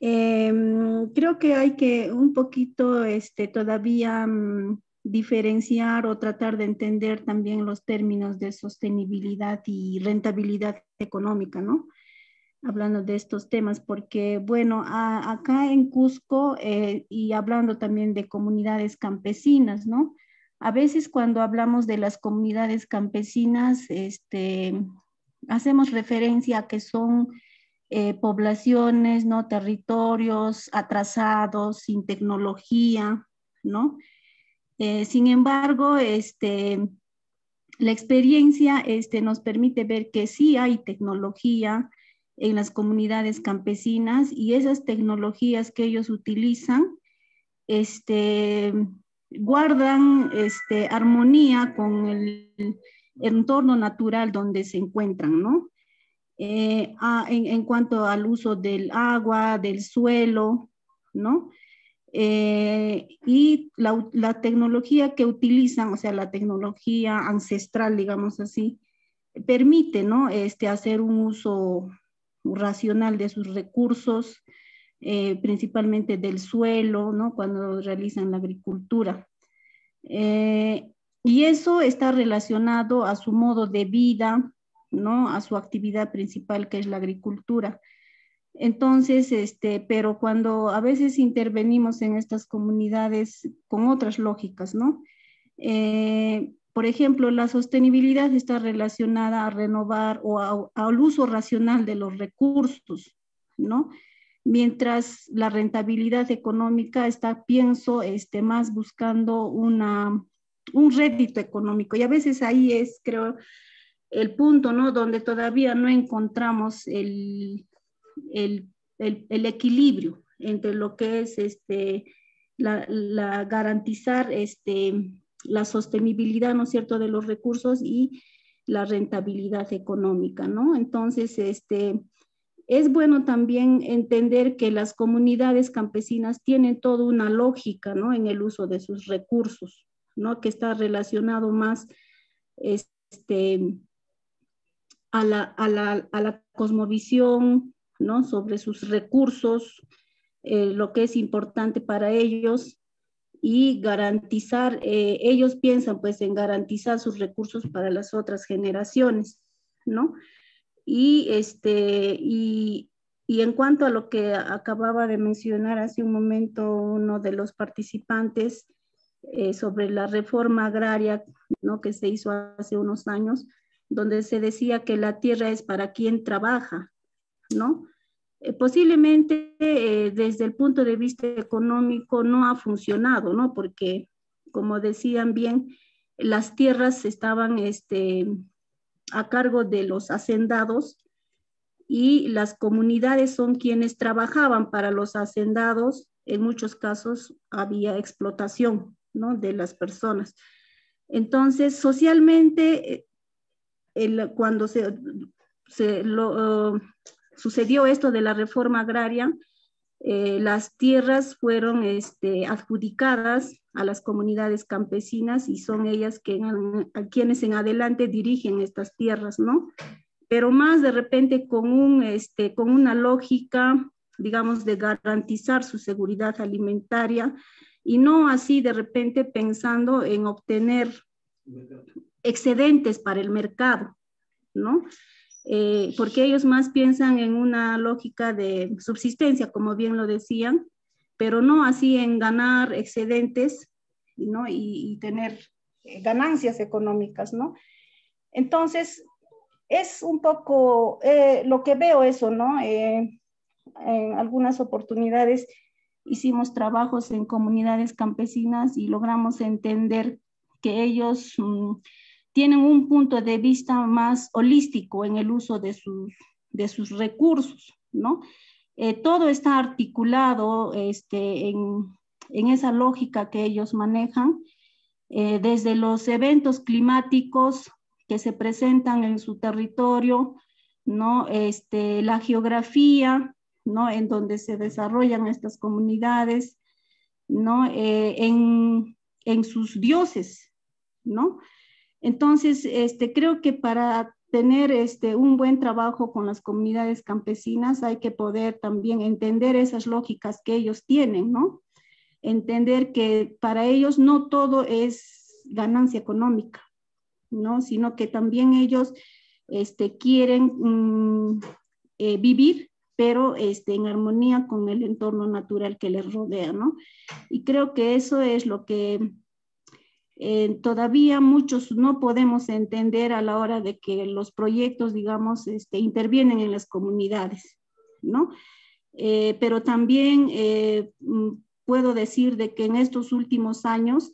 Em, creo que hay que un poquito este, todavía mm, diferenciar o tratar de entender también los términos de sostenibilidad y rentabilidad económica, ¿no? Hablando de estos temas, porque bueno, acá en Cusco eh, y hablando también de comunidades campesinas, ¿no? A veces cuando hablamos de las comunidades campesinas, este, hacemos referencia a que son eh, poblaciones, ¿no? Territorios atrasados, sin tecnología, ¿no? Eh, sin embargo, este, la experiencia este, nos permite ver que sí hay tecnología en las comunidades campesinas y esas tecnologías que ellos utilizan este, guardan este, armonía con el entorno natural donde se encuentran, ¿no? Eh, en, cuanto al uso del agua, del suelo, ¿no? Eh, y la, tecnología que utilizan, o sea, la tecnología ancestral, digamos así, permite este, hacer un uso racional de sus recursos, eh, principalmente del suelo, cuando realizan la agricultura. Eh, y eso está relacionado a su modo de vida, a su actividad principal que es la agricultura. Entonces, este, pero cuando a veces intervenimos en estas comunidades con otras lógicas, ¿no? Eh, por ejemplo, la sostenibilidad está relacionada a renovar o al uso racional de los recursos, ¿no? Mientras la rentabilidad económica está, pienso, este, más buscando una, un rédito económico. Y a veces ahí es, creo, el punto, ¿no? Donde todavía no encontramos el, el, equilibrio entre lo que es este, la, garantizar este, la sostenibilidad, ¿no cierto?, de los recursos y la rentabilidad económica, ¿no? Entonces, este, es bueno también entender que las comunidades campesinas tienen toda una lógica, ¿no? En el uso de sus recursos, ¿no? Que está relacionado más este, a, la, a, la, a la cosmovisión, sobre sus recursos, eh, lo que es importante para ellos y garantizar, eh, ellos piensan pues en garantizar sus recursos para las otras generaciones, ¿no? Y, este, y, y en cuanto a lo que acababa de mencionar hace un momento uno de los participantes eh, sobre la reforma agraria ¿no? que se hizo hace unos años, donde se decía que la tierra es para quien trabaja, ¿no? Eh, posiblemente eh, desde el punto de vista económico no ha funcionado, ¿no? Porque, como decían bien, las tierras estaban este, a cargo de los hacendados y las comunidades son quienes trabajaban para los hacendados. En muchos casos había explotación ¿no? de las personas. Entonces, socialmente, eh, cuando se, se lo, sucedió esto de la reforma agraria, eh, las tierras fueron este, adjudicadas a las comunidades campesinas y son ellas quienes en adelante dirigen estas tierras, ¿no? Pero más de repente con, un, este, con una lógica, digamos, de garantizar su seguridad alimentaria y no así de repente pensando en obtener excedentes para el mercado, ¿no? Eh, porque ellos más piensan en una lógica de subsistencia, como bien lo decían, pero no así en ganar excedentes ¿no? y, tener eh, ganancias económicas, ¿no? Entonces, es un poco eh, lo que veo eso, ¿no? en algunas oportunidades hicimos trabajos en comunidades campesinas y logramos entender que ellos... Mm, tienen un punto de vista más holístico en el uso de sus, de sus recursos, ¿no? Eh, todo está articulado este, en, esa lógica que ellos manejan, eh, desde los eventos climáticos que se presentan en su territorio, ¿no? Este, la geografía, ¿no? En donde se desarrollan estas comunidades, ¿no? Eh, en, en, sus dioses, ¿no? Entonces, este, creo que para tener este, un buen trabajo con las comunidades campesinas hay que poder también entender esas lógicas que ellos tienen, ¿no? Entender que para ellos no todo es ganancia económica, ¿no? Sino que también ellos este, quieren mm, eh, vivir pero este, en armonía con el entorno natural que les rodea, ¿no? Y creo que eso es lo que eh, todavía muchos no podemos entender a la hora de que los proyectos, digamos, este, intervienen en las comunidades, ¿no? Eh, pero también eh, mm, puedo decir de que en estos últimos años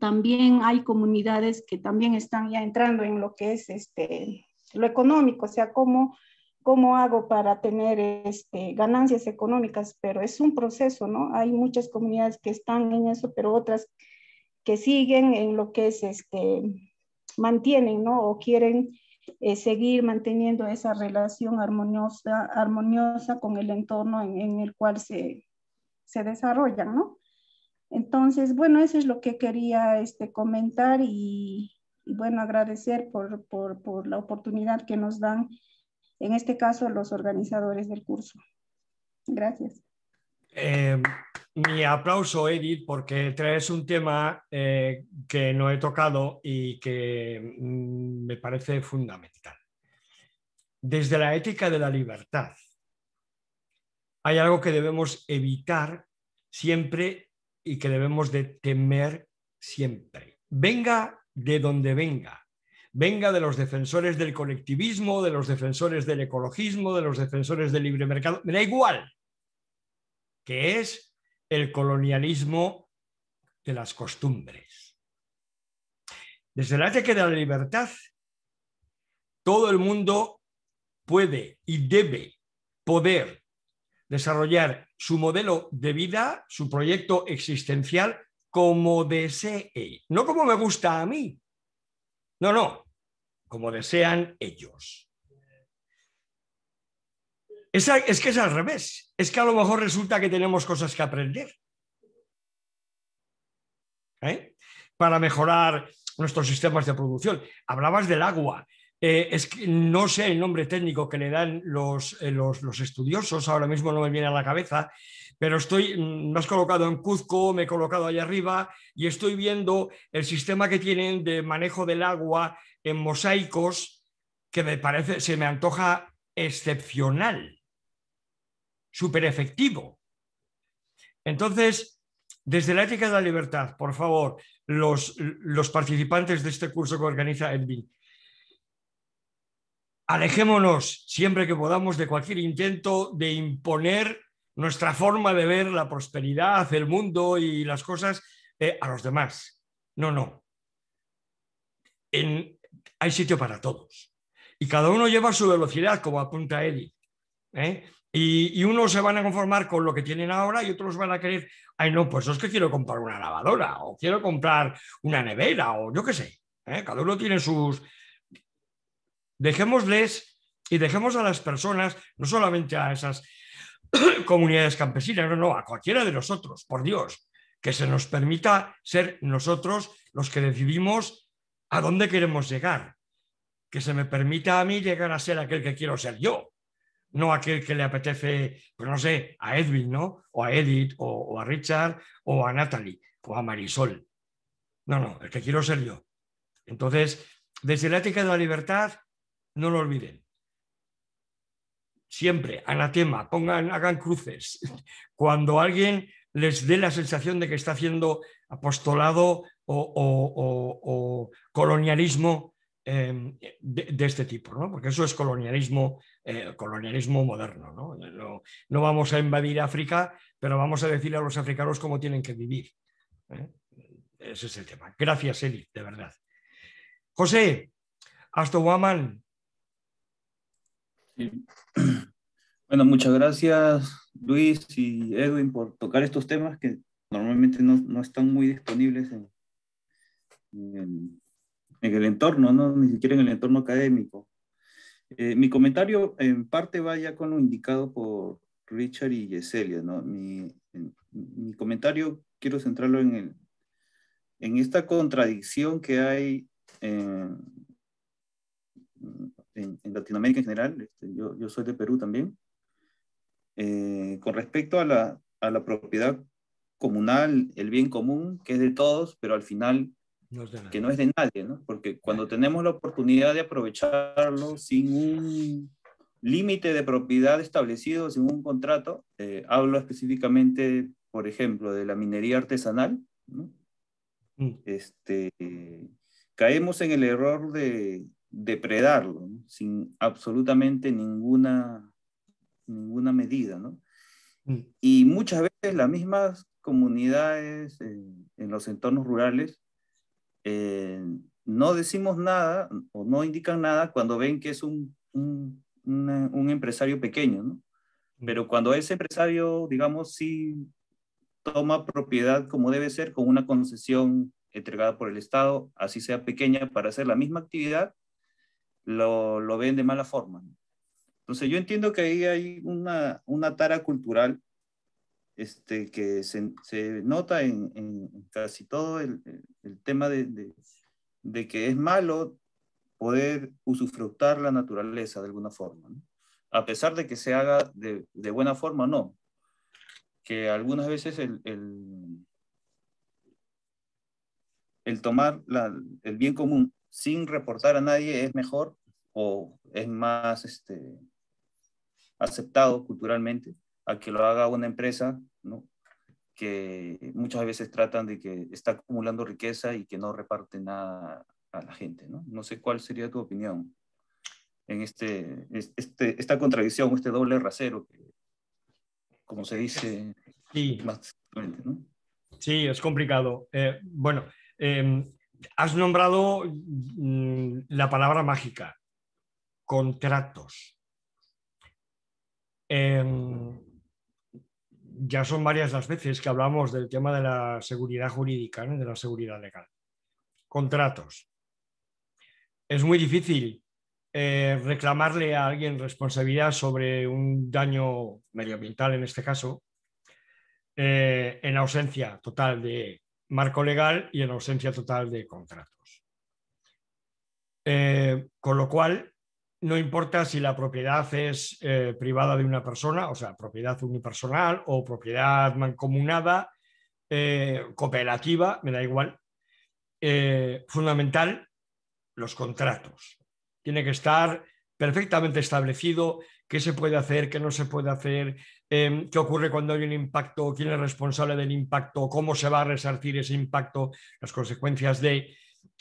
también hay comunidades que también están ya entrando en lo que es este, lo económico, o sea, cómo, cómo hago para tener este, ganancias económicas, pero es un proceso, ¿no? Hay muchas comunidades que están en eso, pero otras que siguen en lo que es, este, mantienen, ¿no? O quieren eh, seguir manteniendo esa relación armoniosa, armoniosa con el entorno en, el cual se, se desarrollan, ¿no? Entonces, bueno, eso es lo que quería este, comentar y, bueno, agradecer por, la oportunidad que nos dan, en este caso, los organizadores del curso. Gracias. Eh, mi aplauso, Edith, porque traes un tema eh, que no he tocado y que mm, me parece fundamental. Desde la ética de la libertad, hay algo que debemos evitar siempre y que debemos de temer siempre. Venga de donde venga, venga de los defensores del colectivismo, de los defensores del ecologismo, de los defensores del libre mercado, me da igual, que es el colonialismo de las costumbres. Desde la ataque de la libertad, todo el mundo puede y debe poder desarrollar su modelo de vida, su proyecto existencial, como desee, no como me gusta a mí. No, no, como desean ellos. Es, que es al revés. Es que a lo mejor resulta que tenemos cosas que aprender. ¿Eh? Para mejorar nuestros sistemas de producción. Hablabas del agua. Eh, es que no sé el nombre técnico que le dan eh, los, los, estudiosos, ahora mismo no me viene a la cabeza, pero estoy, mm, me has colocado en Cuzco, me he colocado allá arriba y estoy viendo el sistema que tienen de manejo del agua en mosaicos que me parece, se me antoja excepcional súper efectivo. Entonces, desde la ética de la libertad, por favor, los, participantes de este curso que organiza Edwin, alejémonos siempre que podamos de cualquier intento de imponer nuestra forma de ver la prosperidad, el mundo y las cosas eh, a los demás. No, no. hay sitio para todos. Y cada uno lleva su velocidad, como apunta Eddie. ¿eh? Y, unos se van a conformar con lo que tienen ahora y otros van a querer, ay no, pues es que quiero comprar una lavadora o quiero comprar una nevera o yo qué sé. ¿eh? Cada uno tiene sus... Dejémosles y dejemos a las personas, no solamente a esas comunidades campesinas, no, no, a cualquiera de nosotros, por Dios, que se nos permita ser nosotros los que decidimos a dónde queremos llegar, que se me permita a mí llegar a ser aquel que quiero ser yo, no aquel que le apetece, pues no sé, a Edwin, ¿no? O a Edith, o, a Richard, o a Natalie, o a Marisol. No, no, el que quiero ser yo. Entonces, desde la ética de la libertad, no lo olviden. Siempre, anatema, pongan, hagan cruces. Cuando alguien les dé la sensación de que está haciendo apostolado o, o, o colonialismo Em, eh, de, este tipo, ¿no? porque eso es colonialismo, eh, colonialismo moderno. ¿no? ¿no? vamos a invadir África, pero vamos a decirle a los africanos cómo tienen que vivir. ¿eh? Ese es el tema. Gracias, Eli, de verdad. José, hasta Guaman. Bueno, muchas gracias, Luis y Edwin, por tocar estos temas que normalmente no, están muy disponibles en, en en el entorno, ¿no? ni siquiera en el entorno académico. Eh, mi comentario en parte va ya con lo indicado por Richard y Yeselia. ¿no? Mi, comentario quiero centrarlo en, el, en esta contradicción que hay en, Latinoamérica en general, este, yo, yo, soy de Perú también, eh, con respecto a la, a la propiedad comunal, el bien común, que es de todos, pero al final que no es de nadie, ¿no? Porque cuando tenemos la oportunidad de aprovecharlo sin un límite de propiedad establecido, sin un contrato, eh, hablo específicamente, por ejemplo, de la minería artesanal, mm. este, caemos en el error de depredarlo sin absolutamente ninguna, ninguna medida, ¿no? Mm. Y muchas veces las mismas comunidades eh, en los entornos rurales eh, no decimos nada o no indican nada cuando ven que es un, un, empresario pequeño, ¿no? Pero cuando ese empresario, digamos, sí toma propiedad como debe ser, con una concesión entregada por el Estado, así sea pequeña, para hacer la misma actividad, lo, lo ven de mala forma. Entonces yo entiendo que ahí hay una, una tara cultural este, que se, nota en, casi todo el, tema de, que es malo poder usufructar la naturaleza de alguna forma, a pesar de que se haga de, buena forma o no, que algunas veces el, el, tomar el bien común sin reportar a nadie es mejor o es más este, aceptado culturalmente a que lo haga una empresa, ¿no? que muchas veces tratan de que está acumulando riqueza y que no reparte nada a la gente. No, no sé cuál sería tu opinión en este, este, esta contradicción, este doble rasero, como se dice sí. más ¿no? Sí, es complicado. Eh, bueno, em, has nombrado mm, la palabra mágica, contratos. Eh, ya son varias las veces que hablamos del tema de la seguridad jurídica, de la seguridad legal. Contratos. Es muy difícil eh, reclamarle a alguien responsabilidad sobre un daño medioambiental, en este caso, eh, en ausencia total de marco legal y en ausencia total de contratos. Eh, con lo cual, no importa si la propiedad es eh, privada de una persona, o sea, propiedad unipersonal o propiedad mancomunada, eh, cooperativa, me da igual. Eh, fundamental, los contratos. Tiene que estar perfectamente establecido qué se puede hacer, qué no se puede hacer, em, qué ocurre cuando hay un impacto, quién es responsable del impacto, cómo se va a resarcir ese impacto, las consecuencias de,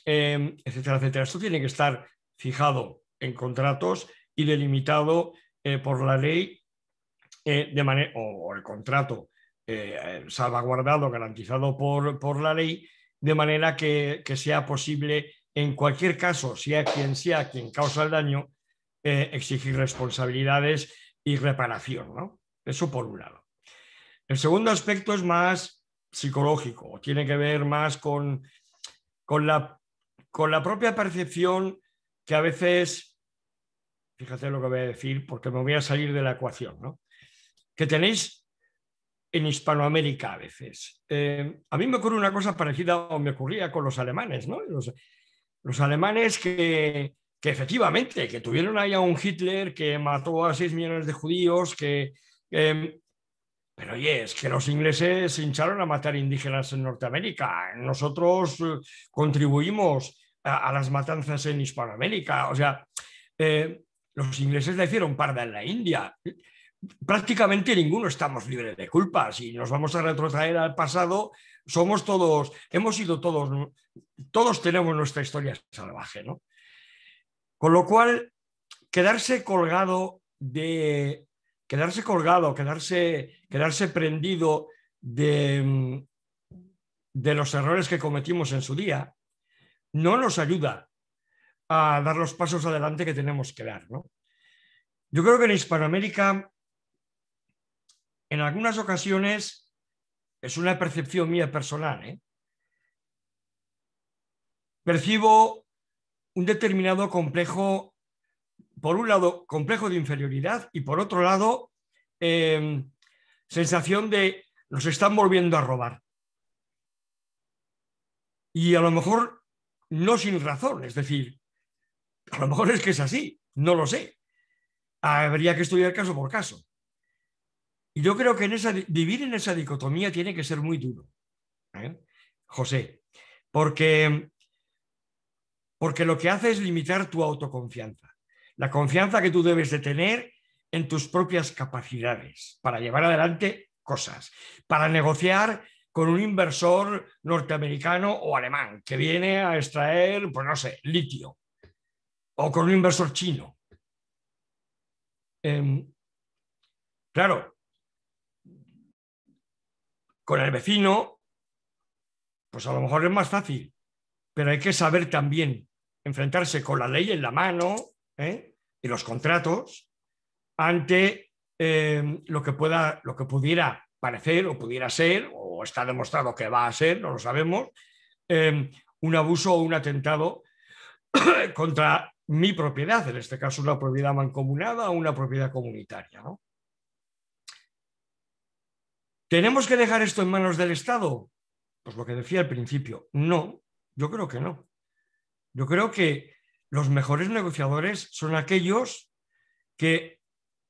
em, etcétera, etcétera. Esto tiene que estar fijado en contratos y delimitado eh, por la ley eh, de manera, o, el contrato eh, salvaguardado, garantizado por, la ley, de manera que, sea posible, en cualquier caso, sea quien sea quien causa el daño, exigir responsabilidades y reparación. Eso por un lado. El segundo aspecto es más psicológico, tiene que ver más con, con, la, con la propia percepción que a veces fíjate lo que voy a decir, porque me voy a salir de la ecuación, ¿no? que tenéis en Hispanoamérica a veces. Eh, a mí me ocurre una cosa parecida o me ocurría con los alemanes, ¿no? Los, alemanes que, efectivamente, que tuvieron ahí a un Hitler que mató a seis millones de judíos, que... Em, pero oye, es que los ingleses se hincharon a matar indígenas en Norteamérica. Nosotros eh, contribuimos a, las matanzas en Hispanoamérica. O sea, eh, los ingleses le hicieron parda en la India. Prácticamente ninguno estamos libres de culpa. Si nos vamos a retrotraer al pasado, somos todos, hemos sido todos, todos tenemos nuestra historia salvaje, ¿no? Con lo cual, quedarse colgado de, quedarse colgado, quedarse, quedarse prendido de, de los errores que cometimos en su día, no nos ayuda a dar los pasos adelante que tenemos que dar. Yo creo que en Hispanoamérica, en algunas ocasiones, es una percepción mía personal, ¿eh? percibo un determinado complejo, por un lado, complejo de inferioridad y por otro lado, em, sensación de nos están volviendo a robar. Y a lo mejor no sin razón, es decir, a lo mejor es que es así, no lo sé. Habría que estudiar caso por caso. Y yo creo que en vivir en esa dicotomía tiene que ser muy duro, ¿eh? José, porque, porque lo que hace es limitar tu autoconfianza, la confianza que tú debes de tener en tus propias capacidades para llevar adelante cosas, para negociar con un inversor norteamericano o alemán que viene a extraer, pues no sé, litio o con un inversor chino. Em, claro, con el vecino, pues a lo mejor es más fácil, pero hay que saber también enfrentarse con la ley en la mano ¿eh? y los contratos ante em, lo, que pueda, lo que pudiera parecer o pudiera ser, o está demostrado que va a ser, no lo sabemos, em, un abuso o un atentado contra mi propiedad, en este caso una propiedad mancomunada o una propiedad comunitaria. ¿Tenemos que dejar esto en manos del Estado? Pues lo que decía al principio, no, yo creo que no. Yo creo que los mejores negociadores son aquellos que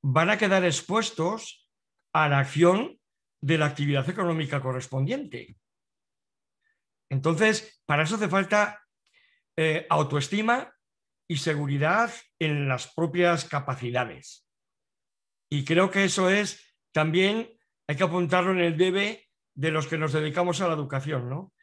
van a quedar expuestos a la acción de la actividad económica correspondiente. Entonces, para eso hace falta eh, autoestima, y seguridad en las propias capacidades. Y creo que eso es también, hay que apuntarlo en el debe de los que nos dedicamos a la educación, ¿no?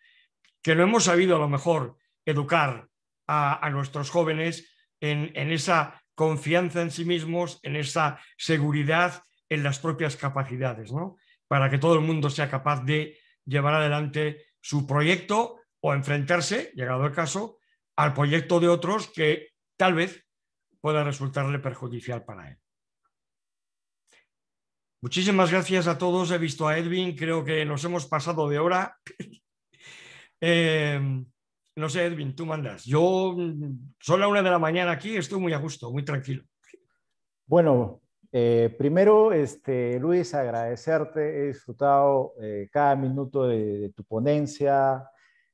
Que no hemos sabido a lo mejor educar a, nuestros jóvenes en, en esa confianza en sí mismos, en esa seguridad en las propias capacidades, ¿no? Para que todo el mundo sea capaz de llevar adelante su proyecto o enfrentarse, llegado el caso, al proyecto de otros que tal vez pueda resultarle perjudicial para él. Muchísimas gracias a todos. He visto a Edwin, creo que nos hemos pasado de hora. Em, no sé, Edwin, tú mandas. Yo son la una de la mañana aquí, estoy muy a gusto, muy tranquilo. Bueno, eh, primero, este, Luis, agradecerte. He disfrutado eh, cada minuto de, tu ponencia,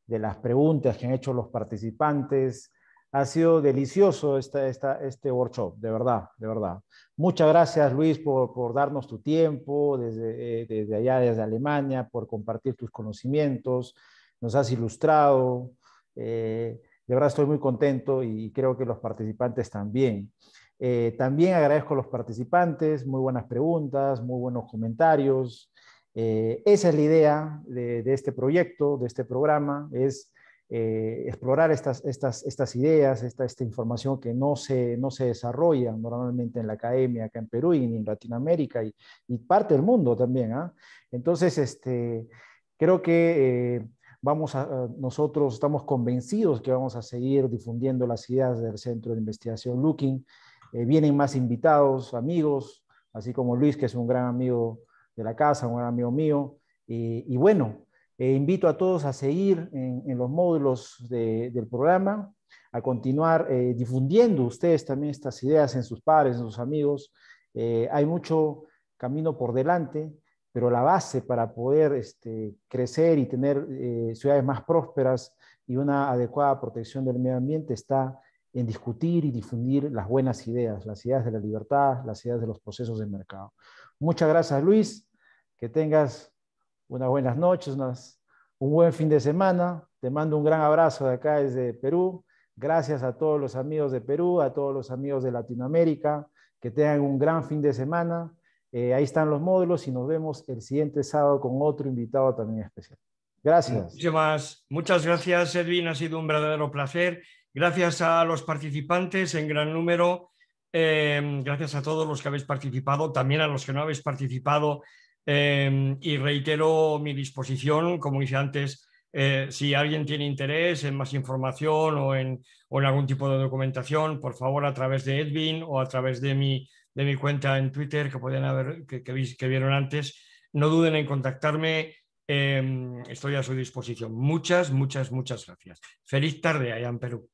de las preguntas que han hecho los participantes ha sido delicioso este workshop, de verdad, de verdad. Muchas gracias, Luis, por, darnos tu tiempo desde, eh, desde, allá, desde Alemania, por compartir tus conocimientos. Nos has ilustrado. Eh, de verdad estoy muy contento y creo que los participantes también. Eh, también agradezco a los participantes, muy buenas preguntas, muy buenos comentarios. esa es la idea de, de este proyecto, de este programa, es eh, explorar estas, estas ideas, esta, información que no se, desarrolla normalmente en la academia acá en Perú y en Latinoamérica y, parte del mundo también. ¿ah? Entonces, este, creo que eh, vamos a, nosotros estamos convencidos que vamos a seguir difundiendo las ideas del Centro de Investigación Looking. Eh, vienen más invitados, amigos, así como Luis, que es un gran amigo de la casa, un gran amigo mío. y bueno, eh, invito a todos a seguir en, los módulos del programa, a continuar eh, difundiendo ustedes también estas ideas en sus padres, en sus amigos. Eh, hay mucho camino por delante, pero la base para poder este, crecer y tener ciudades más prósperas y una adecuada protección del medio ambiente está en discutir y difundir las buenas ideas, las ideas de la libertad, las ideas de los procesos de mercado. Muchas gracias, Luis. Que tengas unas buenas noches, unas, un buen fin de semana. Te mando un gran abrazo de acá desde Perú. Gracias a todos los amigos de Perú, a todos los amigos de Latinoamérica. Que tengan un gran fin de semana. Eh, ahí están los módulos y nos vemos el siguiente sábado con otro invitado también especial. Gracias. Muchísimas. Muchas gracias, Edwin. Ha sido un verdadero placer. Gracias a los participantes en gran número. Eh, gracias a todos los que habéis participado, también a los que no habéis participado. Em, y reitero mi disposición, como dije antes, eh, si alguien tiene interés en más información o en, algún tipo de documentación, por favor, a través de Edwin o a través de mi, de mi cuenta en Twitter que, pueden haber, que, vieron antes, no duden en contactarme. Em, estoy a su disposición. Muchas, muchas, muchas gracias. Feliz tarde allá en Perú.